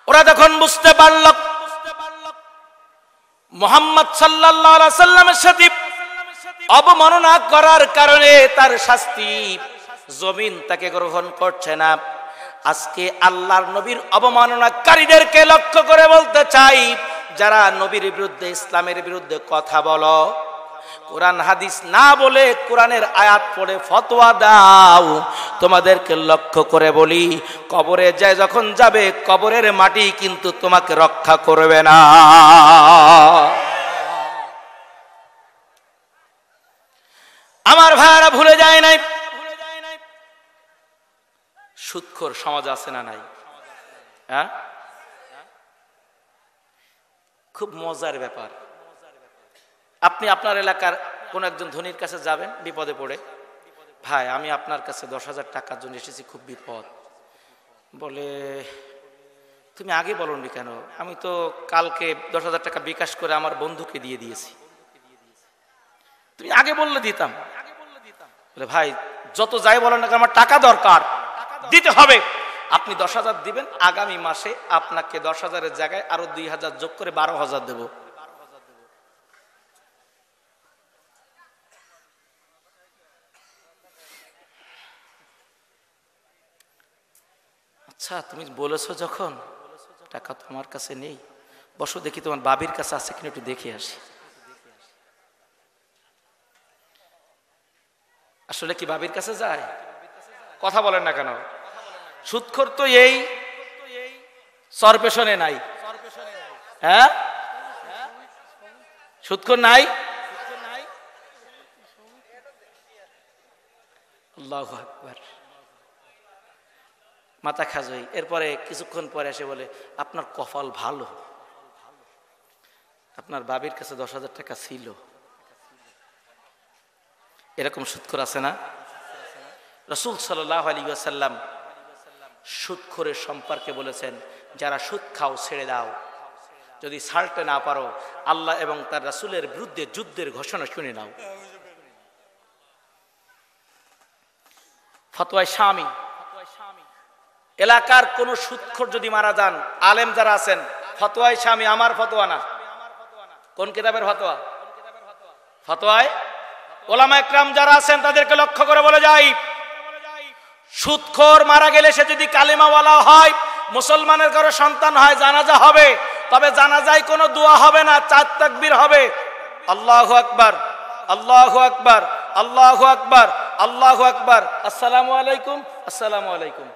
ওরা তখন বুঝতে পারল মোহাম্মদ সাল্লামের সাথে অবমাননা করার কারণে তার শাস্তি জমিন তাকে গ্রহণ করছে না আজকে আল্লাহর নবীর অবমাননাকারীদেরকে লক্ষ্য করে বলতে চাই যারা নবীর বিরুদ্ধে ইসলামের বিরুদ্ধে কথা বলো কোরআন হাদিস না বলে কোরআনের আয়াত পড়ে ফতোয়া দাও তোমাদেরকে লক্ষ্য করে বলি কবরে যায় যখন যাবে কবরের মাটি কিন্তু তোমাকে রক্ষা করবে না আমার ভাইরা ভুলে যায় নাই সুৎখোর সমাজ আছে না নাই হ্যাঁ? খুব মজার ব্যাপার আপনি আপনার এলাকার কোনো একজন ধনির কাছে যাবেন বিপদে পড়ে ভাই আমি আপনার কাছে দশ হাজার টাকার জন্য এসেছি খুব বিপদ বলে তুমি আগে বলনি কেন আমি তো কালকে দশ হাজার টাকা বিকাশ করে আমার বন্ধুকে দিয়ে দিয়েছি তুমি আগে বললে দিতাম বলে ভাই যত যাই বলো না আমার টাকা দরকার দিতে হবে আপনি দশ হাজার দিবেন আগামী মাসে আপনাকে দশ হাজারের জায়গায় আরো দুই হাজার যোগ করে বারো হাজার দেবো আচ্ছা তুমি বলেছো যখন টাকা তো আমার কাছে নেই বসো দেখি তোমার বাবির কাছে আছে কিনা একটু দেখে আসি আসলে কি বাবির কাছে যায় কথা বলেন না কেন সুৎখর তো এই সরপেশনে নাই হ্যাঁ সুৎখর নাই আল্লাহ আকবার মাথা খাজই এরপরে কিছুক্ষণ পরে এসে বলে আপনার কপাল ভালো আপনার বাবির কাছে দশ হাজার টাকা ছিল এরকম সুৎখর আছে না রসুল সাল্লাহ আলী আসাল্লাম সুৎখোরের সম্পর্কে বলেছেন যারা সুদ খাও ছেড়ে দাও যদি ছাড়তে না পারো আল্লাহ এবং তার রাসুলের বিরুদ্ধে যুদ্ধের ঘোষণা শুনে নাও ফতোয়ায় স্বামী এলাকার কোন সুৎখর যদি মারা যান আলেম যারা আছেন ফতোয়ায় স্বামী আমার ফতোয়া না কোন কিতাবের ফতোয়া ফতোয়ায় ওলামা একরাম যারা আছেন তাদেরকে লক্ষ্য করে বলে যাই সুৎখোর মারা গেলে সে যদি কালিমাওয়ালা হয় মুসলমানের ঘরে সন্তান হয় জানাজা হবে তবে জানাজায় কোনো দোয়া হবে না চার তাকবির হবে আল্লাহ আকবার আল্লাহ আকবার আল্লাহ আকবার আল্লাহ আকবার আসসালামু আলাইকুম আসসালামু আলাইকুম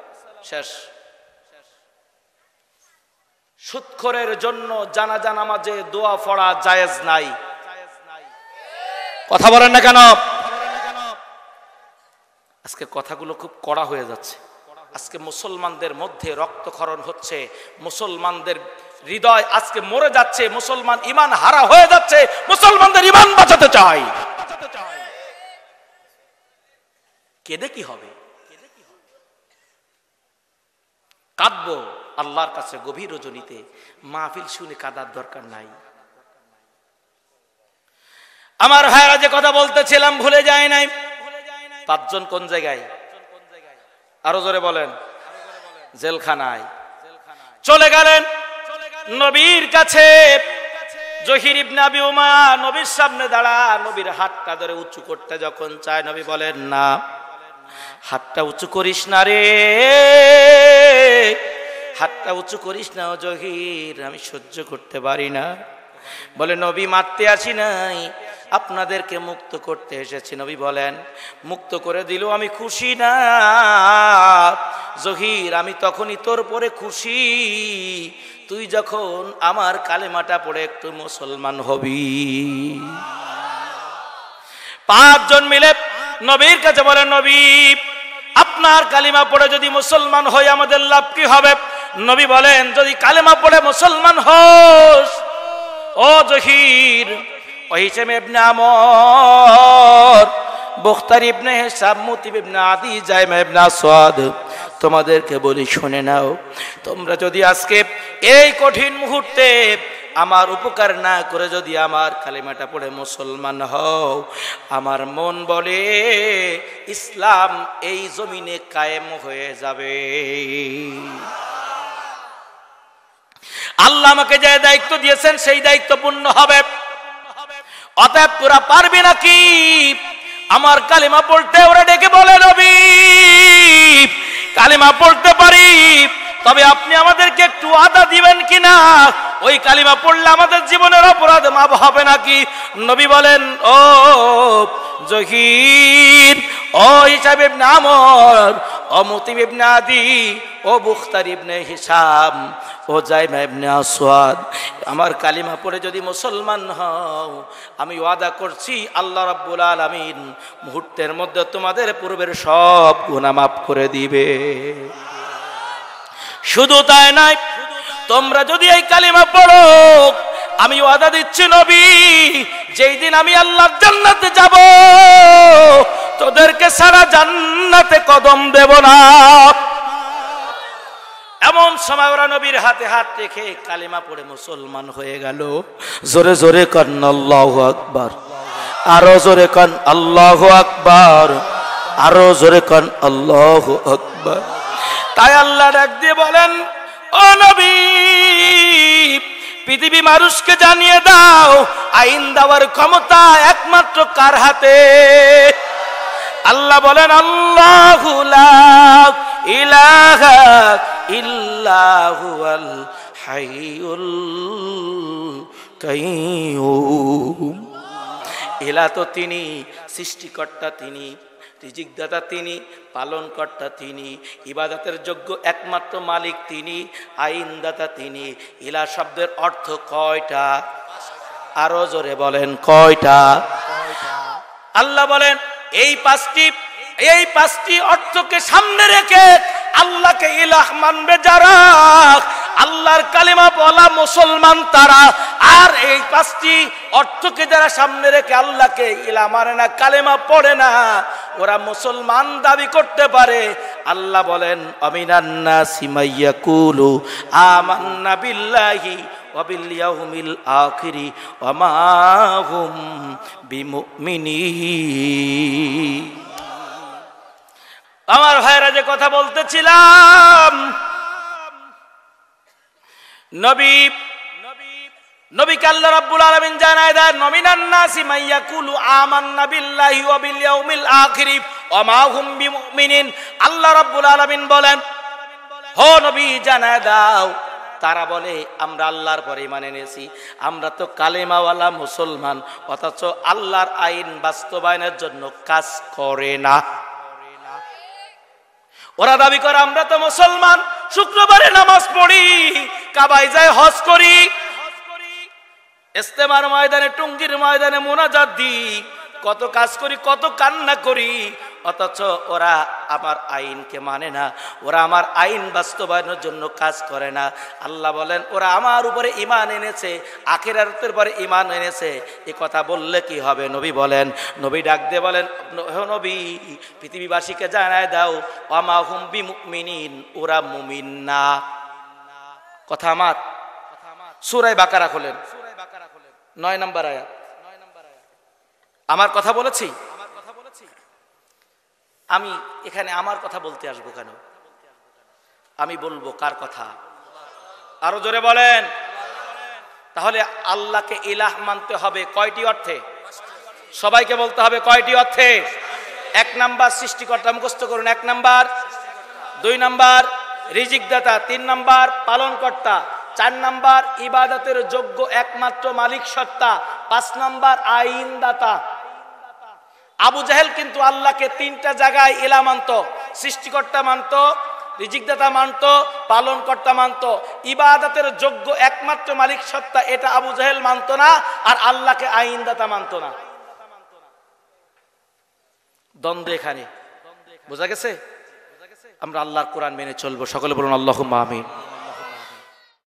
শেষ সুৎখরের জন্য জানাজা নামাজে দোয়া পড়া জায়েজ নাই কথা বলেন না কেন আজকে কথাগুলো খুব কড়া হয়ে যাচ্ছে আজকে মুসলমানদের মধ্যে রক্তক্ষরণ হচ্ছে মুসলমানদের হৃদয় আজকে মরে যাচ্ছে মুসলমান ইমান হারা হয়ে যাচ্ছে মুসলমানদের ইমান বাঁচাতে চাই কেঁদে কি হবে কাঁদব আল্লাহর কাছে গভীর রজনীতে মাহফিল শুনে কাঁদার দরকার নাই আমার ভাইরা যে কথা বলতেছিলাম ভুলে যায় নাই পাঁচজন কোন জায়গায় আরো জোরে বলেন জেলখানায় চলে গেলেন নবীর কাছে জহির ইবনাবি উমা নবীর সামনে দাঁড়া নবীর হাতটা ধরে উঁচু করতে যখন চায় নবী বলেন না হাতটা উঁচু করিস না রে হাতটা উঁচু করিস না ও জহির আমি সহ্য করতে পারি না বলে নবী মারতে আসি নাই আপনাদেরকে মুক্ত করতে এসেছি নবী বলেন মুক্ত করে দিল আমি খুশি না জহির আমি তখনই তোর পরে খুশি তুই যখন আমার কালেমাটা পড়ে একটু মুসলমান হবি পাঁচজন মিলে নবীর কাছে বলে নবী আপনার কালিমা পড়ে যদি মুসলমান হয় আমাদের লাভ কি হবে নবী বলেন যদি কালিমা পড়ে মুসলমান হোস ও জহির আদি তোমাদেরকে বলি শুনে নাও তোমরা যদি আজকে এই কঠিন মুহূর্তে আমার উপকার না করে যদি আমার কালিমাটা পড়ে মুসলমান হও আমার মন বলে ইসলাম এই জমিনে কায়েম হয়ে যাবে আল্লাহ আমাকে যে দায়িত্ব দিয়েছেন সেই দায়িত্ব পূর্ণ হবে অতএব তোরা পারবি নাকি আমার কালিমা পড়তে ওরা ডেকে বলে রবি কালিমা পড়তে পারি তবে আপনি আমাদেরকে একটু আদা দিবেন কিনা ওই কালিমা পড়লে আমাদের জীবনের অপরাধ মাপ হবে নাকি নবী বলেন ও জহির ও হিসাব ইবনে আমর ও মুতিব ইবনে আদি ও বুখতার ইবনে হিসাব ও জাইমা ইবনে আসওয়াদ আমার কালিমা পড়ে যদি মুসলমান হও আমি ওয়াদা করছি আল্লাহ রাব্বুল আলামিন মুহূর্তের মধ্যে তোমাদের পূর্বের সব গুনাহ মাফ করে দিবে শুধু তাই নাই তোমরা যদি এই কালিমা পড়ো আমি ওয়াদা দিচ্ছি নবী যেই দিন আমি আল্লাহর জান্নাতে যাব তোদেরকে সারা জান্নাতে কদম দেব না এমন সময় ওরা নবীর হাতে হাত রেখে কালিমা পড়ে মুসলমান হয়ে গেল জোরে জোরে কন আল্লাহ আকবার আরো জোরে কন আল্লাহ আকবার আরো জোরে কন আল্লাহ আকবার তাই আল্লাহ ডাক দিয়ে বলেন ও পৃথিবী মানুষকে জানিয়ে দাও আইন দেওয়ার ক্ষমতা একমাত্র কার হাতে আল্লাহ বলেন আল্লাহ ইলাহা ইল্লাহুয়াল হাইউল কাইয়ুম এলা তো তিনি সৃষ্টিকর্তা তিনি রিজিকদাতা তিনি পালনকর্তা তিনি ইবাদতের যোগ্য একমাত্র মালিক তিনি আইনদাতা তিনি ইলা শব্দের অর্থ কয়টা আরো জোরে বলেন কয়টা আল্লাহ বলেন এই পাঁচটি এই পাঁচটি অর্থকে সামনে রেখে আল্লাহকে ইলাহ মানবে যারা আল্লাহর কালিমা বলা মুসলমান তারা আর এই পাঁচটি অর্থকে যারা সামনে রেখে আল্লাহকে ইলা মানে না কালেমা পড়ে না ওরা মুসলমান দাবি করতে পারে আল্লাহ বলেন অমিনান্না সিমাইয়া কুলু আমান্না বিল্লাহি ওয়াবিল ইয়াউমিল আখিরি ওয়া মা হুম বিমুমিনিন আমার ভাইরা যে কথা বলতেছিলাম নবী নবী কাল্লা রাব্বুল আলামিন জানায় দেন নমিনান নাসি মাইয়াকুলু আমান্না বিল্লাহি ওয়া বিল ইয়াউমিল আখির ওয়া মা হুম বিমুমিনিন আল্লাহ রাব্বুল আলামিন বলেন ও নবী জানায় দাও তারা বলে আমরা আল্লাহর পরে মানে এনেছি আমরা তো কালেমাওয়ালা মুসলমান অথচ আল্লাহর আইন বাস্তবায়নের জন্য কাজ করে না ওরা দাবি করে আমরা তো মুসলমান শুক্রবারে নামাজ পড়ি কাবাই যায় হজ করি ইস্তেমার ময়দানে টুঙ্গির ময়দানে মোনাজাত দিই কত কাজ করি কত কান্না করি অথচ ওরা আমার আইনকে মানে না ওরা আমার আইন বাস্তবায়নের জন্য কাজ করে না আল্লাহ বলেন ওরা আমার উপরে ইমান এনেছে আখেরাতের পরে ইমান এনেছে এ কথা বললে কি হবে নবী বলেন নবী ডাক দিয়ে বলেন নবী পৃথিবীবাসীকে জানায় দাও অমা হুম্বি মুমিনিন ওরা মুমিন না কথা আমার সুরাই বাকারা খোলেন নয় নম্বর আয়াত আমার কথা বলেছি আমি এখানে আমার কথা বলতে আসবো কেন আমি বলবো কার কথা আরো জোরে বলেন তাহলে আল্লাহকে ইলাহ মানতে হবে কয়টি অর্থে সবাইকে বলতে হবে কয়টি অর্থে এক নাম্বার সৃষ্টিকর্তা মুখস্থ করুন এক নাম্বার দুই নাম্বার রিজিকদাতা তিন নাম্বার পালনকর্তা চার নাম্বার ইবাদতের যোগ্য একমাত্র মালিক সত্তা পাঁচ নাম্বার আইনদাতা আবু জাহেল কিন্তু আল্লাহকে তিনটা জায়গায় এলা মানত সৃষ্টিকর্তা মানত রিজিকদাতা মানত পালনকর্তা মানত ইবাদাতের যোগ্য একমাত্র মালিক সত্তা এটা আবু জাহেল মানত না আর আল্লাহকে আইনদাতা মানত না দ্বন্দ্ব এখানে বোঝা গেছে আমরা আল্লাহর কোরআন মেনে চলবো সকলে বলুন আল্লাহ মাহমিন